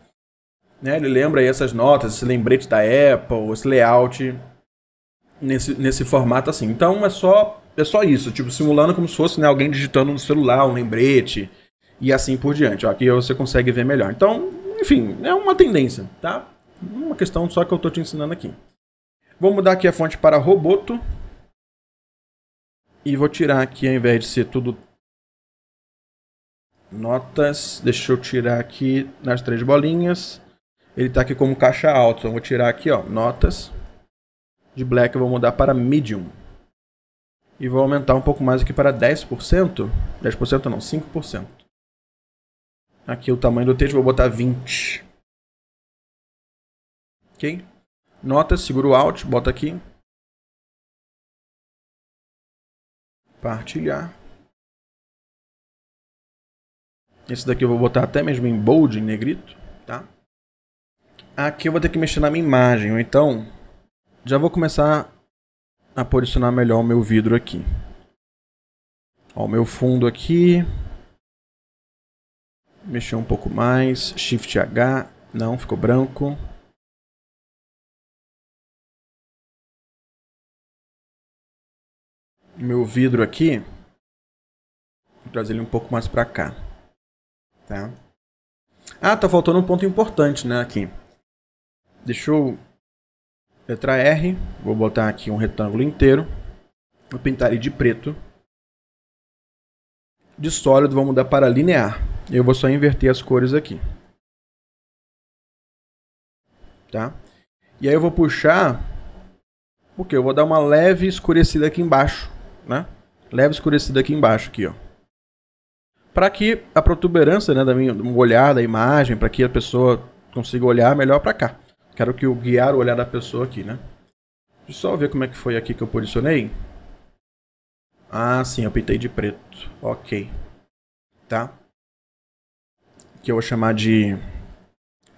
Né? Ele lembra aí essas notas, esse lembrete da Apple, esse layout nesse, nesse formato assim. Então é só é só isso, tipo simulando como se fosse né, alguém digitando no celular um lembrete e assim por diante. Ó, aqui você consegue ver melhor. Então, enfim, é uma tendência, tá? Uma questão só que eu estou te ensinando aqui. Vou mudar aqui a fonte para Roboto. E vou tirar aqui, ao invés de ser tudo notas, deixa eu tirar aqui nas três bolinhas. Ele está aqui como caixa alta, então vou tirar aqui, ó, notas. De black eu vou mudar para medium. E vou aumentar um pouco mais aqui para 10%. 10% não, 5%. Aqui o tamanho do texto, vou botar 20. Ok? nota, seguro o Alt, bota aqui. Partilhar. Esse daqui eu vou botar até mesmo em bold, em negrito, tá? Aqui eu vou ter que mexer na minha imagem, ou então já vou começar a posicionar melhor o meu vidro aqui. Ó, o meu fundo aqui. Mexer um pouco mais. Shift H. Não, ficou branco. meu vidro aqui. Vou trazer ele um pouco mais para cá. Tá? Ah, tá faltando um ponto importante, né, aqui. Deixa eu... Letra R. Vou botar aqui um retângulo inteiro. Vou pintar ele de preto. De sólido, vou mudar para linear. Eu vou só inverter as cores aqui. Tá? E aí eu vou puxar... Porque eu vou dar uma leve escurecida aqui embaixo né? Leve escurecido aqui embaixo, aqui, ó. Para que a protuberância, né, da minha do olhar, da imagem, para que a pessoa consiga olhar melhor para cá. Quero que eu guiar o olhar da pessoa aqui, né? Deixa eu só ver como é que foi aqui que eu posicionei. Ah, sim, eu pintei de preto. Ok. Tá? Que eu vou chamar de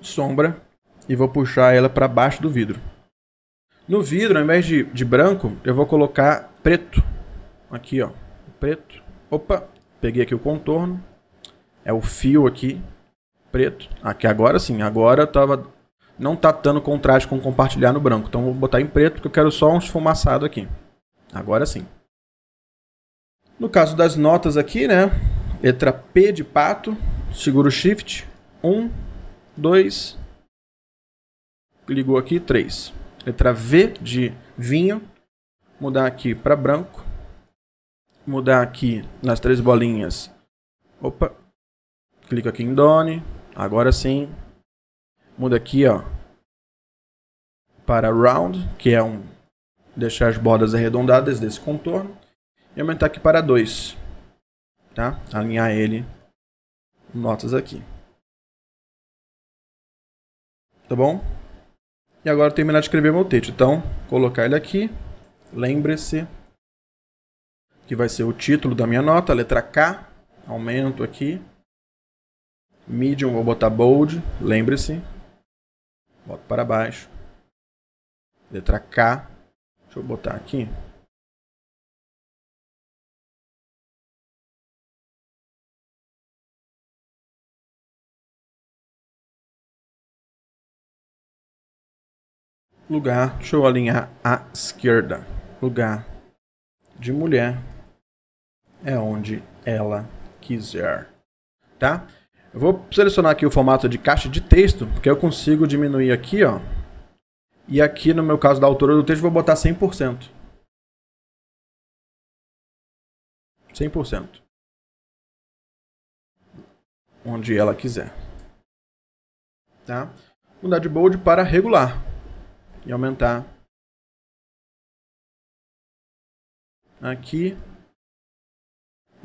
sombra e vou puxar ela para baixo do vidro. No vidro, ao invés de, de branco, eu vou colocar preto. Aqui, ó. Preto. Opa, peguei aqui o contorno. É o fio aqui. Preto. Aqui agora sim, agora tava... Não tá dando contraste com compartilhar no branco. Então vou botar em preto porque eu quero só um esfumaçado aqui. Agora sim. No caso das notas aqui, né? Letra P de pato. Seguro Shift. 1, 2. Ligou aqui, 3. Letra V de vinho. Mudar aqui para branco mudar aqui nas três bolinhas. Opa. Clico aqui em Done. Agora sim. Muda aqui, ó. Para Round, que é um... Deixar as bordas arredondadas desse contorno. E aumentar aqui para 2. Tá? Alinhar ele. Notas aqui. Tá bom? E agora terminar de escrever meu texto. Então, colocar ele aqui. Lembre-se que vai ser o título da minha nota, letra K, aumento aqui. Medium vou botar bold, lembre-se. Boto para baixo. Letra K. Deixa eu botar aqui. Lugar, deixa eu alinhar à esquerda. Lugar de mulher é onde ela quiser, tá? Eu vou selecionar aqui o formato de caixa de texto, porque eu consigo diminuir aqui, ó. E aqui, no meu caso da altura do texto, vou botar 100%. 100%. Onde ela quiser. Tá? Mudar de bold para regular. E aumentar. Aqui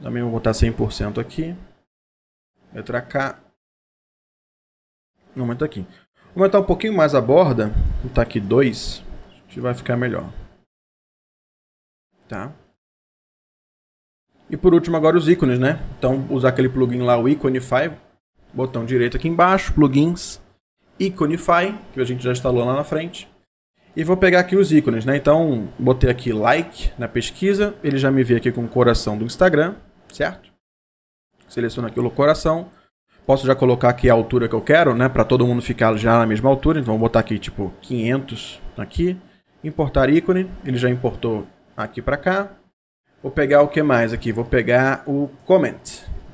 também vou botar 100% aqui. Letra K. aumenta aumentar aqui. Vou aumentar um pouquinho mais a borda. Vou tá botar aqui 2. Acho que vai ficar melhor. Tá? E por último agora os ícones, né? Então usar aquele plugin lá, o Iconify. Botão direito aqui embaixo, plugins. Iconify, que a gente já instalou lá na frente. E vou pegar aqui os ícones, né? Então, botei aqui like na pesquisa, ele já me veio aqui com o coração do Instagram certo? Seleciono aqui o coração. Posso já colocar aqui a altura que eu quero, né? Para todo mundo ficar já na mesma altura. Então, vou botar aqui, tipo, 500 aqui. Importar ícone. Ele já importou aqui para cá. Vou pegar o que mais aqui? Vou pegar o comment.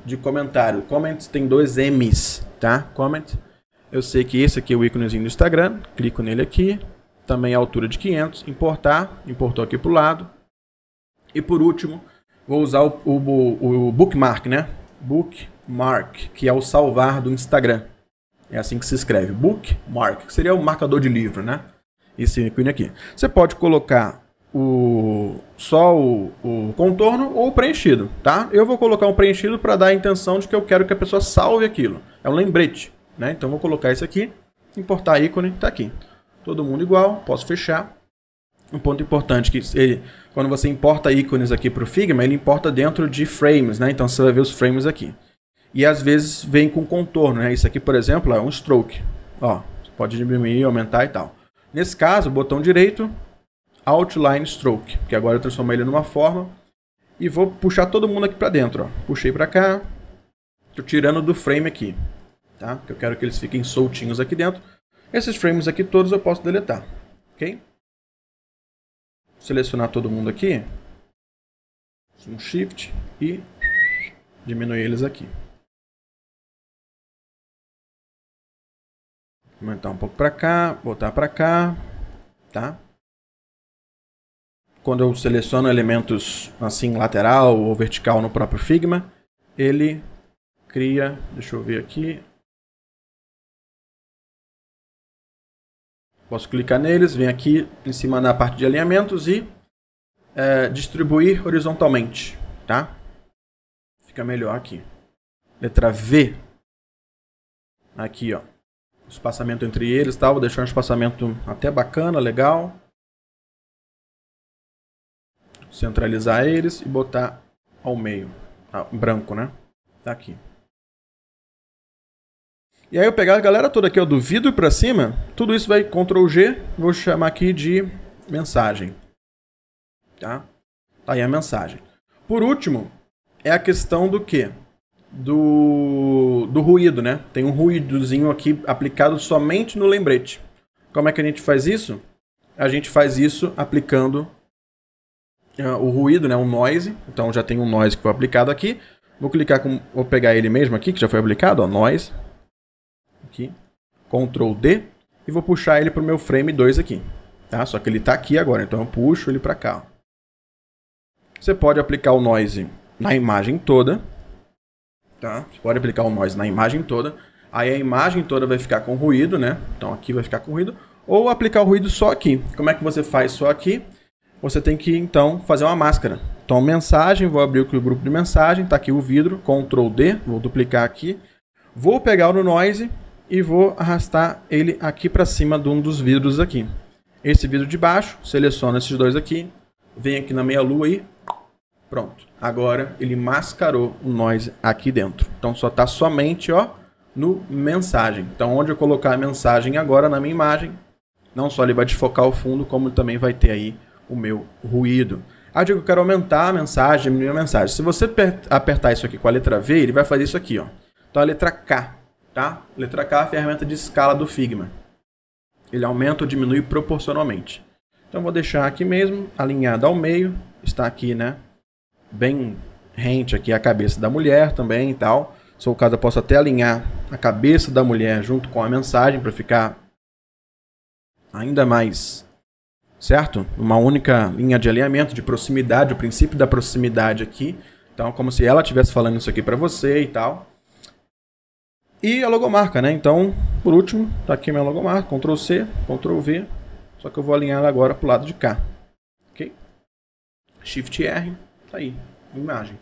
De comentário. Comment tem dois M's, tá? Comment. Eu sei que esse aqui é o íconezinho do Instagram. Clico nele aqui. Também a altura de 500. Importar. Importou aqui para o lado. E por último, Vou usar o, o, o bookmark, né? Bookmark, que é o salvar do Instagram. É assim que se escreve, bookmark, que seria o marcador de livro, né? Esse ícone aqui. Você pode colocar o só o, o contorno ou o preenchido, tá? Eu vou colocar um preenchido para dar a intenção de que eu quero que a pessoa salve aquilo. É um lembrete, né? Então vou colocar isso aqui, importar ícone, tá aqui. Todo mundo igual, posso fechar um ponto importante que ele, quando você importa ícones aqui para o Figma, ele importa dentro de frames, né? Então você vai ver os frames aqui. E às vezes vem com contorno, né? Isso aqui, por exemplo, é um stroke. Ó, você pode diminuir, aumentar e tal. Nesse caso, botão direito, outline stroke, que agora eu transformei ele numa forma e vou puxar todo mundo aqui para dentro, ó. Puxei para cá. Tô tirando do frame aqui, tá? Que eu quero que eles fiquem soltinhos aqui dentro. Esses frames aqui todos eu posso deletar, OK? selecionar todo mundo aqui. Um shift e diminuir eles aqui. Aumentar um pouco para cá, botar para cá, tá? Quando eu seleciono elementos assim lateral ou vertical no próprio Figma, ele cria, deixa eu ver aqui, Posso clicar neles, vem aqui em cima na parte de alinhamentos e é, distribuir horizontalmente, tá? Fica melhor aqui. Letra V. Aqui, ó. Espaçamento entre eles, tá? Vou deixar um espaçamento até bacana, legal. Centralizar eles e botar ao meio. Ah, branco, né? Tá aqui. E aí eu pegar a galera toda aqui ó, do vidro para cima, tudo isso vai Ctrl G, vou chamar aqui de mensagem. Tá? Tá aí a mensagem. Por último, é a questão do quê? Do, do ruído, né? Tem um ruídozinho aqui aplicado somente no lembrete. Como é que a gente faz isso? A gente faz isso aplicando uh, o ruído, né? O noise. Então já tem um noise que foi aplicado aqui. Vou clicar com. Vou pegar ele mesmo aqui, que já foi aplicado, ó, noise aqui, Ctrl D, e vou puxar ele para o meu frame 2 aqui. Tá? Só que ele está aqui agora, então eu puxo ele para cá. Você pode aplicar o noise na imagem toda. Tá? Você pode aplicar o noise na imagem toda. Aí a imagem toda vai ficar com ruído, né? Então aqui vai ficar com ruído. Ou aplicar o ruído só aqui. Como é que você faz só aqui? Você tem que, então, fazer uma máscara. Então, mensagem, vou abrir aqui o grupo de mensagem. Está aqui o vidro, Ctrl D. Vou duplicar aqui. Vou pegar o noise e vou arrastar ele aqui para cima de um dos vidros aqui. Esse vidro de baixo, seleciono esses dois aqui, vem aqui na meia lua e pronto. Agora ele mascarou o noise aqui dentro. Então só está somente ó, no mensagem. Então onde eu colocar a mensagem agora na minha imagem, não só ele vai desfocar o fundo, como também vai ter aí o meu ruído. Ah, Diego, eu quero aumentar a mensagem, diminuir a mensagem. Se você apertar isso aqui com a letra V, ele vai fazer isso aqui, ó. Então a letra K. Tá? Letra K, é ferramenta de escala do Figma. Ele aumenta ou diminui proporcionalmente. Então vou deixar aqui mesmo, alinhada ao meio, está aqui, né? Bem rente aqui a cabeça da mulher também e tal. Se for o caso, eu posso até alinhar a cabeça da mulher junto com a mensagem para ficar ainda mais, certo? Uma única linha de alinhamento, de proximidade, o princípio da proximidade aqui. Então, é como se ela estivesse falando isso aqui para você e tal. E a logomarca, né? Então, por último, tá aqui minha logomarca, Ctrl C, Ctrl V, só que eu vou alinhar ela agora pro lado de cá. Ok? Shift R, tá aí, imagem.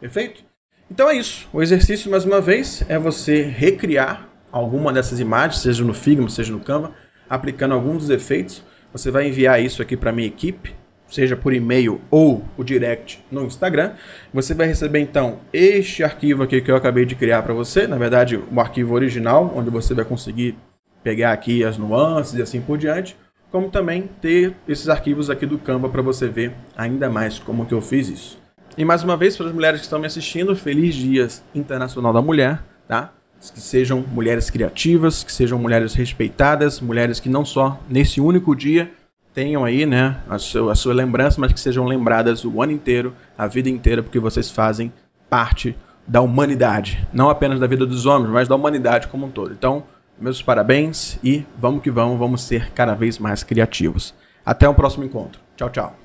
Perfeito? Então é isso. O exercício, mais uma vez, é você recriar alguma dessas imagens, seja no Figma, seja no Canva, aplicando alguns dos efeitos. Você vai enviar isso aqui para minha equipe, seja por e-mail ou o direct no Instagram. Você vai receber então este arquivo aqui que eu acabei de criar para você, na verdade, o arquivo original, onde você vai conseguir pegar aqui as nuances e assim por diante, como também ter esses arquivos aqui do Canva para você ver ainda mais como que eu fiz isso. E mais uma vez, para as mulheres que estão me assistindo, feliz Dias Internacional da Mulher, tá? que sejam mulheres criativas, que sejam mulheres respeitadas, mulheres que não só nesse único dia, tenham aí, né, a sua, a sua lembrança, mas que sejam lembradas o ano inteiro, a vida inteira, porque vocês fazem parte da humanidade. Não apenas da vida dos homens, mas da humanidade como um todo. Então, meus parabéns e vamos que vamos, vamos ser cada vez mais criativos. Até o próximo encontro. Tchau, tchau.